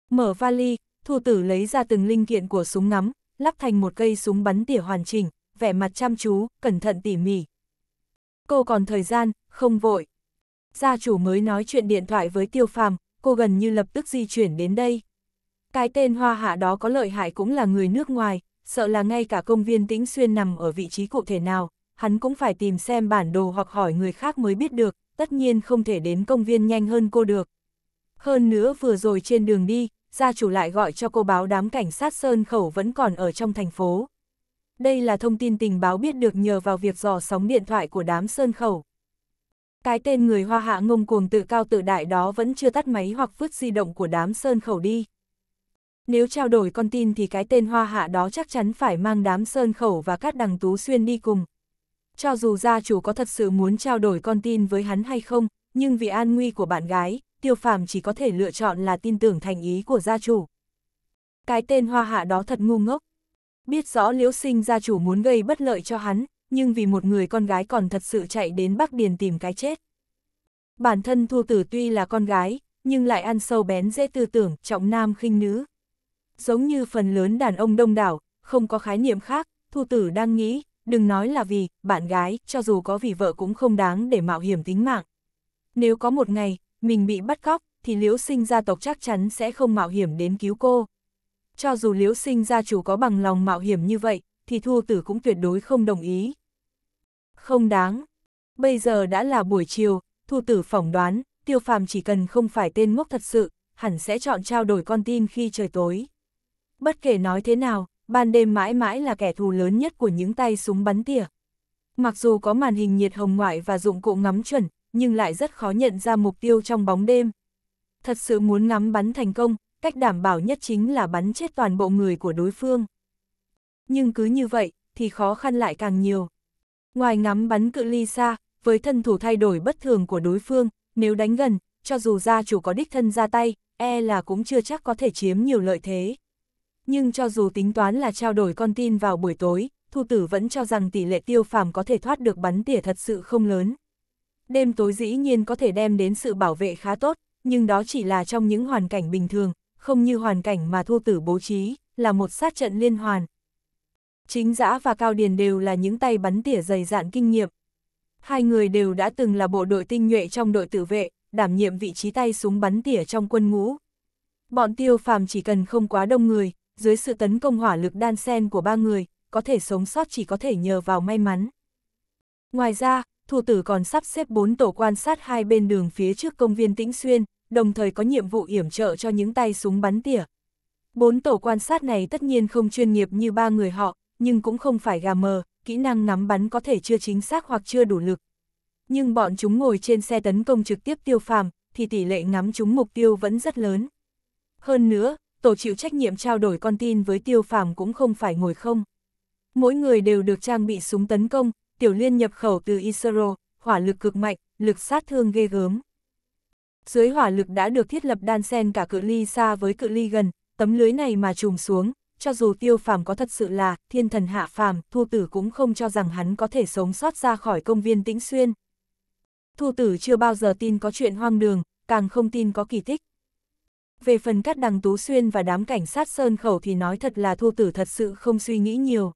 Mở vali, thu tử lấy ra từng linh kiện của súng ngắm, lắp thành một cây súng bắn tỉa hoàn chỉnh, vẻ mặt chăm chú, cẩn thận tỉ mỉ. Cô còn thời gian, không vội. Gia chủ mới nói chuyện điện thoại với tiêu phàm, cô gần như lập tức di chuyển đến đây. Cái tên hoa hạ đó có lợi hại cũng là người nước ngoài, sợ là ngay cả công viên tĩnh xuyên nằm ở vị trí cụ thể nào, hắn cũng phải tìm xem bản đồ hoặc hỏi người khác mới biết được, tất nhiên không thể đến công viên nhanh hơn cô được. Hơn nữa vừa rồi trên đường đi, gia chủ lại gọi cho cô báo đám cảnh sát Sơn Khẩu vẫn còn ở trong thành phố. Đây là thông tin tình báo biết được nhờ vào việc dò sóng điện thoại của đám Sơn Khẩu. Cái tên người hoa hạ ngông cuồng tự cao tự đại đó vẫn chưa tắt máy hoặc vứt di động của đám sơn khẩu đi. Nếu trao đổi con tin thì cái tên hoa hạ đó chắc chắn phải mang đám sơn khẩu và các đằng tú xuyên đi cùng. Cho dù gia chủ có thật sự muốn trao đổi con tin với hắn hay không, nhưng vì an nguy của bạn gái, tiêu phàm chỉ có thể lựa chọn là tin tưởng thành ý của gia chủ. Cái tên hoa hạ đó thật ngu ngốc. Biết rõ liễu sinh gia chủ muốn gây bất lợi cho hắn, nhưng vì một người con gái còn thật sự chạy đến Bắc Điền tìm cái chết. Bản thân Thu Tử tuy là con gái, nhưng lại ăn sâu bén dễ tư tưởng, trọng nam khinh nữ. Giống như phần lớn đàn ông đông đảo, không có khái niệm khác, Thu Tử đang nghĩ, đừng nói là vì, bạn gái, cho dù có vì vợ cũng không đáng để mạo hiểm tính mạng. Nếu có một ngày, mình bị bắt cóc, thì liễu sinh gia tộc chắc chắn sẽ không mạo hiểm đến cứu cô. Cho dù liễu sinh gia chủ có bằng lòng mạo hiểm như vậy, thì Thu Tử cũng tuyệt đối không đồng ý không đáng. Bây giờ đã là buổi chiều, thu tử phỏng đoán, tiêu phàm chỉ cần không phải tên ngốc thật sự, hẳn sẽ chọn trao đổi con tin khi trời tối. Bất kể nói thế nào, ban đêm mãi mãi là kẻ thù lớn nhất của những tay súng bắn tỉa. Mặc dù có màn hình nhiệt hồng ngoại và dụng cụ ngắm chuẩn, nhưng lại rất khó nhận ra mục tiêu trong bóng đêm. Thật sự muốn ngắm bắn thành công, cách đảm bảo nhất chính là bắn chết toàn bộ người của đối phương. Nhưng cứ như vậy, thì khó khăn lại càng nhiều. Ngoài ngắm bắn cự ly xa, với thân thủ thay đổi bất thường của đối phương, nếu đánh gần, cho dù gia chủ có đích thân ra tay, e là cũng chưa chắc có thể chiếm nhiều lợi thế. Nhưng cho dù tính toán là trao đổi con tin vào buổi tối, thu tử vẫn cho rằng tỷ lệ tiêu phàm có thể thoát được bắn tỉa thật sự không lớn. Đêm tối dĩ nhiên có thể đem đến sự bảo vệ khá tốt, nhưng đó chỉ là trong những hoàn cảnh bình thường, không như hoàn cảnh mà thu tử bố trí, là một sát trận liên hoàn. Chính giã và Cao Điền đều là những tay bắn tỉa dày dạn kinh nghiệm. Hai người đều đã từng là bộ đội tinh nhuệ trong đội tử vệ, đảm nhiệm vị trí tay súng bắn tỉa trong quân ngũ. Bọn tiêu phàm chỉ cần không quá đông người, dưới sự tấn công hỏa lực đan sen của ba người, có thể sống sót chỉ có thể nhờ vào may mắn. Ngoài ra, thủ tử còn sắp xếp bốn tổ quan sát hai bên đường phía trước công viên Tĩnh Xuyên, đồng thời có nhiệm vụ yểm trợ cho những tay súng bắn tỉa. Bốn tổ quan sát này tất nhiên không chuyên nghiệp như ba người họ, nhưng cũng không phải gà mờ, kỹ năng nắm bắn có thể chưa chính xác hoặc chưa đủ lực. Nhưng bọn chúng ngồi trên xe tấn công trực tiếp tiêu phàm, thì tỷ lệ ngắm chúng mục tiêu vẫn rất lớn. Hơn nữa, tổ chịu trách nhiệm trao đổi con tin với tiêu phàm cũng không phải ngồi không. Mỗi người đều được trang bị súng tấn công, tiểu liên nhập khẩu từ Isero, hỏa lực cực mạnh, lực sát thương ghê gớm. Dưới hỏa lực đã được thiết lập đan sen cả cự ly xa với cự ly gần, tấm lưới này mà trùm xuống, cho dù tiêu phàm có thật sự là thiên thần hạ phàm, thu tử cũng không cho rằng hắn có thể sống sót ra khỏi công viên tĩnh xuyên. Thu tử chưa bao giờ tin có chuyện hoang đường, càng không tin có kỳ tích. Về phần cắt đằng Tú Xuyên và đám cảnh sát Sơn Khẩu thì nói thật là thu tử thật sự không suy nghĩ nhiều.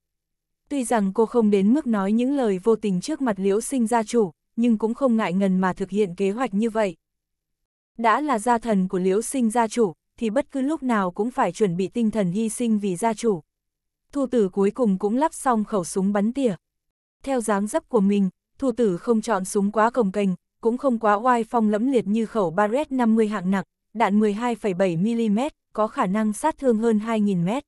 Tuy rằng cô không đến mức nói những lời vô tình trước mặt liễu sinh gia chủ, nhưng cũng không ngại ngần mà thực hiện kế hoạch như vậy. Đã là gia thần của liễu sinh gia chủ, thì bất cứ lúc nào cũng phải chuẩn bị tinh thần hy sinh vì gia chủ. Thu tử cuối cùng cũng lắp xong khẩu súng bắn tỉa. Theo dáng dấp của mình, thu tử không chọn súng quá cồng cành, cũng không quá oai phong lẫm liệt như khẩu Barrett 50 hạng nặng, đạn 12,7mm, có khả năng sát thương hơn 2.000m.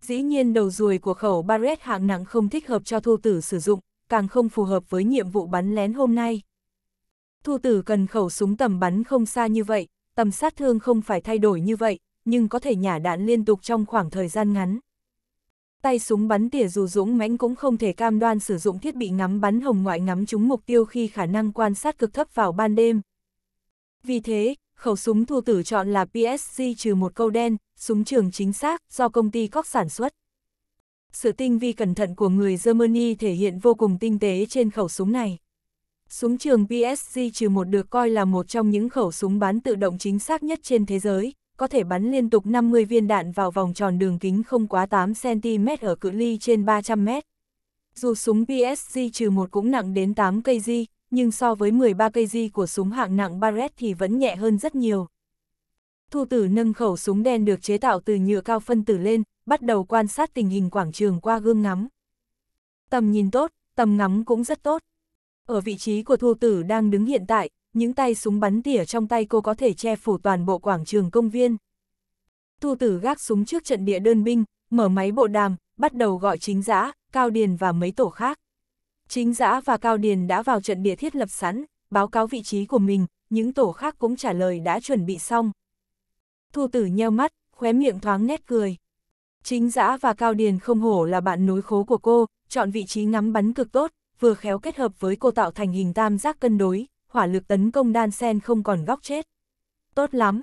Dĩ nhiên đầu ruồi của khẩu Barrett hạng nặng không thích hợp cho thu tử sử dụng, càng không phù hợp với nhiệm vụ bắn lén hôm nay. Thu tử cần khẩu súng tầm bắn không xa như vậy, tầm sát thương không phải thay đổi như vậy, nhưng có thể nhả đạn liên tục trong khoảng thời gian ngắn. Tay súng bắn tỉa dù dũng mãnh cũng không thể cam đoan sử dụng thiết bị ngắm bắn hồng ngoại ngắm trúng mục tiêu khi khả năng quan sát cực thấp vào ban đêm. Vì thế, khẩu súng thu tử chọn là PSG trừ một câu đen, súng trường chính xác do công ty Cox sản xuất. Sự tinh vi cẩn thận của người Germany thể hiện vô cùng tinh tế trên khẩu súng này. Súng trường PSG-1 được coi là một trong những khẩu súng bắn tự động chính xác nhất trên thế giới, có thể bắn liên tục 50 viên đạn vào vòng tròn đường kính không quá 8cm ở cự ly trên 300m. Dù súng PSG-1 cũng nặng đến 8 kg, nhưng so với 13 kg của súng hạng nặng Barrett thì vẫn nhẹ hơn rất nhiều. Thu tử nâng khẩu súng đen được chế tạo từ nhựa cao phân tử lên, bắt đầu quan sát tình hình quảng trường qua gương ngắm. Tầm nhìn tốt, tầm ngắm cũng rất tốt, ở vị trí của thu tử đang đứng hiện tại, những tay súng bắn tỉa trong tay cô có thể che phủ toàn bộ quảng trường công viên. Thu tử gác súng trước trận địa đơn binh, mở máy bộ đàm, bắt đầu gọi chính giã, Cao Điền và mấy tổ khác. Chính giã và Cao Điền đã vào trận địa thiết lập sẵn, báo cáo vị trí của mình, những tổ khác cũng trả lời đã chuẩn bị xong. Thu tử nheo mắt, khóe miệng thoáng nét cười. Chính giã và Cao Điền không hổ là bạn nối khố của cô, chọn vị trí ngắm bắn cực tốt, vừa khéo kết hợp với cô tạo thành hình tam giác cân đối, hỏa lực tấn công đan sen không còn góc chết. Tốt lắm,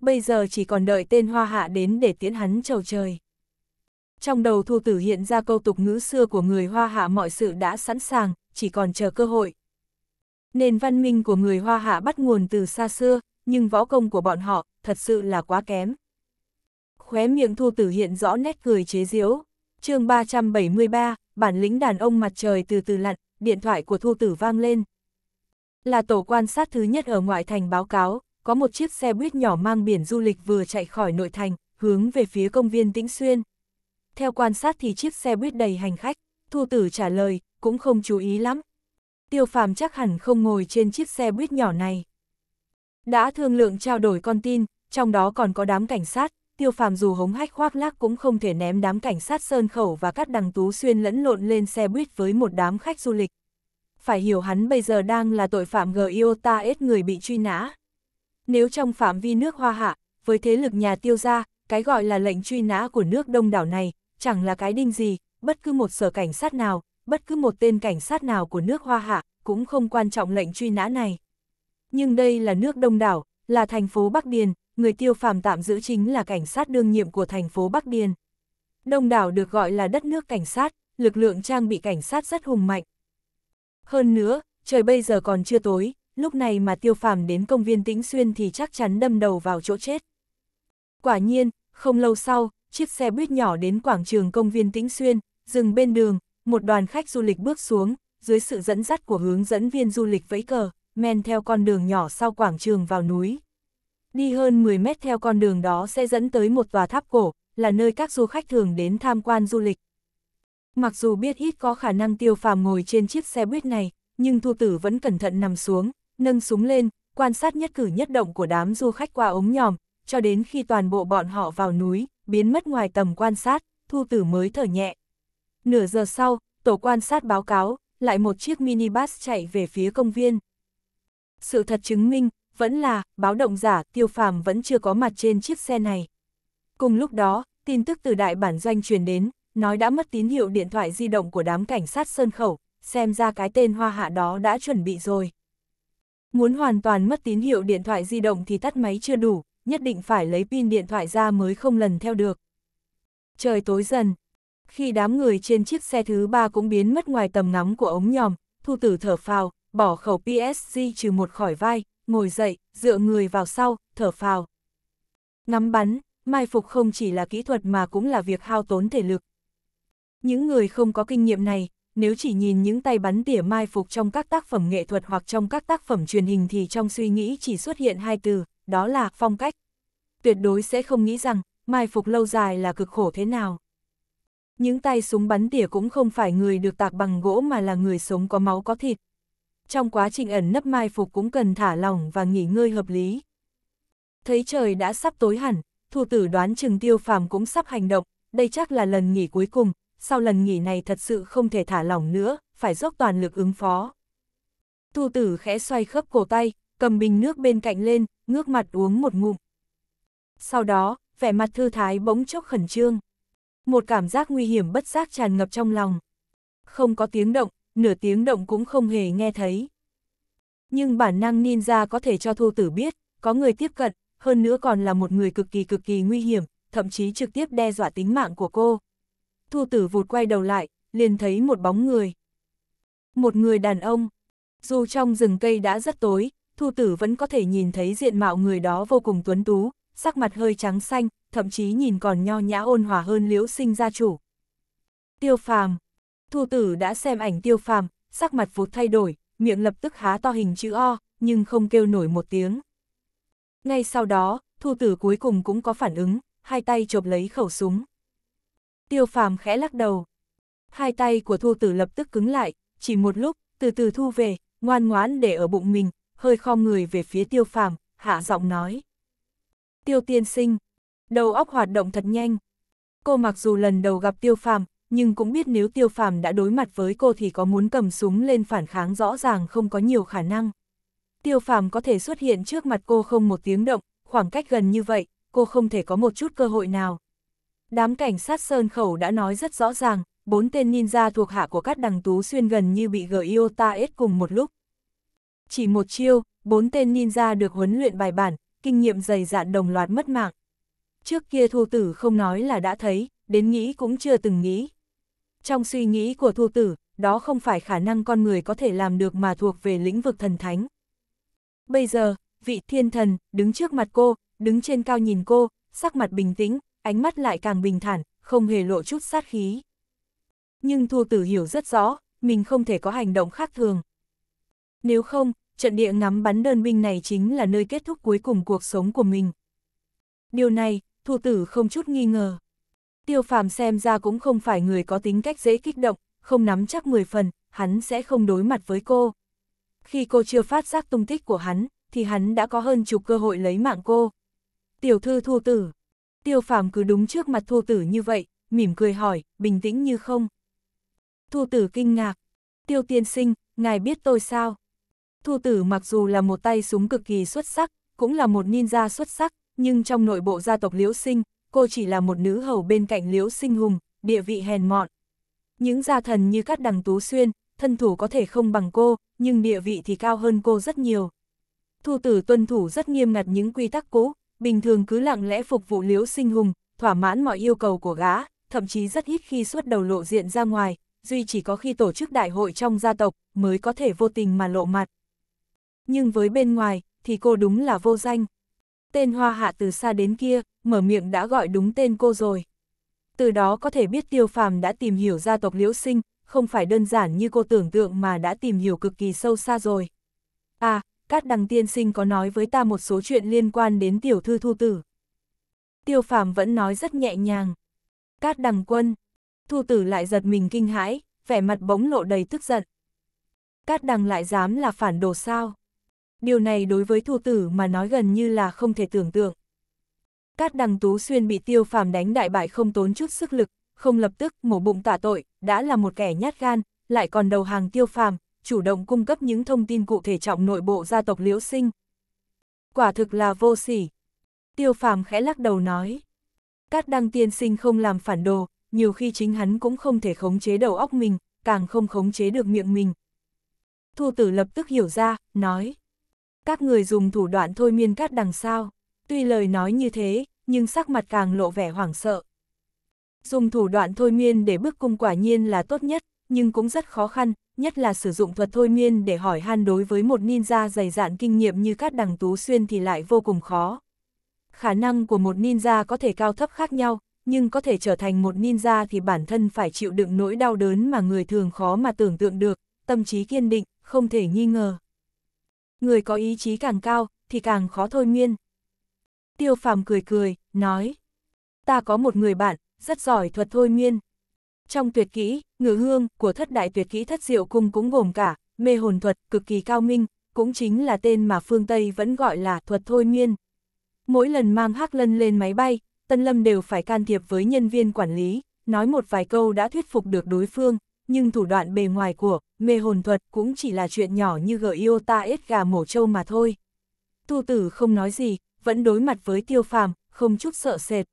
bây giờ chỉ còn đợi tên hoa hạ đến để tiễn hắn trầu trời. Trong đầu thu tử hiện ra câu tục ngữ xưa của người hoa hạ mọi sự đã sẵn sàng, chỉ còn chờ cơ hội. Nền văn minh của người hoa hạ bắt nguồn từ xa xưa, nhưng võ công của bọn họ thật sự là quá kém. Khóe miệng thu tử hiện rõ nét cười chế giễu. chương 373, bản lĩnh đàn ông mặt trời từ từ lặn, điện thoại của thu tử vang lên. Là tổ quan sát thứ nhất ở ngoại thành báo cáo, có một chiếc xe buýt nhỏ mang biển du lịch vừa chạy khỏi nội thành, hướng về phía công viên Tĩnh Xuyên. Theo quan sát thì chiếc xe buýt đầy hành khách, thu tử trả lời, cũng không chú ý lắm. Tiêu phàm chắc hẳn không ngồi trên chiếc xe buýt nhỏ này. Đã thương lượng trao đổi con tin, trong đó còn có đám cảnh sát, tiêu phàm dù hống hách khoác lác cũng không thể ném đám cảnh sát sơn khẩu và các đằng tú xuyên lẫn lộn lên xe buýt với một đám khách du lịch. Phải hiểu hắn bây giờ đang là tội phạm Giota ết người bị truy nã. Nếu trong phạm vi nước hoa hạ, với thế lực nhà tiêu gia, cái gọi là lệnh truy nã của nước đông đảo này, chẳng là cái đinh gì, bất cứ một sở cảnh sát nào, bất cứ một tên cảnh sát nào của nước hoa hạ, cũng không quan trọng lệnh truy nã này. Nhưng đây là nước đông đảo, là thành phố Bắc Điền, người tiêu phàm tạm giữ chính là cảnh sát đương nhiệm của thành phố Bắc Điền. Đông đảo được gọi là đất nước cảnh sát, lực lượng trang bị cảnh sát rất hùng mạnh. Hơn nữa, trời bây giờ còn chưa tối, lúc này mà tiêu phàm đến công viên Tĩnh Xuyên thì chắc chắn đâm đầu vào chỗ chết. Quả nhiên, không lâu sau, chiếc xe buýt nhỏ đến quảng trường công viên Tĩnh Xuyên, dừng bên đường, một đoàn khách du lịch bước xuống, dưới sự dẫn dắt của hướng dẫn viên du lịch vẫy cờ, men theo con đường nhỏ sau quảng trường vào núi. Đi hơn 10 mét theo con đường đó sẽ dẫn tới một tòa tháp cổ, là nơi các du khách thường đến tham quan du lịch. Mặc dù biết ít có khả năng tiêu phàm ngồi trên chiếc xe buýt này, nhưng thu tử vẫn cẩn thận nằm xuống, nâng súng lên, quan sát nhất cử nhất động của đám du khách qua ống nhòm, cho đến khi toàn bộ bọn họ vào núi, biến mất ngoài tầm quan sát, thu tử mới thở nhẹ. Nửa giờ sau, tổ quan sát báo cáo, lại một chiếc minibus chạy về phía công viên. Sự thật chứng minh, vẫn là, báo động giả, tiêu phàm vẫn chưa có mặt trên chiếc xe này. Cùng lúc đó, tin tức từ đại bản doanh truyền đến, nói đã mất tín hiệu điện thoại di động của đám cảnh sát sơn khẩu, xem ra cái tên hoa hạ đó đã chuẩn bị rồi. Muốn hoàn toàn mất tín hiệu điện thoại di động thì tắt máy chưa đủ, nhất định phải lấy pin điện thoại ra mới không lần theo được. Trời tối dần, khi đám người trên chiếc xe thứ ba cũng biến mất ngoài tầm ngắm của ống nhòm, thu tử thở phào, bỏ khẩu PSG trừ một khỏi vai, ngồi dậy, dựa người vào sau, thở phào. Ngắm bắn, mai phục không chỉ là kỹ thuật mà cũng là việc hao tốn thể lực. Những người không có kinh nghiệm này, nếu chỉ nhìn những tay bắn tỉa mai phục trong các tác phẩm nghệ thuật hoặc trong các tác phẩm truyền hình thì trong suy nghĩ chỉ xuất hiện hai từ, đó là phong cách. Tuyệt đối sẽ không nghĩ rằng, mai phục lâu dài là cực khổ thế nào. Những tay súng bắn tỉa cũng không phải người được tạc bằng gỗ mà là người sống có máu có thịt, trong quá trình ẩn nấp mai phục cũng cần thả lòng và nghỉ ngơi hợp lý. Thấy trời đã sắp tối hẳn, thủ tử đoán chừng tiêu phàm cũng sắp hành động, đây chắc là lần nghỉ cuối cùng, sau lần nghỉ này thật sự không thể thả lòng nữa, phải dốc toàn lực ứng phó. Thu tử khẽ xoay khớp cổ tay, cầm bình nước bên cạnh lên, ngước mặt uống một ngụm. Sau đó, vẻ mặt thư thái bỗng chốc khẩn trương. Một cảm giác nguy hiểm bất giác tràn ngập trong lòng. Không có tiếng động, nửa tiếng động cũng không hề nghe thấy. Nhưng bản năng ninja có thể cho thu tử biết, có người tiếp cận, hơn nữa còn là một người cực kỳ cực kỳ nguy hiểm, thậm chí trực tiếp đe dọa tính mạng của cô. Thu tử vụt quay đầu lại, liền thấy một bóng người. Một người đàn ông, dù trong rừng cây đã rất tối, thu tử vẫn có thể nhìn thấy diện mạo người đó vô cùng tuấn tú, sắc mặt hơi trắng xanh, thậm chí nhìn còn nho nhã ôn hòa hơn liễu sinh gia chủ. Tiêu phàm, Thu tử đã xem ảnh tiêu phàm, sắc mặt vụt thay đổi, miệng lập tức há to hình chữ O, nhưng không kêu nổi một tiếng. Ngay sau đó, thu tử cuối cùng cũng có phản ứng, hai tay chộp lấy khẩu súng. Tiêu phàm khẽ lắc đầu. Hai tay của thu tử lập tức cứng lại, chỉ một lúc, từ từ thu về, ngoan ngoãn để ở bụng mình, hơi khom người về phía tiêu phàm, hạ giọng nói. Tiêu tiên sinh, đầu óc hoạt động thật nhanh. Cô mặc dù lần đầu gặp tiêu phàm, nhưng cũng biết nếu tiêu phàm đã đối mặt với cô thì có muốn cầm súng lên phản kháng rõ ràng không có nhiều khả năng. Tiêu phàm có thể xuất hiện trước mặt cô không một tiếng động, khoảng cách gần như vậy, cô không thể có một chút cơ hội nào. Đám cảnh sát Sơn Khẩu đã nói rất rõ ràng, bốn tên ninja thuộc hạ của các đằng tú xuyên gần như bị Giota S cùng một lúc. Chỉ một chiêu, bốn tên ninja được huấn luyện bài bản, kinh nghiệm dày dạn đồng loạt mất mạng. Trước kia thu tử không nói là đã thấy, đến nghĩ cũng chưa từng nghĩ. Trong suy nghĩ của thu tử, đó không phải khả năng con người có thể làm được mà thuộc về lĩnh vực thần thánh. Bây giờ, vị thiên thần, đứng trước mặt cô, đứng trên cao nhìn cô, sắc mặt bình tĩnh, ánh mắt lại càng bình thản, không hề lộ chút sát khí. Nhưng thu tử hiểu rất rõ, mình không thể có hành động khác thường. Nếu không, trận địa ngắm bắn đơn binh này chính là nơi kết thúc cuối cùng cuộc sống của mình. Điều này, thu tử không chút nghi ngờ. Tiêu phàm xem ra cũng không phải người có tính cách dễ kích động, không nắm chắc 10 phần, hắn sẽ không đối mặt với cô. Khi cô chưa phát giác tung tích của hắn, thì hắn đã có hơn chục cơ hội lấy mạng cô. Tiểu thư thu tử. Tiêu phàm cứ đúng trước mặt thu tử như vậy, mỉm cười hỏi, bình tĩnh như không. Thu tử kinh ngạc. Tiêu tiên sinh, ngài biết tôi sao? Thu tử mặc dù là một tay súng cực kỳ xuất sắc, cũng là một ninja xuất sắc, nhưng trong nội bộ gia tộc Liễu Sinh, cô chỉ là một nữ hầu bên cạnh liễu sinh hùng, địa vị hèn mọn. Những gia thần như các đằng tú xuyên, thân thủ có thể không bằng cô, nhưng địa vị thì cao hơn cô rất nhiều. Thu tử tuân thủ rất nghiêm ngặt những quy tắc cũ, bình thường cứ lặng lẽ phục vụ liễu sinh hùng, thỏa mãn mọi yêu cầu của gã, thậm chí rất ít khi suốt đầu lộ diện ra ngoài, duy chỉ có khi tổ chức đại hội trong gia tộc mới có thể vô tình mà lộ mặt. Nhưng với bên ngoài, thì cô đúng là vô danh tên hoa hạ từ xa đến kia, mở miệng đã gọi đúng tên cô rồi. Từ đó có thể biết tiêu phàm đã tìm hiểu gia tộc liễu sinh, không phải đơn giản như cô tưởng tượng mà đã tìm hiểu cực kỳ sâu xa rồi. À, Cát Đằng Tiên Sinh có nói với ta một số chuyện liên quan đến tiểu thư thu tử. Tiêu phàm vẫn nói rất nhẹ nhàng. Cát Đằng Quân, thu tử lại giật mình kinh hãi, vẻ mặt bỗng lộ đầy tức giận. Cát Đằng lại dám là phản đồ sao? điều này đối với Thu tử mà nói gần như là không thể tưởng tượng. Cát đằng tú xuyên bị tiêu phàm đánh đại bại không tốn chút sức lực, không lập tức mổ bụng tạ tội, đã là một kẻ nhát gan, lại còn đầu hàng tiêu phàm, chủ động cung cấp những thông tin cụ thể trọng nội bộ gia tộc liễu sinh. Quả thực là vô sỉ. Tiêu phàm khẽ lắc đầu nói. Cát đăng tiên sinh không làm phản đồ, nhiều khi chính hắn cũng không thể khống chế đầu óc mình, càng không khống chế được miệng mình. Thu tử lập tức hiểu ra, nói các người dùng thủ đoạn thôi miên cát đằng sao. Tuy lời nói như thế, nhưng sắc mặt càng lộ vẻ hoảng sợ. Dùng thủ đoạn thôi miên để bức cung quả nhiên là tốt nhất, nhưng cũng rất khó khăn, nhất là sử dụng thuật thôi miên để hỏi han đối với một ninja dày dạn kinh nghiệm như cát đằng tú xuyên thì lại vô cùng khó. Khả năng của một ninja có thể cao thấp khác nhau, nhưng có thể trở thành một ninja thì bản thân phải chịu đựng nỗi đau đớn mà người thường khó mà tưởng tượng được, tâm trí kiên định, không thể nghi ngờ người có ý chí càng cao, thì càng khó thôi miên. Tiêu phàm cười cười, nói, ta có một người bạn, rất giỏi thuật thôi miên. Trong tuyệt kỹ, ngự hương của thất đại tuyệt kỹ thất diệu cung cũng gồm cả, mê hồn thuật cực kỳ cao minh, cũng chính là tên mà phương Tây vẫn gọi là thuật thôi miên. Mỗi lần mang hắc lân lên máy bay, Tân Lâm đều phải can thiệp với nhân viên quản lý, nói một vài câu đã thuyết phục được đối phương, nhưng thủ đoạn bề ngoài của mê hồn thuật cũng chỉ là chuyện nhỏ như gợi yêu ta ết gà mổ trâu mà thôi. Tu tử không nói gì, vẫn đối mặt với tiêu phàm, không chút sợ sệt.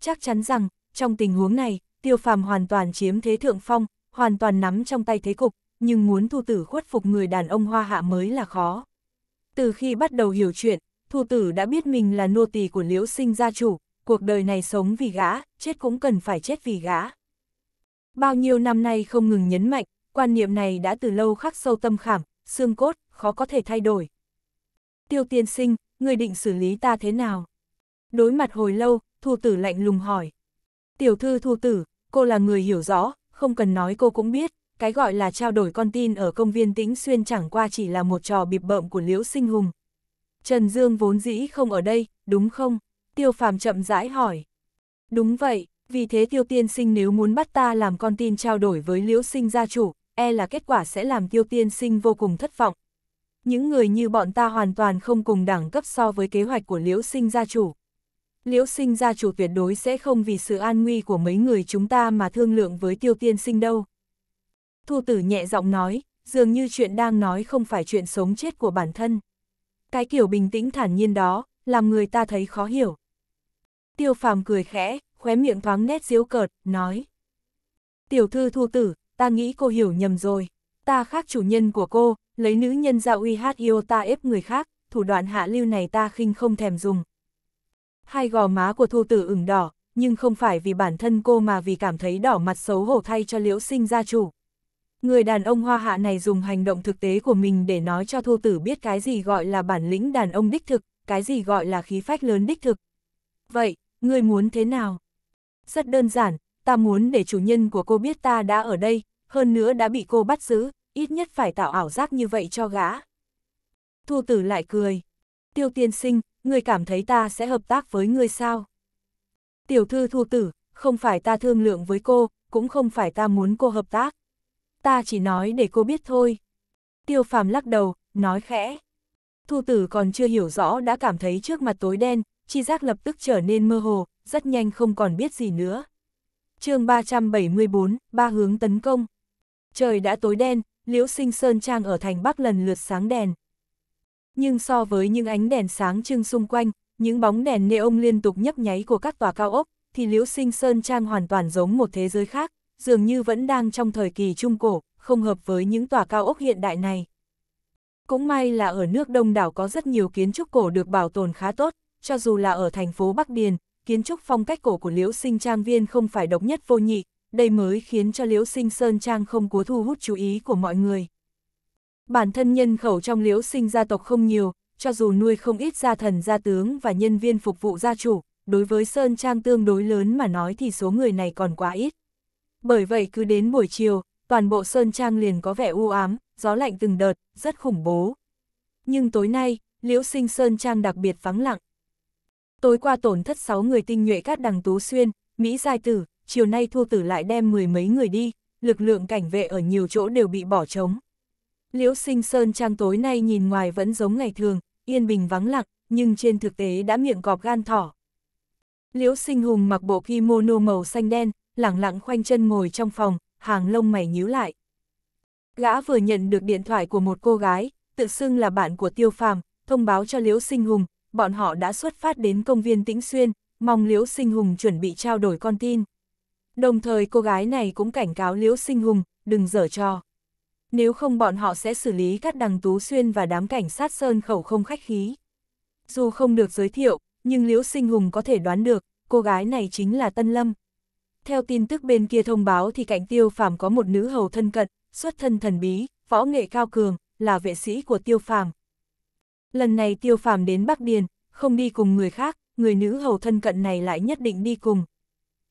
Chắc chắn rằng, trong tình huống này, tiêu phàm hoàn toàn chiếm thế thượng phong, hoàn toàn nắm trong tay thế cục, nhưng muốn thu tử khuất phục người đàn ông hoa hạ mới là khó. Từ khi bắt đầu hiểu chuyện, thu tử đã biết mình là nô tỳ của liễu sinh gia chủ, cuộc đời này sống vì gã, chết cũng cần phải chết vì gã. Bao nhiêu năm nay không ngừng nhấn mạnh, quan niệm này đã từ lâu khắc sâu tâm khảm, xương cốt, khó có thể thay đổi. Tiêu tiên sinh, người định xử lý ta thế nào? Đối mặt hồi lâu, thu tử lạnh lùng hỏi. Tiểu thư thu tử, cô là người hiểu rõ, không cần nói cô cũng biết, cái gọi là trao đổi con tin ở công viên Tĩnh Xuyên chẳng qua chỉ là một trò bịp bợm của Liễu Sinh Hùng. Trần Dương vốn dĩ không ở đây, đúng không? Tiêu Phàm chậm rãi hỏi. Đúng vậy, vì thế tiêu tiên sinh nếu muốn bắt ta làm con tin trao đổi với liễu sinh gia chủ, e là kết quả sẽ làm tiêu tiên sinh vô cùng thất vọng. Những người như bọn ta hoàn toàn không cùng đẳng cấp so với kế hoạch của liễu sinh gia chủ. Liễu sinh gia chủ tuyệt đối sẽ không vì sự an nguy của mấy người chúng ta mà thương lượng với tiêu tiên sinh đâu. Thu tử nhẹ giọng nói, dường như chuyện đang nói không phải chuyện sống chết của bản thân. Cái kiểu bình tĩnh thản nhiên đó, làm người ta thấy khó hiểu. Tiêu phàm cười khẽ, khóe miệng thoáng nét diếu cợt, nói. Tiểu thư thu tử, ta nghĩ cô hiểu nhầm rồi. Ta khác chủ nhân của cô, lấy nữ nhân ra uy hát yêu ta ép người khác, thủ đoạn hạ lưu này ta khinh không thèm dùng. Hai gò má của thu tử ửng đỏ, nhưng không phải vì bản thân cô mà vì cảm thấy đỏ mặt xấu hổ thay cho liễu sinh gia chủ. Người đàn ông hoa hạ này dùng hành động thực tế của mình để nói cho thu tử biết cái gì gọi là bản lĩnh đàn ông đích thực, cái gì gọi là khí phách lớn đích thực. Vậy, người muốn thế nào? rất đơn giản, ta muốn để chủ nhân của cô biết ta đã ở đây, hơn nữa đã bị cô bắt giữ, ít nhất phải tạo ảo giác như vậy cho gã. Thu tử lại cười. Tiêu tiên sinh, người cảm thấy ta sẽ hợp tác với người sao? Tiểu thư thu tử, không phải ta thương lượng với cô, cũng không phải ta muốn cô hợp tác. Ta chỉ nói để cô biết thôi. Tiêu phàm lắc đầu, nói khẽ. Thu tử còn chưa hiểu rõ đã cảm thấy trước mặt tối đen, chi giác lập tức trở nên mơ hồ, rất nhanh không còn biết gì nữa. chương 374, ba hướng tấn công. Trời đã tối đen, liễu sinh sơn trang ở thành Bắc lần lượt sáng đèn. Nhưng so với những ánh đèn sáng trưng xung quanh, những bóng đèn neon liên tục nhấp nháy của các tòa cao ốc, thì liễu sinh sơn trang hoàn toàn giống một thế giới khác, dường như vẫn đang trong thời kỳ trung cổ, không hợp với những tòa cao ốc hiện đại này. Cũng may là ở nước Đông đảo có rất nhiều kiến trúc cổ được bảo tồn khá tốt, cho dù là ở thành phố Bắc Điền, kiến trúc phong cách cổ của Liễu Sinh Trang Viên không phải độc nhất vô nhị, đây mới khiến cho Liễu Sinh Sơn Trang không cố thu hút chú ý của mọi người. Bản thân nhân khẩu trong Liễu Sinh gia tộc không nhiều, cho dù nuôi không ít gia thần gia tướng và nhân viên phục vụ gia chủ, đối với Sơn Trang tương đối lớn mà nói thì số người này còn quá ít. Bởi vậy cứ đến buổi chiều, toàn bộ Sơn Trang liền có vẻ u ám, gió lạnh từng đợt, rất khủng bố. Nhưng tối nay, Liễu Sinh Sơn Trang đặc biệt vắng lặng. Tối qua tổn thất 6 người tinh nhuệ các đằng tú xuyên, Mỹ giai tử, chiều nay thu tử lại đem mười mấy người đi, lực lượng cảnh vệ ở nhiều chỗ đều bị bỏ trống. Liễu sinh sơn trang tối nay nhìn ngoài vẫn giống ngày thường, yên bình vắng lặng, nhưng trên thực tế đã miệng cọp gan thỏ. Liễu sinh hùng mặc bộ kimono màu xanh đen, lẳng lặng khoanh chân ngồi trong phòng, hàng lông mày nhíu lại. Gã vừa nhận được điện thoại của một cô gái, tự xưng là bạn của tiêu phàm, thông báo cho Liễu sinh hùng, bọn họ đã xuất phát đến công viên Tĩnh Xuyên, mong Liễu Sinh Hùng chuẩn bị trao đổi con tin. Đồng thời cô gái này cũng cảnh cáo Liễu Sinh Hùng, đừng dở trò. Nếu không bọn họ sẽ xử lý các đằng Tú Xuyên và đám cảnh sát Sơn Khẩu không khách khí. Dù không được giới thiệu, nhưng Liễu Sinh Hùng có thể đoán được, cô gái này chính là Tân Lâm. Theo tin tức bên kia thông báo thì cảnh tiêu phàm có một nữ hầu thân cận, xuất thân thần bí, võ nghệ cao cường, là vệ sĩ của tiêu phàm, Lần này tiêu phàm đến Bắc Điền, không đi cùng người khác, người nữ hầu thân cận này lại nhất định đi cùng.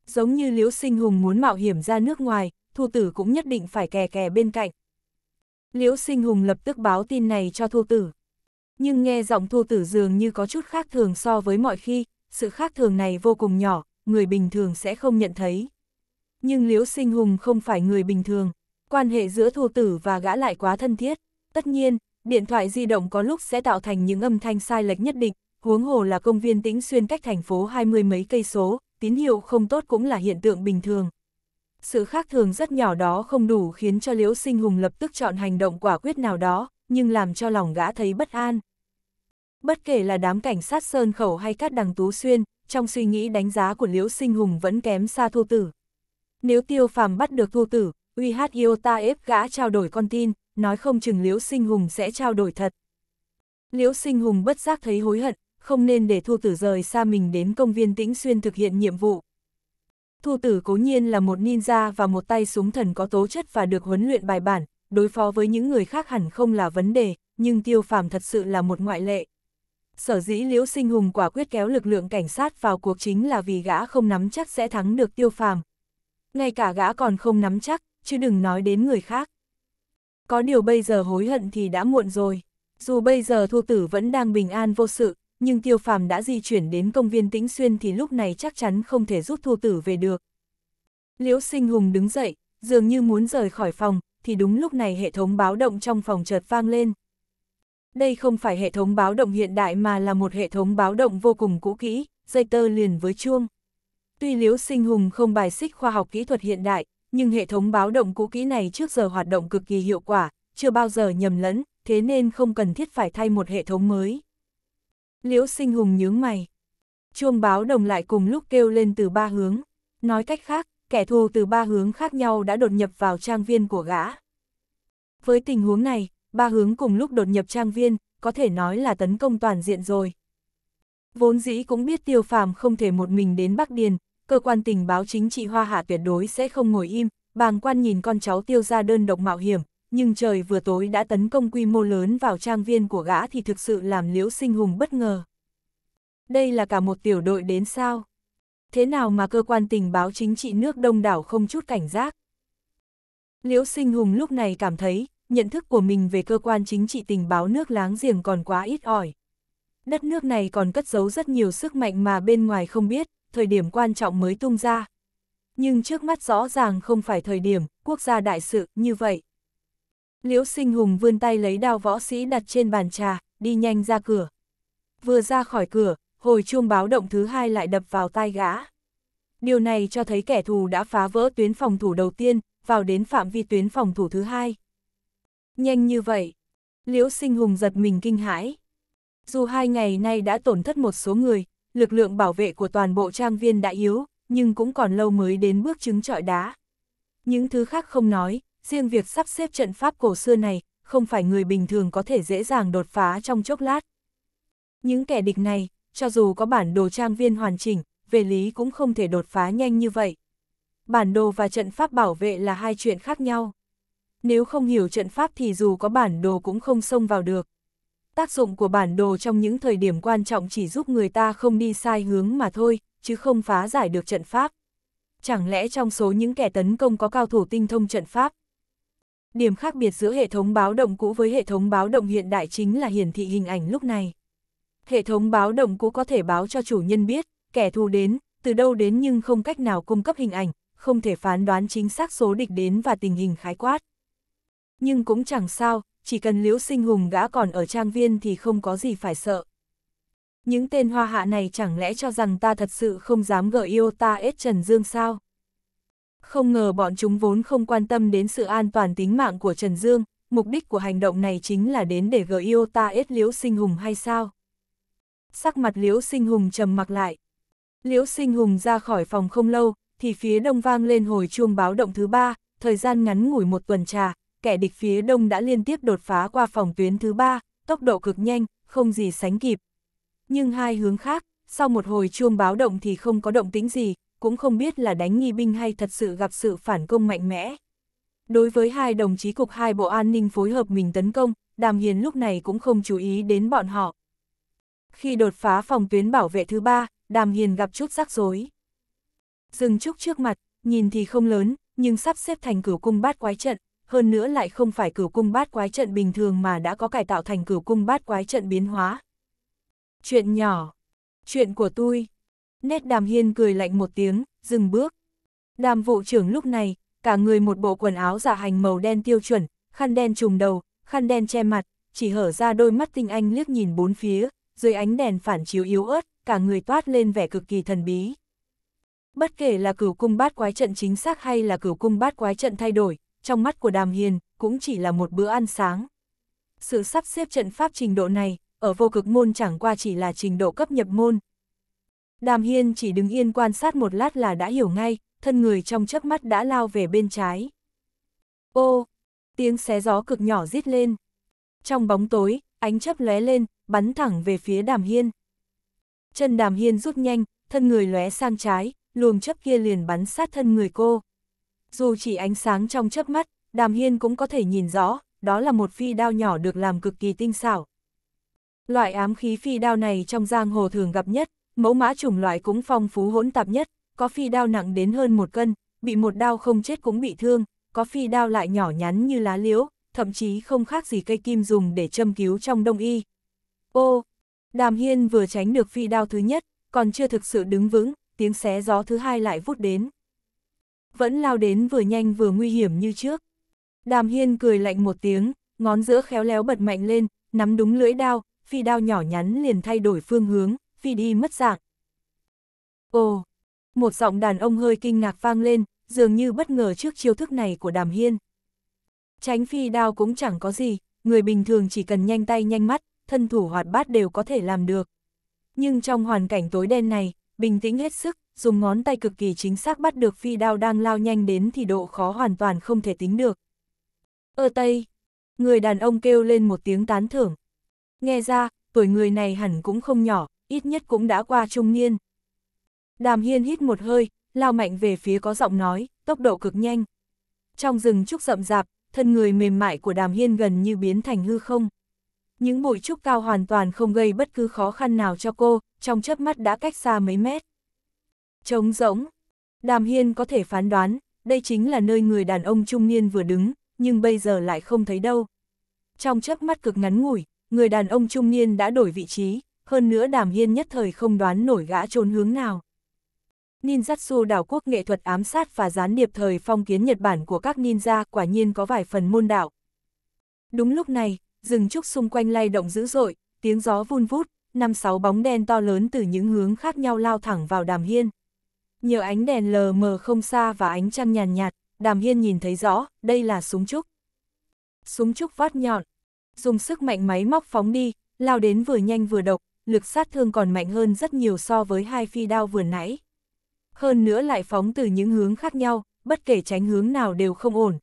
Giống như Liễu Sinh Hùng muốn mạo hiểm ra nước ngoài, thu tử cũng nhất định phải kè kè bên cạnh. Liễu Sinh Hùng lập tức báo tin này cho thu tử. Nhưng nghe giọng thu tử dường như có chút khác thường so với mọi khi, sự khác thường này vô cùng nhỏ, người bình thường sẽ không nhận thấy. Nhưng Liễu Sinh Hùng không phải người bình thường, quan hệ giữa thu tử và gã lại quá thân thiết. Tất nhiên, điện thoại di động có lúc sẽ tạo thành những âm thanh sai lệch nhất định, huống hồ là công viên tĩnh xuyên cách thành phố hai mươi mấy cây số, tín hiệu không tốt cũng là hiện tượng bình thường. Sự khác thường rất nhỏ đó không đủ khiến cho Liễu Sinh Hùng lập tức chọn hành động quả quyết nào đó, nhưng làm cho lòng gã thấy bất an. Bất kể là đám cảnh sát Sơn Khẩu hay các đằng Tú Xuyên, trong suy nghĩ đánh giá của Liễu Sinh Hùng vẫn kém xa Thu Tử. Nếu Tiêu Phàm bắt được Thu Tử, uy hát yêu ta ép gã trao đổi con tin, nói không chừng Liễu Sinh Hùng sẽ trao đổi thật. Liễu Sinh Hùng bất giác thấy hối hận, không nên để Thu Tử rời xa mình đến công viên Tĩnh Xuyên thực hiện nhiệm vụ. Thu Tử cố nhiên là một ninja và một tay súng thần có tố chất và được huấn luyện bài bản, đối phó với những người khác hẳn không là vấn đề, nhưng Tiêu Phàm thật sự là một ngoại lệ. Sở dĩ Liễu Sinh Hùng quả quyết kéo lực lượng cảnh sát vào cuộc chính là vì gã không nắm chắc sẽ thắng được Tiêu Phàm. Ngay cả gã còn không nắm chắc, chứ đừng nói đến người khác. Có điều bây giờ hối hận thì đã muộn rồi. Dù bây giờ thu tử vẫn đang bình an vô sự, nhưng tiêu phàm đã di chuyển đến công viên tĩnh xuyên thì lúc này chắc chắn không thể rút thu tử về được. Liễu sinh hùng đứng dậy, dường như muốn rời khỏi phòng, thì đúng lúc này hệ thống báo động trong phòng chợt vang lên. Đây không phải hệ thống báo động hiện đại mà là một hệ thống báo động vô cùng cũ kỹ, dây tơ liền với chuông. Tuy Liễu Sinh Hùng không bài xích khoa học kỹ thuật hiện đại, nhưng hệ thống báo động cũ kỹ này trước giờ hoạt động cực kỳ hiệu quả, chưa bao giờ nhầm lẫn, thế nên không cần thiết phải thay một hệ thống mới. Liễu sinh hùng nhướng mày. Chuông báo đồng lại cùng lúc kêu lên từ ba hướng. Nói cách khác, kẻ thù từ ba hướng khác nhau đã đột nhập vào trang viên của gã. Với tình huống này, ba hướng cùng lúc đột nhập trang viên, có thể nói là tấn công toàn diện rồi. Vốn dĩ cũng biết tiêu phàm không thể một mình đến Bắc Điền, cơ quan tình báo chính trị Hoa Hạ tuyệt đối sẽ không ngồi im, bàng quan nhìn con cháu tiêu ra đơn độc mạo hiểm, nhưng trời vừa tối đã tấn công quy mô lớn vào trang viên của gã thì thực sự làm liễu sinh hùng bất ngờ. Đây là cả một tiểu đội đến sao? Thế nào mà cơ quan tình báo chính trị nước đông đảo không chút cảnh giác? Liễu sinh hùng lúc này cảm thấy, nhận thức của mình về cơ quan chính trị tình báo nước láng giềng còn quá ít ỏi. Đất nước này còn cất giấu rất nhiều sức mạnh mà bên ngoài không biết, thời điểm quan trọng mới tung ra. Nhưng trước mắt rõ ràng không phải thời điểm, quốc gia đại sự, như vậy. Liễu sinh hùng vươn tay lấy đao võ sĩ đặt trên bàn trà, đi nhanh ra cửa. Vừa ra khỏi cửa, hồi chuông báo động thứ hai lại đập vào tai gã. Điều này cho thấy kẻ thù đã phá vỡ tuyến phòng thủ đầu tiên, vào đến phạm vi tuyến phòng thủ thứ hai. Nhanh như vậy, Liễu Sinh Hùng giật mình kinh hãi. Dù hai ngày nay đã tổn thất một số người, lực lượng bảo vệ của toàn bộ trang viên đã yếu, nhưng cũng còn lâu mới đến bước chứng trọi đá. Những thứ khác không nói, riêng việc sắp xếp trận pháp cổ xưa này, không phải người bình thường có thể dễ dàng đột phá trong chốc lát. Những kẻ địch này, cho dù có bản đồ trang viên hoàn chỉnh, về lý cũng không thể đột phá nhanh như vậy. Bản đồ và trận pháp bảo vệ là hai chuyện khác nhau. Nếu không hiểu trận pháp thì dù có bản đồ cũng không xông vào được tác dụng của bản đồ trong những thời điểm quan trọng chỉ giúp người ta không đi sai hướng mà thôi, chứ không phá giải được trận pháp. Chẳng lẽ trong số những kẻ tấn công có cao thủ tinh thông trận pháp? Điểm khác biệt giữa hệ thống báo động cũ với hệ thống báo động hiện đại chính là hiển thị hình ảnh lúc này. Hệ thống báo động cũ có thể báo cho chủ nhân biết, kẻ thù đến, từ đâu đến nhưng không cách nào cung cấp hình ảnh, không thể phán đoán chính xác số địch đến và tình hình khái quát. Nhưng cũng chẳng sao, chỉ cần liễu sinh hùng gã còn ở trang viên thì không có gì phải sợ. Những tên hoa hạ này chẳng lẽ cho rằng ta thật sự không dám gợi yêu ta ết Trần Dương sao? Không ngờ bọn chúng vốn không quan tâm đến sự an toàn tính mạng của Trần Dương, mục đích của hành động này chính là đến để gợi yêu ta ết liễu sinh hùng hay sao? Sắc mặt liễu sinh hùng trầm mặc lại. Liễu sinh hùng ra khỏi phòng không lâu, thì phía đông vang lên hồi chuông báo động thứ ba, thời gian ngắn ngủi một tuần trà, kẻ địch phía đông đã liên tiếp đột phá qua phòng tuyến thứ ba, tốc độ cực nhanh, không gì sánh kịp. Nhưng hai hướng khác, sau một hồi chuông báo động thì không có động tính gì, cũng không biết là đánh nghi binh hay thật sự gặp sự phản công mạnh mẽ. Đối với hai đồng chí cục hai bộ an ninh phối hợp mình tấn công, Đàm Hiền lúc này cũng không chú ý đến bọn họ. Khi đột phá phòng tuyến bảo vệ thứ ba, Đàm Hiền gặp chút rắc rối. Dừng trúc trước mặt, nhìn thì không lớn, nhưng sắp xếp thành cửu cung bát quái trận, hơn nữa lại không phải cửu cung bát quái trận bình thường mà đã có cải tạo thành cửu cung bát quái trận biến hóa. Chuyện nhỏ. Chuyện của tôi. Nét đàm hiên cười lạnh một tiếng, dừng bước. Đàm vụ trưởng lúc này, cả người một bộ quần áo dạ hành màu đen tiêu chuẩn, khăn đen trùm đầu, khăn đen che mặt, chỉ hở ra đôi mắt tinh anh liếc nhìn bốn phía, dưới ánh đèn phản chiếu yếu ớt, cả người toát lên vẻ cực kỳ thần bí. Bất kể là cửu cung bát quái trận chính xác hay là cửu cung bát quái trận thay đổi, trong mắt của Đàm Hiền, cũng chỉ là một bữa ăn sáng. Sự sắp xếp trận pháp trình độ này, ở vô cực môn chẳng qua chỉ là trình độ cấp nhập môn. Đàm Hiền chỉ đứng yên quan sát một lát là đã hiểu ngay, thân người trong chớp mắt đã lao về bên trái. Ô, tiếng xé gió cực nhỏ rít lên. Trong bóng tối, ánh chớp lóe lên, bắn thẳng về phía Đàm Hiên. Chân Đàm Hiên rút nhanh, thân người lóe sang trái, luồng chớp kia liền bắn sát thân người cô. Dù chỉ ánh sáng trong chớp mắt, Đàm Hiên cũng có thể nhìn rõ, đó là một phi đao nhỏ được làm cực kỳ tinh xảo. Loại ám khí phi đao này trong giang hồ thường gặp nhất, mẫu mã chủng loại cũng phong phú hỗn tạp nhất, có phi đao nặng đến hơn một cân, bị một đao không chết cũng bị thương, có phi đao lại nhỏ nhắn như lá liễu, thậm chí không khác gì cây kim dùng để châm cứu trong đông y. Ô, Đàm Hiên vừa tránh được phi đao thứ nhất, còn chưa thực sự đứng vững, tiếng xé gió thứ hai lại vút đến vẫn lao đến vừa nhanh vừa nguy hiểm như trước. Đàm Hiên cười lạnh một tiếng, ngón giữa khéo léo bật mạnh lên, nắm đúng lưỡi đao, phi đao nhỏ nhắn liền thay đổi phương hướng, phi đi mất dạng. Ồ, một giọng đàn ông hơi kinh ngạc vang lên, dường như bất ngờ trước chiêu thức này của Đàm Hiên. Tránh phi đao cũng chẳng có gì, người bình thường chỉ cần nhanh tay nhanh mắt, thân thủ hoạt bát đều có thể làm được. Nhưng trong hoàn cảnh tối đen này, bình tĩnh hết sức, dùng ngón tay cực kỳ chính xác bắt được phi đao đang lao nhanh đến thì độ khó hoàn toàn không thể tính được. ơ Tây, người đàn ông kêu lên một tiếng tán thưởng. Nghe ra, tuổi người này hẳn cũng không nhỏ, ít nhất cũng đã qua trung niên. Đàm Hiên hít một hơi, lao mạnh về phía có giọng nói, tốc độ cực nhanh. Trong rừng trúc rậm rạp, thân người mềm mại của Đàm Hiên gần như biến thành hư không. Những bụi trúc cao hoàn toàn không gây bất cứ khó khăn nào cho cô, trong chớp mắt đã cách xa mấy mét trống rỗng. Đàm Hiên có thể phán đoán, đây chính là nơi người đàn ông trung niên vừa đứng, nhưng bây giờ lại không thấy đâu. Trong chớp mắt cực ngắn ngủi, người đàn ông trung niên đã đổi vị trí, hơn nữa Đàm Hiên nhất thời không đoán nổi gã trốn hướng nào. Ninjutsu đảo quốc nghệ thuật ám sát và gián điệp thời phong kiến Nhật Bản của các ninja quả nhiên có vài phần môn đạo. Đúng lúc này, rừng trúc xung quanh lay động dữ dội, tiếng gió vun vút, năm sáu bóng đen to lớn từ những hướng khác nhau lao thẳng vào Đàm Hiên nhờ ánh đèn lờ mờ không xa và ánh trăng nhàn nhạt, nhạt, đàm hiên nhìn thấy rõ, đây là súng trúc. Súng trúc vót nhọn, dùng sức mạnh máy móc phóng đi, lao đến vừa nhanh vừa độc, lực sát thương còn mạnh hơn rất nhiều so với hai phi đao vừa nãy. Hơn nữa lại phóng từ những hướng khác nhau, bất kể tránh hướng nào đều không ổn.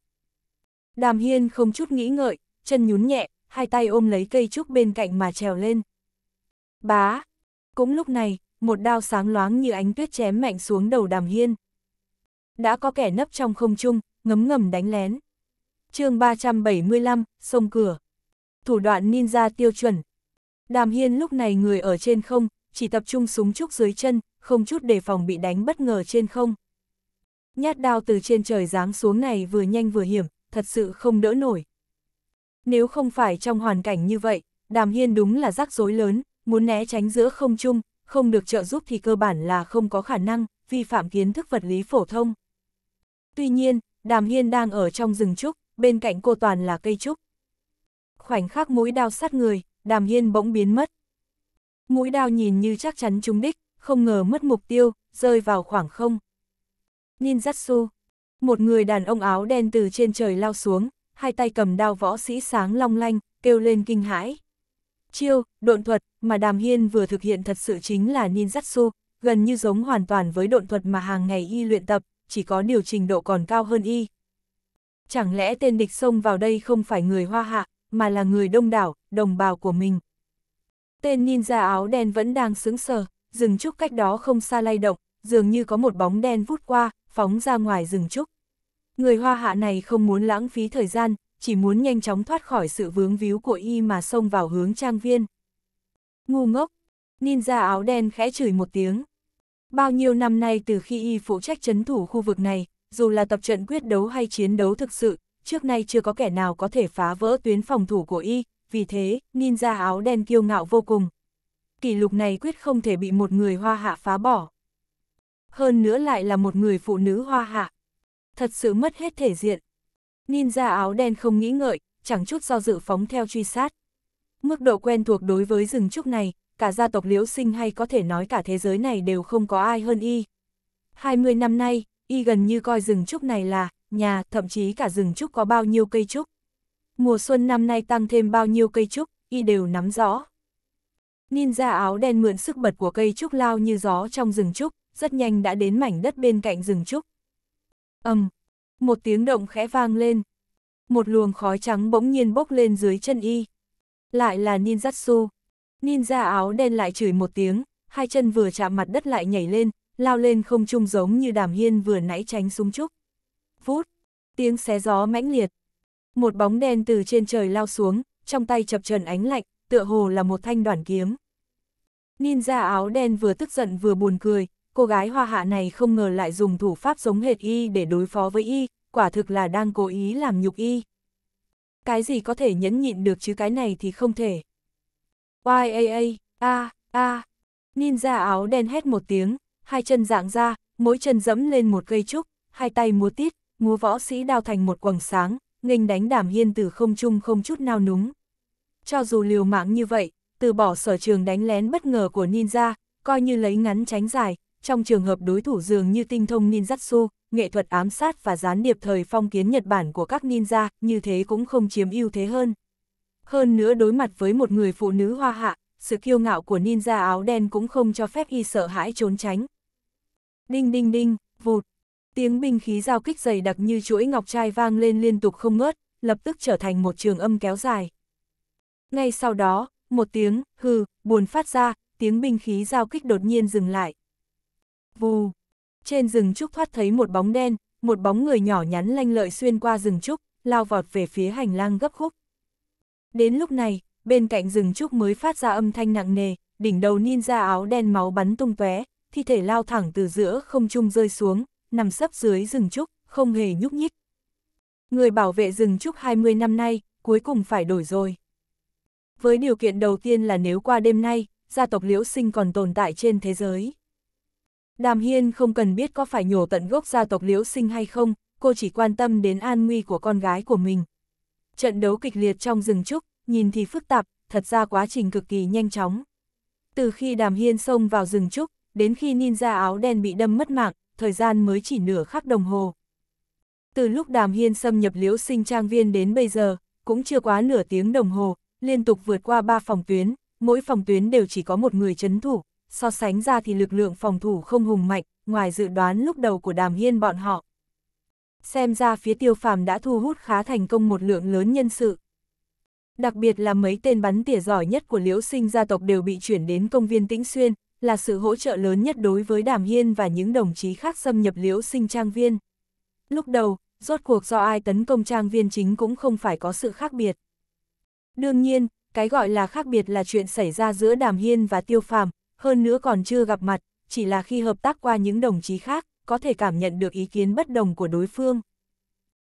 Đàm hiên không chút nghĩ ngợi, chân nhún nhẹ, hai tay ôm lấy cây trúc bên cạnh mà trèo lên. Bá! Cũng lúc này, một đao sáng loáng như ánh tuyết chém mạnh xuống đầu đàm hiên. Đã có kẻ nấp trong không trung, ngấm ngầm đánh lén. chương 375, sông cửa. Thủ đoạn ninja tiêu chuẩn. Đàm hiên lúc này người ở trên không, chỉ tập trung súng trúc dưới chân, không chút đề phòng bị đánh bất ngờ trên không. Nhát đao từ trên trời giáng xuống này vừa nhanh vừa hiểm, thật sự không đỡ nổi. Nếu không phải trong hoàn cảnh như vậy, đàm hiên đúng là rắc rối lớn, muốn né tránh giữa không trung, không được trợ giúp thì cơ bản là không có khả năng vi phạm kiến thức vật lý phổ thông. Tuy nhiên, Đàm Hiên đang ở trong rừng trúc, bên cạnh cô toàn là cây trúc. Khoảnh khắc mũi đao sát người, Đàm Hiên bỗng biến mất. Mũi đao nhìn như chắc chắn trúng đích, không ngờ mất mục tiêu, rơi vào khoảng không. ninjatsu, một người đàn ông áo đen từ trên trời lao xuống, hai tay cầm đao võ sĩ sáng long lanh, kêu lên kinh hãi. Chiêu, độn thuật mà Đàm Hiên vừa thực hiện thật sự chính là ninjutsu, gần như giống hoàn toàn với độn thuật mà hàng ngày y luyện tập, chỉ có điều trình độ còn cao hơn y. Chẳng lẽ tên địch xông vào đây không phải người hoa hạ, mà là người đông đảo, đồng bào của mình. Tên ninja áo đen vẫn đang sững sờ, rừng trúc cách đó không xa lay động, dường như có một bóng đen vút qua, phóng ra ngoài rừng trúc. Người hoa hạ này không muốn lãng phí thời gian, chỉ muốn nhanh chóng thoát khỏi sự vướng víu của y mà xông vào hướng trang viên. Ngu ngốc, ninja áo đen khẽ chửi một tiếng. Bao nhiêu năm nay từ khi y phụ trách chấn thủ khu vực này, dù là tập trận quyết đấu hay chiến đấu thực sự, trước nay chưa có kẻ nào có thể phá vỡ tuyến phòng thủ của y, vì thế, ninja áo đen kiêu ngạo vô cùng. Kỷ lục này quyết không thể bị một người hoa hạ phá bỏ. Hơn nữa lại là một người phụ nữ hoa hạ. Thật sự mất hết thể diện. Ninja áo đen không nghĩ ngợi, chẳng chút do dự phóng theo truy sát. Mức độ quen thuộc đối với rừng trúc này, cả gia tộc liễu sinh hay có thể nói cả thế giới này đều không có ai hơn y. 20 năm nay, y gần như coi rừng trúc này là nhà, thậm chí cả rừng trúc có bao nhiêu cây trúc. Mùa xuân năm nay tăng thêm bao nhiêu cây trúc, y đều nắm rõ. Ninja áo đen mượn sức bật của cây trúc lao như gió trong rừng trúc, rất nhanh đã đến mảnh đất bên cạnh rừng trúc. Ầm, một tiếng động khẽ vang lên. Một luồng khói trắng bỗng nhiên bốc lên dưới chân y. Lại là ninjatsu. Ninja áo đen lại chửi một tiếng, hai chân vừa chạm mặt đất lại nhảy lên, lao lên không trung giống như đàm hiên vừa nãy tránh súng trúc. Vút, tiếng xé gió mãnh liệt. Một bóng đen từ trên trời lao xuống, trong tay chập trần ánh lạnh, tựa hồ là một thanh đoản kiếm. Ninja áo đen vừa tức giận vừa buồn cười, cô gái hoa hạ này không ngờ lại dùng thủ pháp giống hệt y để đối phó với y, quả thực là đang cố ý làm nhục y. Cái gì có thể nhẫn nhịn được chứ cái này thì không thể. YAA, a, a, ninja áo đen hét một tiếng, hai chân dạng ra, mỗi chân dẫm lên một cây trúc, hai tay múa tít, múa võ sĩ đao thành một quầng sáng, nghênh đánh đảm hiên từ không trung không chút nào núng. Cho dù liều mạng như vậy, từ bỏ sở trường đánh lén bất ngờ của ninja, coi như lấy ngắn tránh dài, trong trường hợp đối thủ dường như tinh thông ninjutsu, nghệ thuật ám sát và gián điệp thời phong kiến Nhật Bản của các ninja, như thế cũng không chiếm ưu thế hơn. Hơn nữa đối mặt với một người phụ nữ hoa hạ, sự kiêu ngạo của ninja áo đen cũng không cho phép y sợ hãi trốn tránh. Đinh đinh đinh, vụt. Tiếng binh khí giao kích dày đặc như chuỗi ngọc trai vang lên liên tục không ngớt, lập tức trở thành một trường âm kéo dài. Ngay sau đó, một tiếng, hừ, buồn phát ra, tiếng binh khí giao kích đột nhiên dừng lại. Vù. Trên rừng trúc thoát thấy một bóng đen, một bóng người nhỏ nhắn lanh lợi xuyên qua rừng trúc, lao vọt về phía hành lang gấp khúc. Đến lúc này, bên cạnh rừng trúc mới phát ra âm thanh nặng nề, đỉnh đầu ninja áo đen máu bắn tung tóe, thi thể lao thẳng từ giữa không trung rơi xuống, nằm sấp dưới rừng trúc, không hề nhúc nhích. Người bảo vệ rừng trúc 20 năm nay, cuối cùng phải đổi rồi. Với điều kiện đầu tiên là nếu qua đêm nay, gia tộc Liễu Sinh còn tồn tại trên thế giới. Đàm Hiên không cần biết có phải nhổ tận gốc gia tộc Liễu Sinh hay không, cô chỉ quan tâm đến an nguy của con gái của mình. Trận đấu kịch liệt trong rừng trúc, nhìn thì phức tạp, thật ra quá trình cực kỳ nhanh chóng. Từ khi Đàm Hiên xông vào rừng trúc, đến khi ninja áo đen bị đâm mất mạng, thời gian mới chỉ nửa khắc đồng hồ. Từ lúc Đàm Hiên xâm nhập Liễu Sinh trang viên đến bây giờ, cũng chưa quá nửa tiếng đồng hồ, liên tục vượt qua ba phòng tuyến, mỗi phòng tuyến đều chỉ có một người chấn thủ so sánh ra thì lực lượng phòng thủ không hùng mạnh, ngoài dự đoán lúc đầu của đàm hiên bọn họ. Xem ra phía tiêu phàm đã thu hút khá thành công một lượng lớn nhân sự. Đặc biệt là mấy tên bắn tỉa giỏi nhất của liễu sinh gia tộc đều bị chuyển đến công viên Tĩnh Xuyên, là sự hỗ trợ lớn nhất đối với Đàm Hiên và những đồng chí khác xâm nhập liễu sinh trang viên. Lúc đầu, rốt cuộc do ai tấn công trang viên chính cũng không phải có sự khác biệt. Đương nhiên, cái gọi là khác biệt là chuyện xảy ra giữa Đàm Hiên và Tiêu Phàm hơn nữa còn chưa gặp mặt, chỉ là khi hợp tác qua những đồng chí khác, có thể cảm nhận được ý kiến bất đồng của đối phương.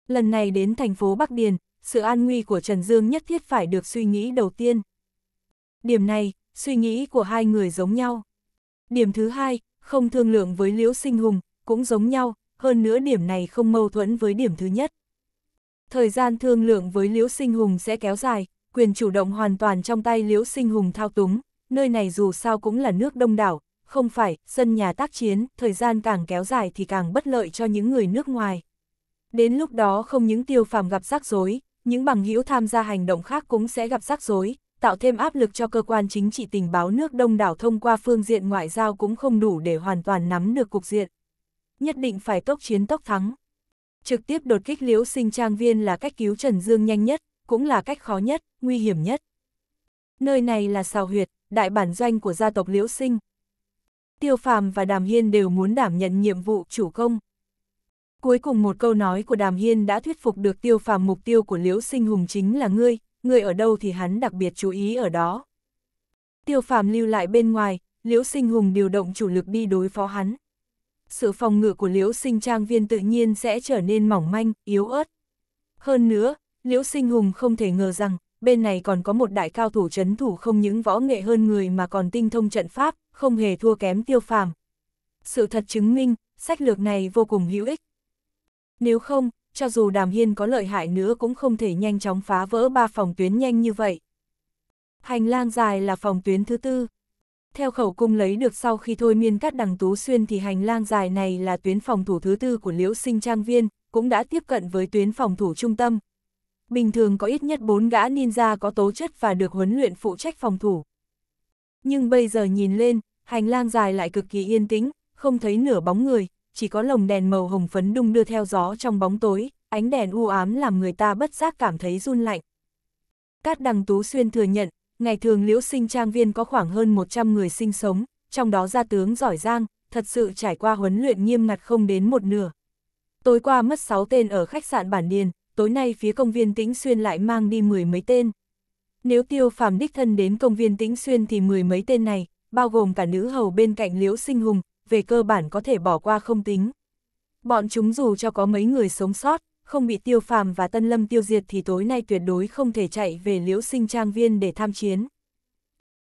Lần này đến thành phố Bắc Điền, sự an nguy của Trần Dương nhất thiết phải được suy nghĩ đầu tiên. Điểm này, suy nghĩ của hai người giống nhau. Điểm thứ hai, không thương lượng với Liễu Sinh Hùng, cũng giống nhau, hơn nữa điểm này không mâu thuẫn với điểm thứ nhất. Thời gian thương lượng với Liễu Sinh Hùng sẽ kéo dài, quyền chủ động hoàn toàn trong tay Liễu Sinh Hùng thao túng, nơi này dù sao cũng là nước đông đảo, không phải, sân nhà tác chiến, thời gian càng kéo dài thì càng bất lợi cho những người nước ngoài. Đến lúc đó không những tiêu phàm gặp rắc rối, những bằng hữu tham gia hành động khác cũng sẽ gặp rắc rối, tạo thêm áp lực cho cơ quan chính trị tình báo nước đông đảo thông qua phương diện ngoại giao cũng không đủ để hoàn toàn nắm được cục diện. Nhất định phải tốc chiến tốc thắng. Trực tiếp đột kích liễu sinh trang viên là cách cứu Trần Dương nhanh nhất, cũng là cách khó nhất, nguy hiểm nhất. Nơi này là xào huyệt, đại bản doanh của gia tộc Liễu Sinh. Tiêu Phàm và Đàm Hiên đều muốn đảm nhận nhiệm vụ chủ công. Cuối cùng một câu nói của Đàm Hiên đã thuyết phục được Tiêu Phàm mục tiêu của Liễu Sinh Hùng chính là ngươi, ngươi ở đâu thì hắn đặc biệt chú ý ở đó. Tiêu Phàm lưu lại bên ngoài, Liễu Sinh Hùng điều động chủ lực đi đối phó hắn. Sự phòng ngự của Liễu Sinh Trang Viên tự nhiên sẽ trở nên mỏng manh, yếu ớt. Hơn nữa, Liễu Sinh Hùng không thể ngờ rằng bên này còn có một đại cao thủ chấn thủ không những võ nghệ hơn người mà còn tinh thông trận pháp, không hề thua kém tiêu phàm. Sự thật chứng minh, sách lược này vô cùng hữu ích. Nếu không, cho dù đàm hiên có lợi hại nữa cũng không thể nhanh chóng phá vỡ ba phòng tuyến nhanh như vậy. Hành lang dài là phòng tuyến thứ tư. Theo khẩu cung lấy được sau khi thôi miên cắt đằng tú xuyên thì hành lang dài này là tuyến phòng thủ thứ tư của liễu sinh trang viên, cũng đã tiếp cận với tuyến phòng thủ trung tâm, bình thường có ít nhất bốn gã ninja có tố chất và được huấn luyện phụ trách phòng thủ. Nhưng bây giờ nhìn lên, hành lang dài lại cực kỳ yên tĩnh, không thấy nửa bóng người, chỉ có lồng đèn màu hồng phấn đung đưa theo gió trong bóng tối, ánh đèn u ám làm người ta bất giác cảm thấy run lạnh. Cát Đằng Tú Xuyên thừa nhận, ngày thường liễu sinh trang viên có khoảng hơn 100 người sinh sống, trong đó gia tướng giỏi giang, thật sự trải qua huấn luyện nghiêm ngặt không đến một nửa. Tối qua mất 6 tên ở khách sạn Bản Điền, tối nay phía công viên Tĩnh Xuyên lại mang đi mười mấy tên. Nếu tiêu phàm đích thân đến công viên Tĩnh Xuyên thì mười mấy tên này, bao gồm cả nữ hầu bên cạnh Liễu Sinh Hùng, về cơ bản có thể bỏ qua không tính. Bọn chúng dù cho có mấy người sống sót, không bị tiêu phàm và tân lâm tiêu diệt thì tối nay tuyệt đối không thể chạy về Liễu Sinh Trang Viên để tham chiến.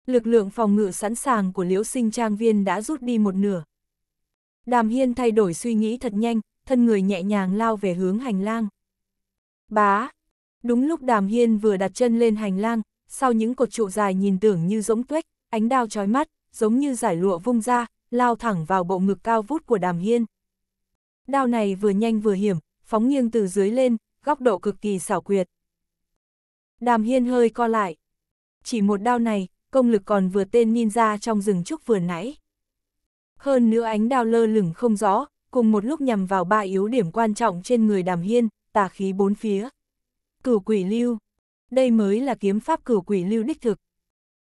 Lực lượng phòng ngự sẵn sàng của Liễu Sinh Trang Viên đã rút đi một nửa. Đàm Hiên thay đổi suy nghĩ thật nhanh, thân người nhẹ nhàng lao về hướng hành lang. Bá! Đúng lúc đàm hiên vừa đặt chân lên hành lang, sau những cột trụ dài nhìn tưởng như giống tuếch, ánh đao chói mắt, giống như giải lụa vung ra, lao thẳng vào bộ ngực cao vút của đàm hiên. Đao này vừa nhanh vừa hiểm, phóng nghiêng từ dưới lên, góc độ cực kỳ xảo quyệt. Đàm hiên hơi co lại. Chỉ một đao này, công lực còn vừa tên ninja trong rừng trúc vừa nãy. Hơn nữa ánh đao lơ lửng không rõ, cùng một lúc nhằm vào ba yếu điểm quan trọng trên người đàm hiên, tà khí bốn phía. Cửu quỷ lưu, đây mới là kiếm pháp cửu quỷ lưu đích thực.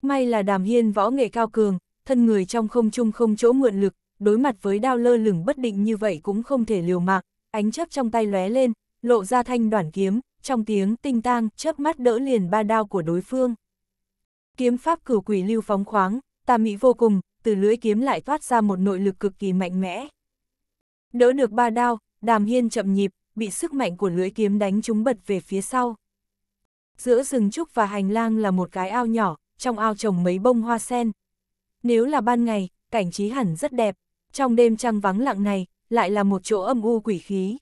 May là đàm hiên võ nghệ cao cường, thân người trong không trung không chỗ mượn lực, đối mặt với đao lơ lửng bất định như vậy cũng không thể liều mạng, ánh chớp trong tay lóe lên, lộ ra thanh đoản kiếm, trong tiếng tinh tang, chớp mắt đỡ liền ba đao của đối phương. Kiếm pháp cửu quỷ lưu phóng khoáng, tà mỹ vô cùng, từ lưỡi kiếm lại thoát ra một nội lực cực kỳ mạnh mẽ. Đỡ được ba đao, đàm hiên chậm nhịp, bị sức mạnh của lưỡi kiếm đánh chúng bật về phía sau. Giữa rừng trúc và hành lang là một cái ao nhỏ, trong ao trồng mấy bông hoa sen. Nếu là ban ngày, cảnh trí hẳn rất đẹp, trong đêm trăng vắng lặng này, lại là một chỗ âm u quỷ khí.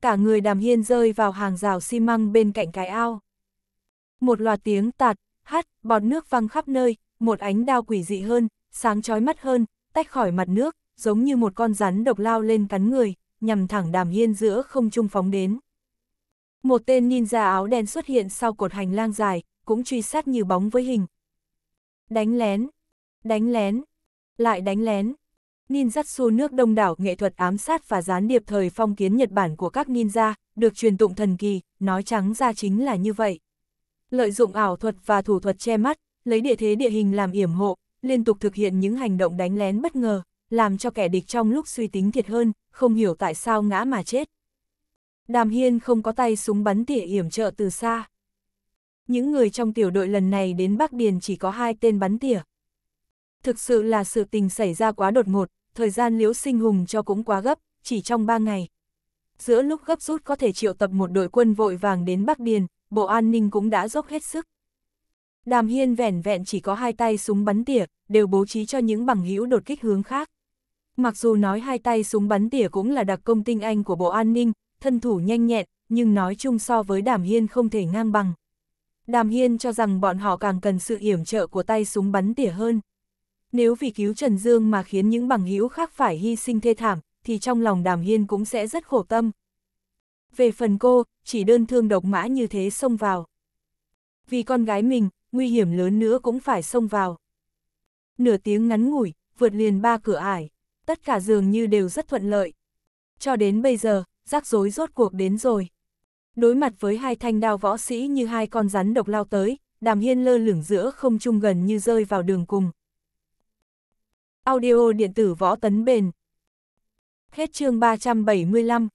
Cả người đàm hiên rơi vào hàng rào xi măng bên cạnh cái ao. Một loạt tiếng tạt, hát, bọt nước văng khắp nơi, một ánh đao quỷ dị hơn, sáng chói mắt hơn, tách khỏi mặt nước, giống như một con rắn độc lao lên cắn người nhằm thẳng đàm hiên giữa không trung phóng đến. Một tên ninja áo đen xuất hiện sau cột hành lang dài, cũng truy sát như bóng với hình. Đánh lén, đánh lén, lại đánh lén. Ninjatsu nước đông đảo nghệ thuật ám sát và gián điệp thời phong kiến Nhật Bản của các ninja, được truyền tụng thần kỳ, nói trắng ra chính là như vậy. Lợi dụng ảo thuật và thủ thuật che mắt, lấy địa thế địa hình làm yểm hộ, liên tục thực hiện những hành động đánh lén bất ngờ làm cho kẻ địch trong lúc suy tính thiệt hơn, không hiểu tại sao ngã mà chết. Đàm Hiên không có tay súng bắn tỉa yểm trợ từ xa. Những người trong tiểu đội lần này đến Bắc Điền chỉ có hai tên bắn tỉa. Thực sự là sự tình xảy ra quá đột ngột, thời gian liễu sinh hùng cho cũng quá gấp, chỉ trong ba ngày. Giữa lúc gấp rút có thể triệu tập một đội quân vội vàng đến Bắc Điền, Bộ An ninh cũng đã dốc hết sức. Đàm Hiên vẻn vẹn chỉ có hai tay súng bắn tỉa, đều bố trí cho những bằng hữu đột kích hướng khác. Mặc dù nói hai tay súng bắn tỉa cũng là đặc công tinh anh của Bộ An ninh, thân thủ nhanh nhẹn, nhưng nói chung so với Đàm Hiên không thể ngang bằng. Đàm Hiên cho rằng bọn họ càng cần sự yểm trợ của tay súng bắn tỉa hơn. Nếu vì cứu Trần Dương mà khiến những bằng hữu khác phải hy sinh thê thảm, thì trong lòng Đàm Hiên cũng sẽ rất khổ tâm. Về phần cô, chỉ đơn thương độc mã như thế xông vào. Vì con gái mình, nguy hiểm lớn nữa cũng phải xông vào. Nửa tiếng ngắn ngủi, vượt liền ba cửa ải tất cả dường như đều rất thuận lợi. Cho đến bây giờ, rắc rối rốt cuộc đến rồi. Đối mặt với hai thanh đao võ sĩ như hai con rắn độc lao tới, đàm hiên lơ lửng giữa không trung gần như rơi vào đường cùng. Audio điện tử võ tấn bền. Hết chương 375